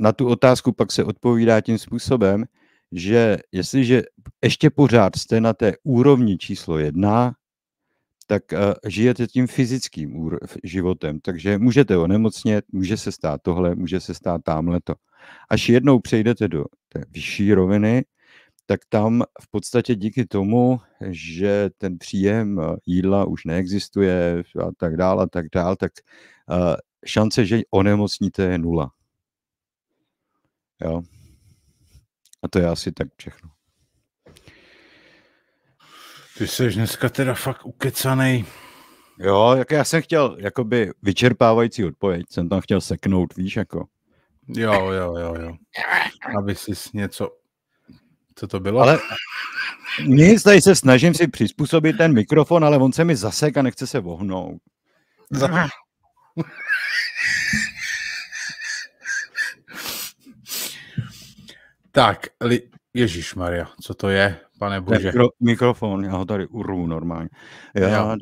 na tu otázku pak se odpovídá tím způsobem, že jestliže ještě pořád jste na té úrovni číslo jedna, tak eh, žijete tím fyzickým životem, takže můžete onemocnit, může se stát tohle, může se stát tamhle to. Až jednou přejdete do té vyšší roviny, tak tam v podstatě díky tomu, že ten příjem eh, jídla už neexistuje a tak dál a tak dál, tak eh, šance, že onemocníte je nula. Jo. A to je asi tak všechno. Ty jsi dneska teda fakt ukecaný. Jo, jak já jsem chtěl jakoby vyčerpávající odpověď, jsem tam chtěl seknout, víš, jako. Jo, jo, jo, jo. Aby jsi něco co to bylo? Ale nic, tady se snažím si přizpůsobit ten mikrofon, ale on se mi zasek a nechce se vohnout. tak, li... Ježíš Maria, co to je, pane Bože? Mikro, mikrofon, já ho tady urvu normálně. Já, já.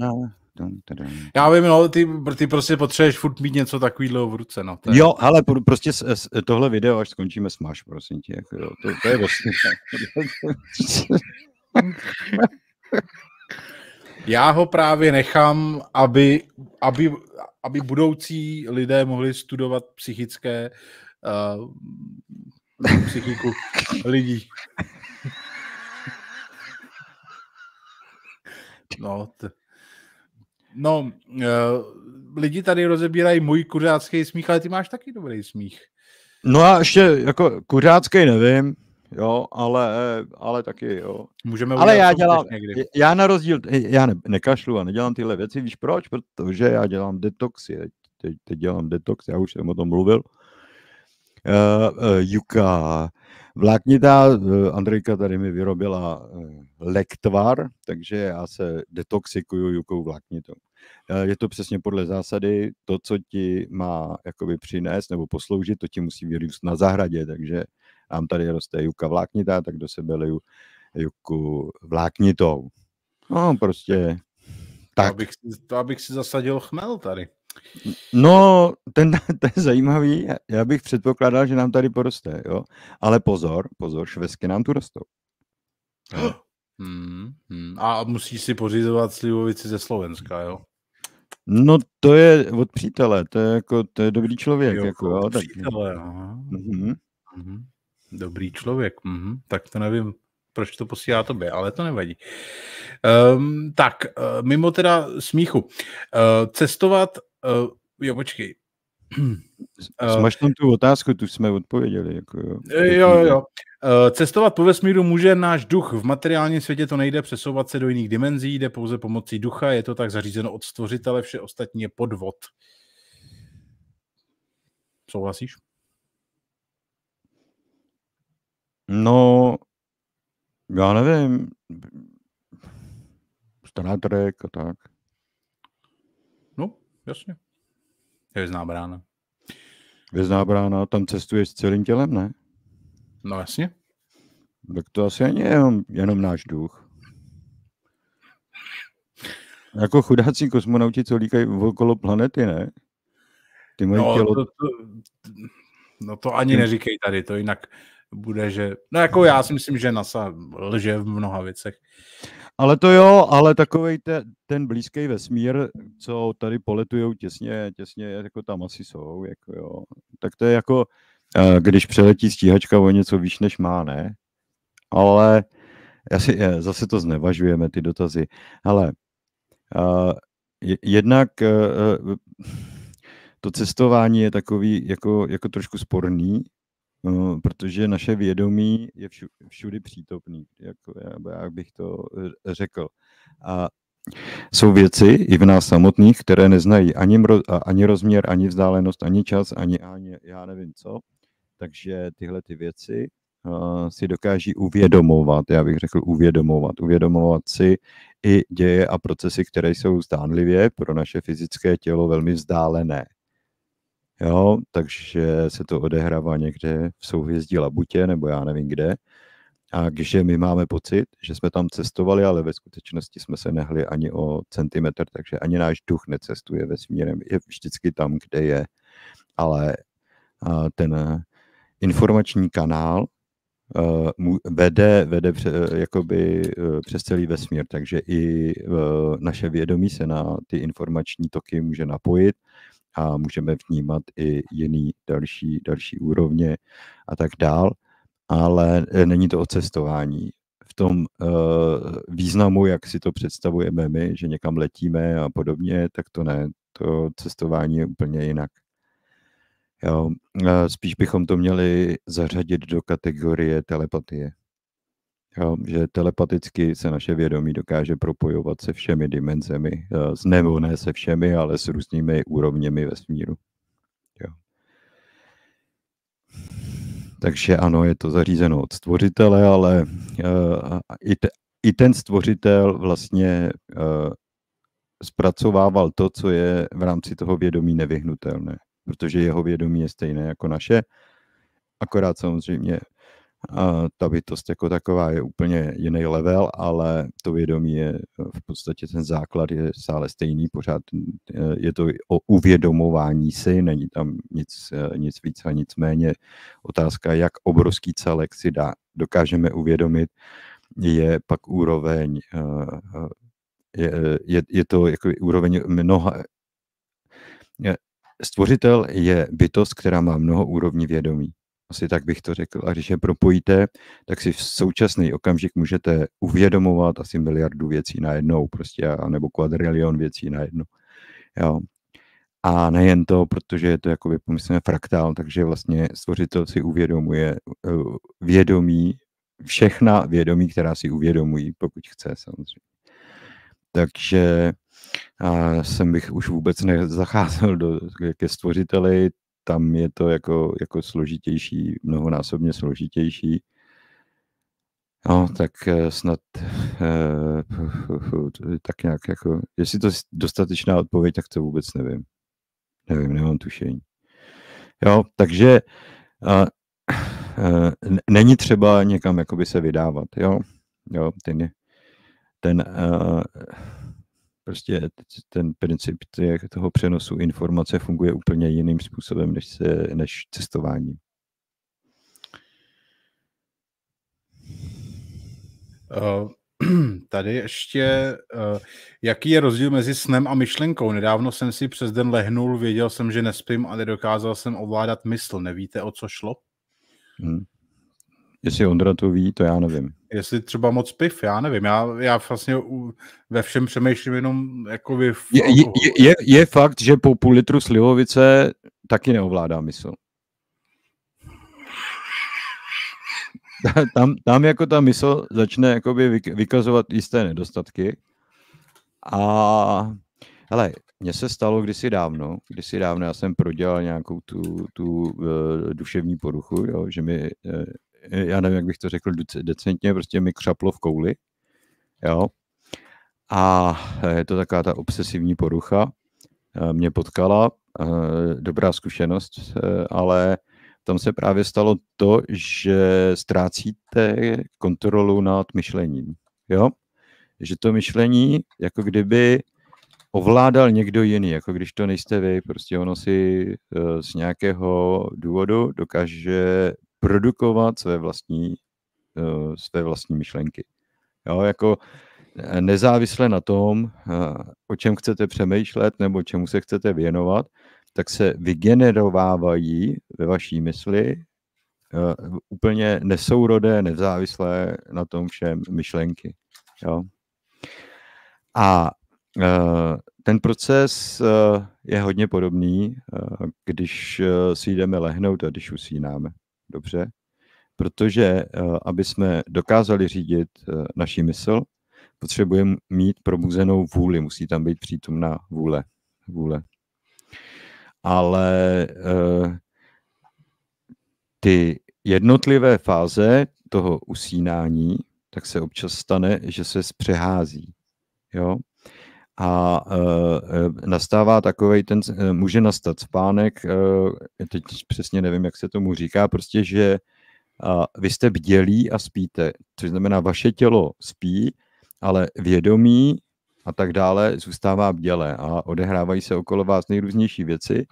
Já vím, no, ty, ty prostě potřebuješ furt mít něco takového v ruce. No, Jo, ale prostě s, s, tohle video, až skončíme, smaž, prosím tě. Jako, jo, to, to je vlastně... <laughs> Já ho právě nechám, aby, aby, aby budoucí lidé mohli studovat psychické uh, psychiku lidí. No, to... No, uh, lidi tady rozebírají můj kuřácký smích, ale ty máš taky dobrý smích. No a ještě jako kuřácký nevím, jo, ale, ale taky, jo. Můžeme ale já dělám, já na rozdíl, já ne, nekašlu a nedělám tyhle věci, víš proč? Protože já dělám detoxy, teď, teď dělám detox, já už jsem o tom mluvil. Uh, uh, Juka, Vláknitá eh, Andrejka tady mi vyrobila eh, lektvar, takže já se detoxikuju jukou vláknitou. Eh, je to přesně podle zásady, to, co ti má jakoby přinést nebo posloužit, to ti musí vyrůst na zahradě, takže nám tady roste juka vláknitá, tak do sebe liju juku vláknitou. No, prostě tak. To abych, to abych si zasadil chmel tady. No, ten, <laughs> to je zajímavý. Já bych předpokládal, že nám tady poroste, jo. Ale pozor, pozor, švestky nám tu rostou. <gasps> Hmm, hmm. A musíš si pořizovat slivovici ze Slovenska, jo? No to je od přítele, to je, jako, to je dobrý člověk. Jo, jako, jo, tak... přítele, mm-hmm. Mm-hmm. Dobrý člověk, mm-hmm. tak to nevím, proč to posílá tobě, ale to nevadí. Um, tak, eh, mimo teda smíchu. Uh, cestovat Uh, jo, počkej. Smaž <clears throat> eh, tam tu otázku, tu jsme odpověděli. Jako jo. Eh, jo, jo, Cestovat po vesmíru může náš duch. V materiálním světě to nejde přesouvat se do jiných dimenzí, jde pouze pomocí ducha, je to tak zařízeno od stvořitele, vše ostatní je podvod. Souhlasíš? No, já nevím. Star Trek a tak. Jasně. Vězná brána. Vězná brána, tam cestuješ s celým tělem, ne? No jasně. Tak to asi ani je jenom, jenom náš duch. Jako chudáci kosmonauti, co líkají okolo planety, ne? Ty no, tělo... to, to, no to ani ty... neříkej tady, to jinak bude, že... No jako já si myslím, že NASA lže v mnoha věcech. Ale to jo, ale takovej te, ten blízký vesmír, co tady poletujou těsně, těsně, jako tam asi jsou, jako jo. Tak to je jako, eh, když přeletí stíhačka o něco výš, než má, ne? Ale asi, eh, zase to znevažujeme, ty dotazy. Ale uh, eh, jednak uh, to cestování je takový jako, jako trošku sporný, No, protože naše vědomí je všudy přítomný, jako jak bych to eh, řekl. A jsou věci i v nás samotných, které neznají ani, mro, ani rozměr, ani vzdálenost, ani čas, ani, ani já nevím co. Takže tyhle ty věci uh, si dokáží uvědomovat, já bych řekl uvědomovat, uvědomovat si i děje a procesy, které jsou zdánlivě pro naše fyzické tělo velmi vzdálené. Jo, takže se to odehrává někde v souhvězdí Labutě, nebo já nevím kde. A když my máme pocit, že jsme tam cestovali, ale ve skutečnosti jsme se nehli ani o centimetr, takže ani náš duch necestuje vesmírem. Je vždycky tam, kde je. Ale ten informační kanál e, vede, vede pře, jakoby e, přes celý vesmír, takže i e, naše vědomí se na ty informační toky může napojit a můžeme vnímat i jiný další, další úrovně a tak dál, ale eh, není to o cestování. V tom uh, významu, jak si to představujeme my, že někam letíme a podobně, tak to ne. To cestování je úplně jinak. Jo. Eh, spíš bychom to měli zařadit do kategorie telepatie že telepaticky se naše vědomí dokáže propojovat se všemi dimenzemi, eh, s nebo ne se všemi, ale s různými úrovněmi vesmíru. Jo. Takže ano, je to zařízeno od stvořitele, ale uh, i, te, i ten stvořitel vlastně uh, zpracovával to, co je v rámci toho vědomí nevyhnutelné, protože jeho vědomí je stejné jako naše, akorát samozřejmě ta bytost jako taková je úplně jiný level, ale to vědomí je eh, v podstatě ten základ je stále stejný, pořád eh, je to o uvědomování si, není tam nic, eh, nic víc a nic méně. Otázka, jak obrovský celek si dá, dokážeme uvědomit, je pak úroveň, je, je, je to jako úroveň mnoha, Stvořitel je bytost, která má mnoho úrovní vědomí asi tak bych to řekl. A když je propojíte, tak si v současný okamžik můžete uvědomovat asi miliardu věcí najednou, prostě, nebo kvadrilion věcí najednou. Jo. A nejen to, protože je to jakoby pomyslné fraktál, takže vlastně stvořitel si uvědomuje eh, vědomí, všechna vědomí, která si uvědomují, pokud chce samozřejmě. Takže a jsem bych už vůbec nezacházel do, ke stvořiteli, tam je to jako, jako složitější, mnohonásobně složitější. No, tak eh, snad eh, tak nějak jako, jestli to je dostatečná odpověď, tak to vůbec nevím. Nevím, nemám tušení. Jo, takže a, a, eh, není třeba někam jakoby se vydávat, jo. Jo, ten, ten a, Prostě ten princip těch, toho přenosu informace funguje úplně jiným způsobem než, se, než cestování. Eh, <clears throat> tady ještě, eh, jaký je rozdíl mezi snem a myšlenkou? Nedávno jsem si přes den lehnul, věděl jsem, že nespím a nedokázal jsem ovládat mysl. Nevíte, o co šlo? Hmm. Jestli Ondra to ví, to já nevím. Jestli třeba moc piv, já nevím. Já, já vlastně ve všem přemýšlím jenom jako vy... Je, je, je, je fakt, že po půl litru slivovice taky neovládá mysl. tam, tam jako ta mysl začne jakoby vykazovat jisté nedostatky. A hele, mně se stalo kdysi dávno, kdysi dávno já jsem prodělal nějakou tu, tu uh, duševní poruchu, jo, že mi uh, já nevím, jak bych to řekl decentně, prostě mi křaplo v kouli, jo. A eh, je to taková ta obsesivní porucha, eh, mě potkala, eh, dobrá zkušenost, ale tam se právě stalo to, že ztrácíte kontrolu nad myšlením, jo. Že to myšlení, jako kdyby ovládal někdo jiný, jako když to nejste vy, prostě ono si z nějakého důvodu dokáže produkovat své vlastní, eh, své vlastní myšlenky. Jo, jako eh, nezávisle na tom, eh, o čem chcete přemýšlet nebo čemu se chcete věnovat, tak se vygenerovávají ve vaší mysli uh, úplně nesourodé, nezávislé na tom všem myšlenky. Jo? A uh, ten proces je hodně podobný, když si jdeme lehnout a když usínáme dobře, protože eh, aby jsme dokázali řídit eh, naši mysl, potřebujeme mít probuzenou vůli, musí tam být přítomná vůle. vůle. Ale eh, ty jednotlivé fáze toho usínání, tak se občas stane, že se zpřehází. Jo? a e, e, nastává takový ten, e, může nastat spánek, teď přesně nevím, jak se tomu říká, prostě, že vy jste bdělí a spíte, což znamená, vaše tělo spí, ale vědomí a tak dále zůstává bdělé a odehrávají se okolo vás nejrůznější věci.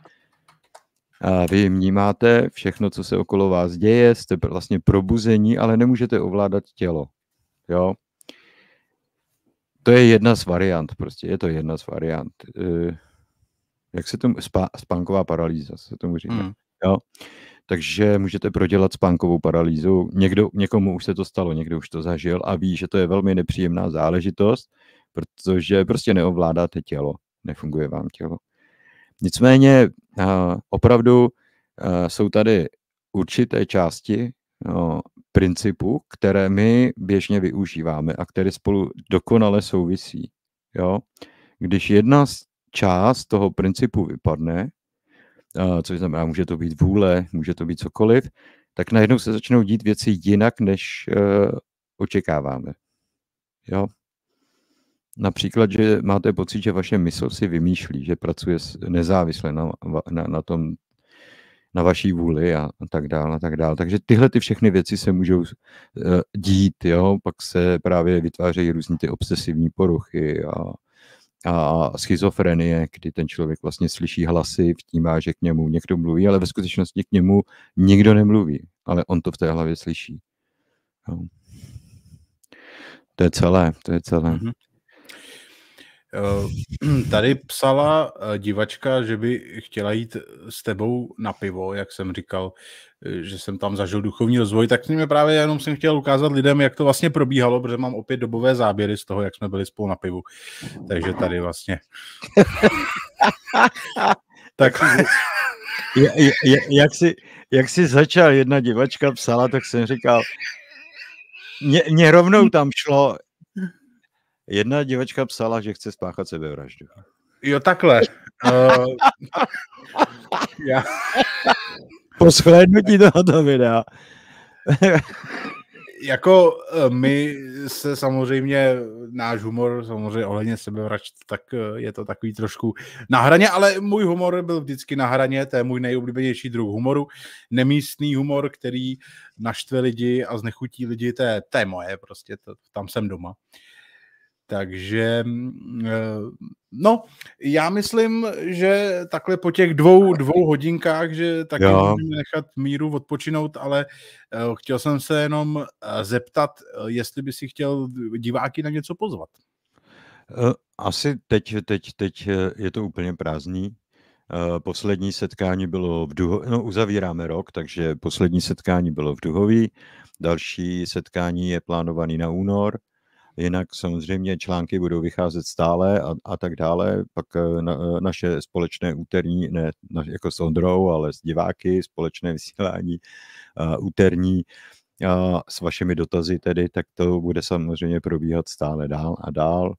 A vy vnímáte všechno, co se okolo vás děje, jste vlastně probuzení, ale nemůžete ovládat tělo. Jo? To je jedna z variant, prostě je to jedna z variant. E, jak se tomu, spa, spánková paralýza se tomu říká. Mm. Jo? Takže můžete prodělat spánkovou paralýzu. Někdo, někomu už se to stalo, někdo už to zažil a ví, že to je velmi nepříjemná záležitost, protože prostě neovládáte tělo, nefunguje vám tělo. Nicméně opravdu jsou tady určité části No, principu, které my běžně využíváme a které spolu dokonale souvisí. Jo? Když jedna část toho principu vypadne, což znamená, může to být vůle, může to být cokoliv, tak najednou se začnou dít věci jinak, než eh, očekáváme. Jo? Například, že máte pocit, že vaše mysl si vymýšlí, že pracuje nezávisle na, na, na tom, na vaší vůli a tak dále a tak dále. Takže tyhle ty všechny věci se můžou eh, dít, jo, pak se právě vytvářejí různé ty obsesivní poruchy a, a schizofrenie, kdy ten člověk vlastně slyší hlasy, vtímá, že k němu někdo mluví, ale ve skutečnosti k němu nikdo nemluví, ale on to v té hlavě slyší. Jo. To je celé, to je celé. Mm-hmm. Eh, <clears throat> tady psala eh, divačka, že by chtěla jít s tebou na pivo, jak jsem říkal, eh, že jsem tam zažil duchovní rozvoj, tak s nimi právě jenom jsem chtěl ukázat lidem, jak to vlastně probíhalo, protože mám opět dobové záběry z toho, jak jsme byli spolu na pivu. Takže tady vlastně. <laughs> tak je, je, jak, jsi, jak jsi začal, jedna divačka psala, tak jsem říkal, mě, mě rovnou tam šlo, Jedna divačka psala, že chce spáchat sebevraždu. Jo, takhle. uh, <laughs> já... Po shlédnutí tohoto videa. jako eh, my se samozřejmě, náš humor samozřejmě ohledně sebevražd, tak eh, je to takový trošku na hraně, ale můj humor byl vždycky na hraně, to je můj nejoblíbenější druh humoru, nemístný humor, který naštve lidi a znechutí lidi, to je, to je moje prostě, to, tam jsem doma. Uh, takže mm, eh, no, já myslím, že takhle po těch dvou, dvou hodinkách, že taky jo. můžeme nechat míru odpočinout, ale eh, chtěl jsem se jenom eh, zeptat, jestli by si chtěl diváky na něco pozvat. Asi teď, teď, teď je to úplně prázdný. Poslední setkání bylo v Duhoví, no uzavíráme rok, takže poslední setkání bylo v Duhoví, další setkání je plánovaný na únor, Jinak samozřejmě články budou vycházet stále a, a tak dále. Pak eh, na, eh, naše společné úterní, ne na, jako s Ondrou, ale s diváky, společné <laughs> vysílání uh, úterní a s vašimi dotazy tedy, tak to bude samozřejmě probíhat stále dál a dál.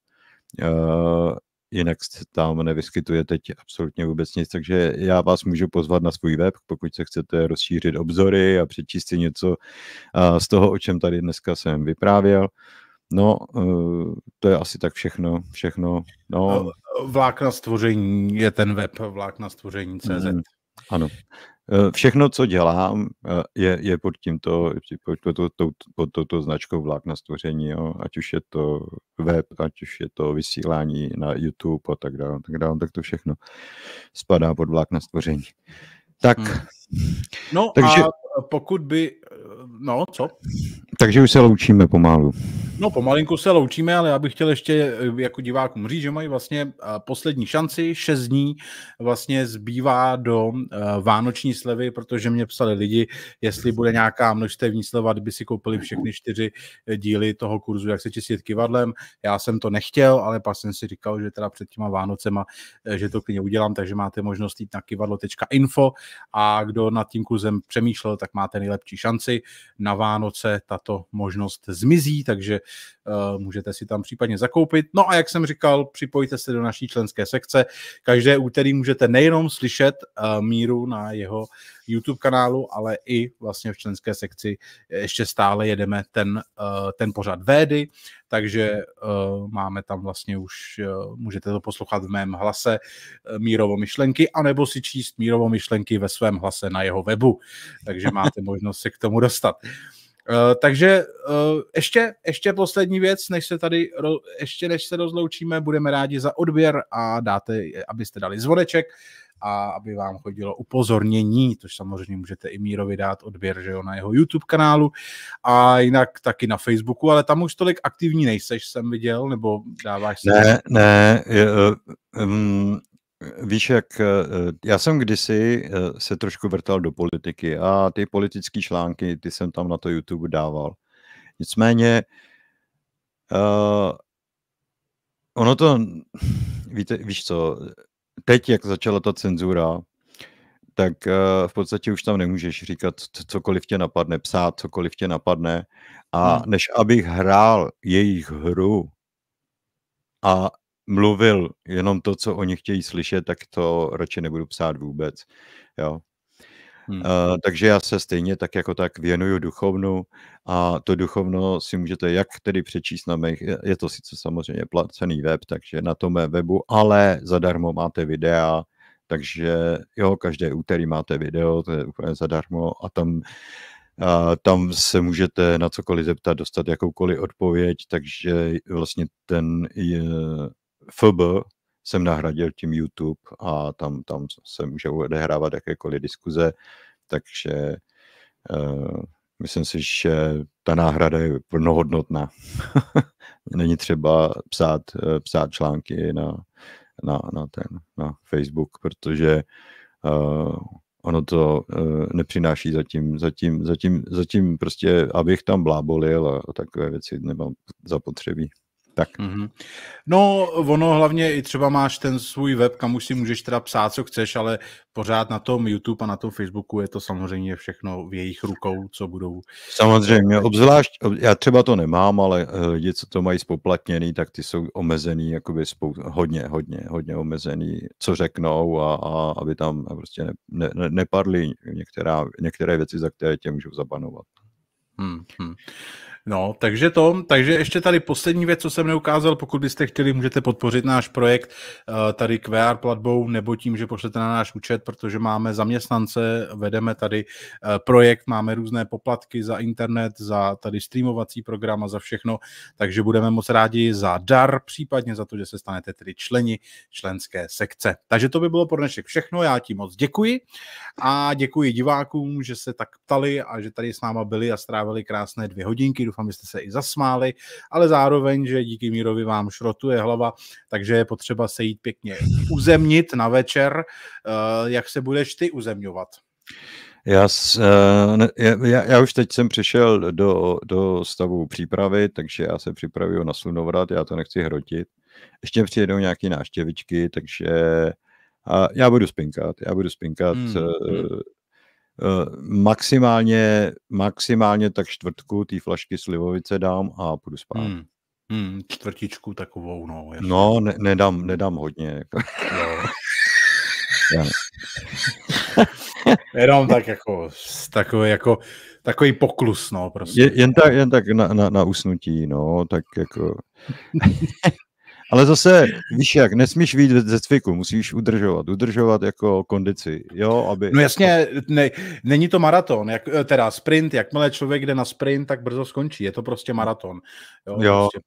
Uh, jinak tam nevyskytuje teď absolutně vůbec nic, takže já vás můžu pozvat na svůj web, pokud se chcete rozšířit obzory a přečíst si něco z toho, o čem tady dneska jsem vyprávěl. No, eh, to je asi tak všechno. všechno. No. Vlákna stvoření je ten web, vlákna stvoření CZ. Mm, ano. Eh, všechno, co dělám, eh, je, je pod tímto, pod touto to, to, to, to značkou vlákna stvoření, jo. ať už je to web, ať už je to vysílání na YouTube a tak dále, tak, dále, tak to všechno spadá pod vlákna stvoření. Tak. Hmm. No Takže... a pokud by, no co? Takže už se loučíme pomalu. No pomalinku se loučíme, ale já bych chtěl ještě eh, jako divákům říct, že mají vlastně eh, poslední šanci, šest dní vlastně zbývá do eh, vánoční slevy, protože mě psali lidi, jestli bude nějaká množstevní sleva, kdyby si koupili všechny čtyři díly toho kurzu, jak se čistit kivadlem. Já jsem to nechtěl, ale pak jsem si říkal, že teda před těma Vánocema, že to klidně udělám, takže máte možnost jít na kivadlo.info a kdo nad tím kurzem přemýšlel, tak máte nejlepší šanci na Vánoce tato tato možnost zmizí, takže uh, můžete si tam případně zakoupit. No a jak jsem říkal, připojte se do naší členské sekce. Každé úterý můžete nejenom slyšet uh, Míru na jeho YouTube kanálu, ale i vlastně v členské sekci ještě stále jedeme ten, uh, ten pořad Védy, takže uh, máme tam vlastně už, uh, můžete to poslouchat v mém hlase Mírovo myšlenky, anebo si číst Mírovo myšlenky ve svém hlase na jeho webu, takže máte možnost se k tomu dostat. Eh, takže uh, ještě, ještě poslední věc, než se tady, ještě než se rozloučíme, budeme rádi za odběr a dáte, abyste dali zvoneček a aby vám chodilo upozornění, což samozřejmě můžete i Mírovi dát odběr, že jo, na jeho YouTube kanálu a jinak taky na Facebooku, ale tam už tolik aktivní nejseš, jsem viděl, nebo dáváš se... Ne, ne, je, um, víš, jak eh, já jsem kdysi eh, se trošku vrtal do politiky a ty politické články, ty jsem tam na to YouTube dával. Nicméně uh, ono to, víte, víš co, teď, jak začala ta cenzura, tak v podstatě už tam nemůžeš říkat, cokoliv tě napadne, psát, cokoliv tě napadne. A hmm. než abych hrál jejich hru, a mluvil jenom to, co oni chtějí slyšet, tak to radši nebudu psát vůbec. Jo. Hmm. Uh, takže já se stejně tak jako tak věnuju duchovnu a to duchovno si můžete jak tedy přečíst na mých, je to sice samozřejmě placený web, takže na tom webu, ale zadarmo máte videa, takže jo, každé úterý máte video, to je úplně zadarmo a tam a eh, tam se můžete na cokoliv zeptat, dostat jakoukoliv odpověď, takže vlastně ten FB jsem nahradil tím YouTube a tam, tam se může odehrávat jakékoliv diskuze, takže uh, myslím si, že ta náhrada je plnohodnotná. <laughs> Není třeba psát, eh, psát články na, na, na, ten, na Facebook, protože uh, ono to uh, nepřináší zatím, zatím, zatím, zatím prostě, abych tam blábolil a, a takové věci nemám zapotřebí. Tak. Mm-hmm. No, ono hlavně i třeba máš ten svůj web, kam už si můžeš teda psát, co chceš, ale pořád na tom YouTube a na tom Facebooku je to samozřejmě všechno v jejich rukou, co budou. Samozřejmě, obzvlášť, já třeba to nemám, ale eh, lidi, co to mají spoplatněný, tak ty jsou omezený, jakoby spou- hodně, hodně, hodně omezený, co řeknou a, a aby tam prostě ne, ne, ne, nepadly některá, některé věci, za které tě můžou zabanovat. Hmm, hmm. No, takže to, takže ještě tady poslední věc, co jsem neukázal, pokud byste chtěli, můžete podpořit náš projekt eh, tady QR platbou nebo tím, že pošlete na náš účet, protože máme zaměstnance, vedeme tady eh, projekt, máme různé poplatky za internet, za tady streamovací program a za všechno, takže budeme moc rádi za dar, případně za to, že se stanete tedy členi členské sekce. Takže to by bylo pro dnešek všechno, já ti moc děkuji a děkuji divákům, že se tak ptali a že tady s náma byli a strávili krásné dvě hodinky doufám, že jste se i zasmáli, ale zároveň, že díky Mírovi vám šrotuje hlava, takže je potřeba se jít pěkně uzemnit na večer. Eh, jak se budeš ty uzemňovat? Eh, já, já, já už teď jsem přišel do, do stavu přípravy, takže já se připravuju na slunovrat, já to nechci hrotit. Ještě přijedou nějaké náštěvičky, takže a já budu spinkat, já budu spinkat. Hmm. hmm. Eh, Eh, maximálně, maximálně tak čtvrtku té flašky slivovice dám a půjdu spát. Hmm. Hmm, čtvrtičku takovou, no. Jasný. No, ne, nedám, nedám hodně. Jako. No. <laughs> Já. <laughs> Jenom tak jako, takový, jako, takový poklus, no, prostě. Je, jen tak, jen tak na, na, na usnutí, no, tak jako... <laughs> Ale zase, víš jak, nesmíš víc ze cviku, musíš udržovat, udržovat jako kondici, jo, aby... No jasně, ne, není to maraton, jak, eh, teda sprint, jakmile člověk jde na sprint, tak brzo skončí, je to prostě maraton. Jo, jo. prostě,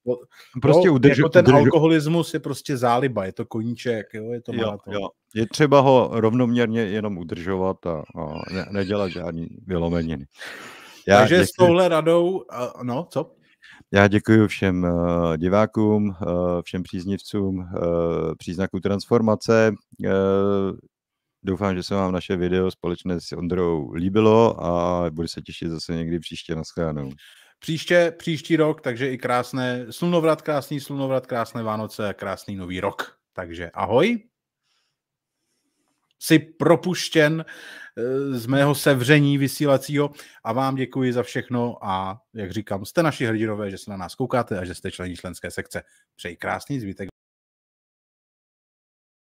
no prostě jo, jako ten udržu. alkoholismus je prostě záliba, je to koníček, jo, je to maraton. Jo, jo. Je třeba ho rovnoměrně jenom udržovat a, a ne, nedělat žádný vylomeniny. Já Takže děkuji. s touhle radou, no, co? Já děkuji všem eh, divákům, eh, všem příznivcům eh, příznaků transformace. Doufám, že se vám naše video společně s Ondrou líbilo a budu se těšit zase někdy příště. Naschledanou. Příště, příští rok, takže i krásné slunovrat, krásný slunovrat, krásné Vánoce a krásný nový rok. Takže ahoj. Jsi propuštěn Eh, z mého sevření vysílacího a vám děkuji za všechno a jak říkám, jste naši hrdinové, že se na nás koukáte a že jste členi členské sekce. Přeji krásný zbytek.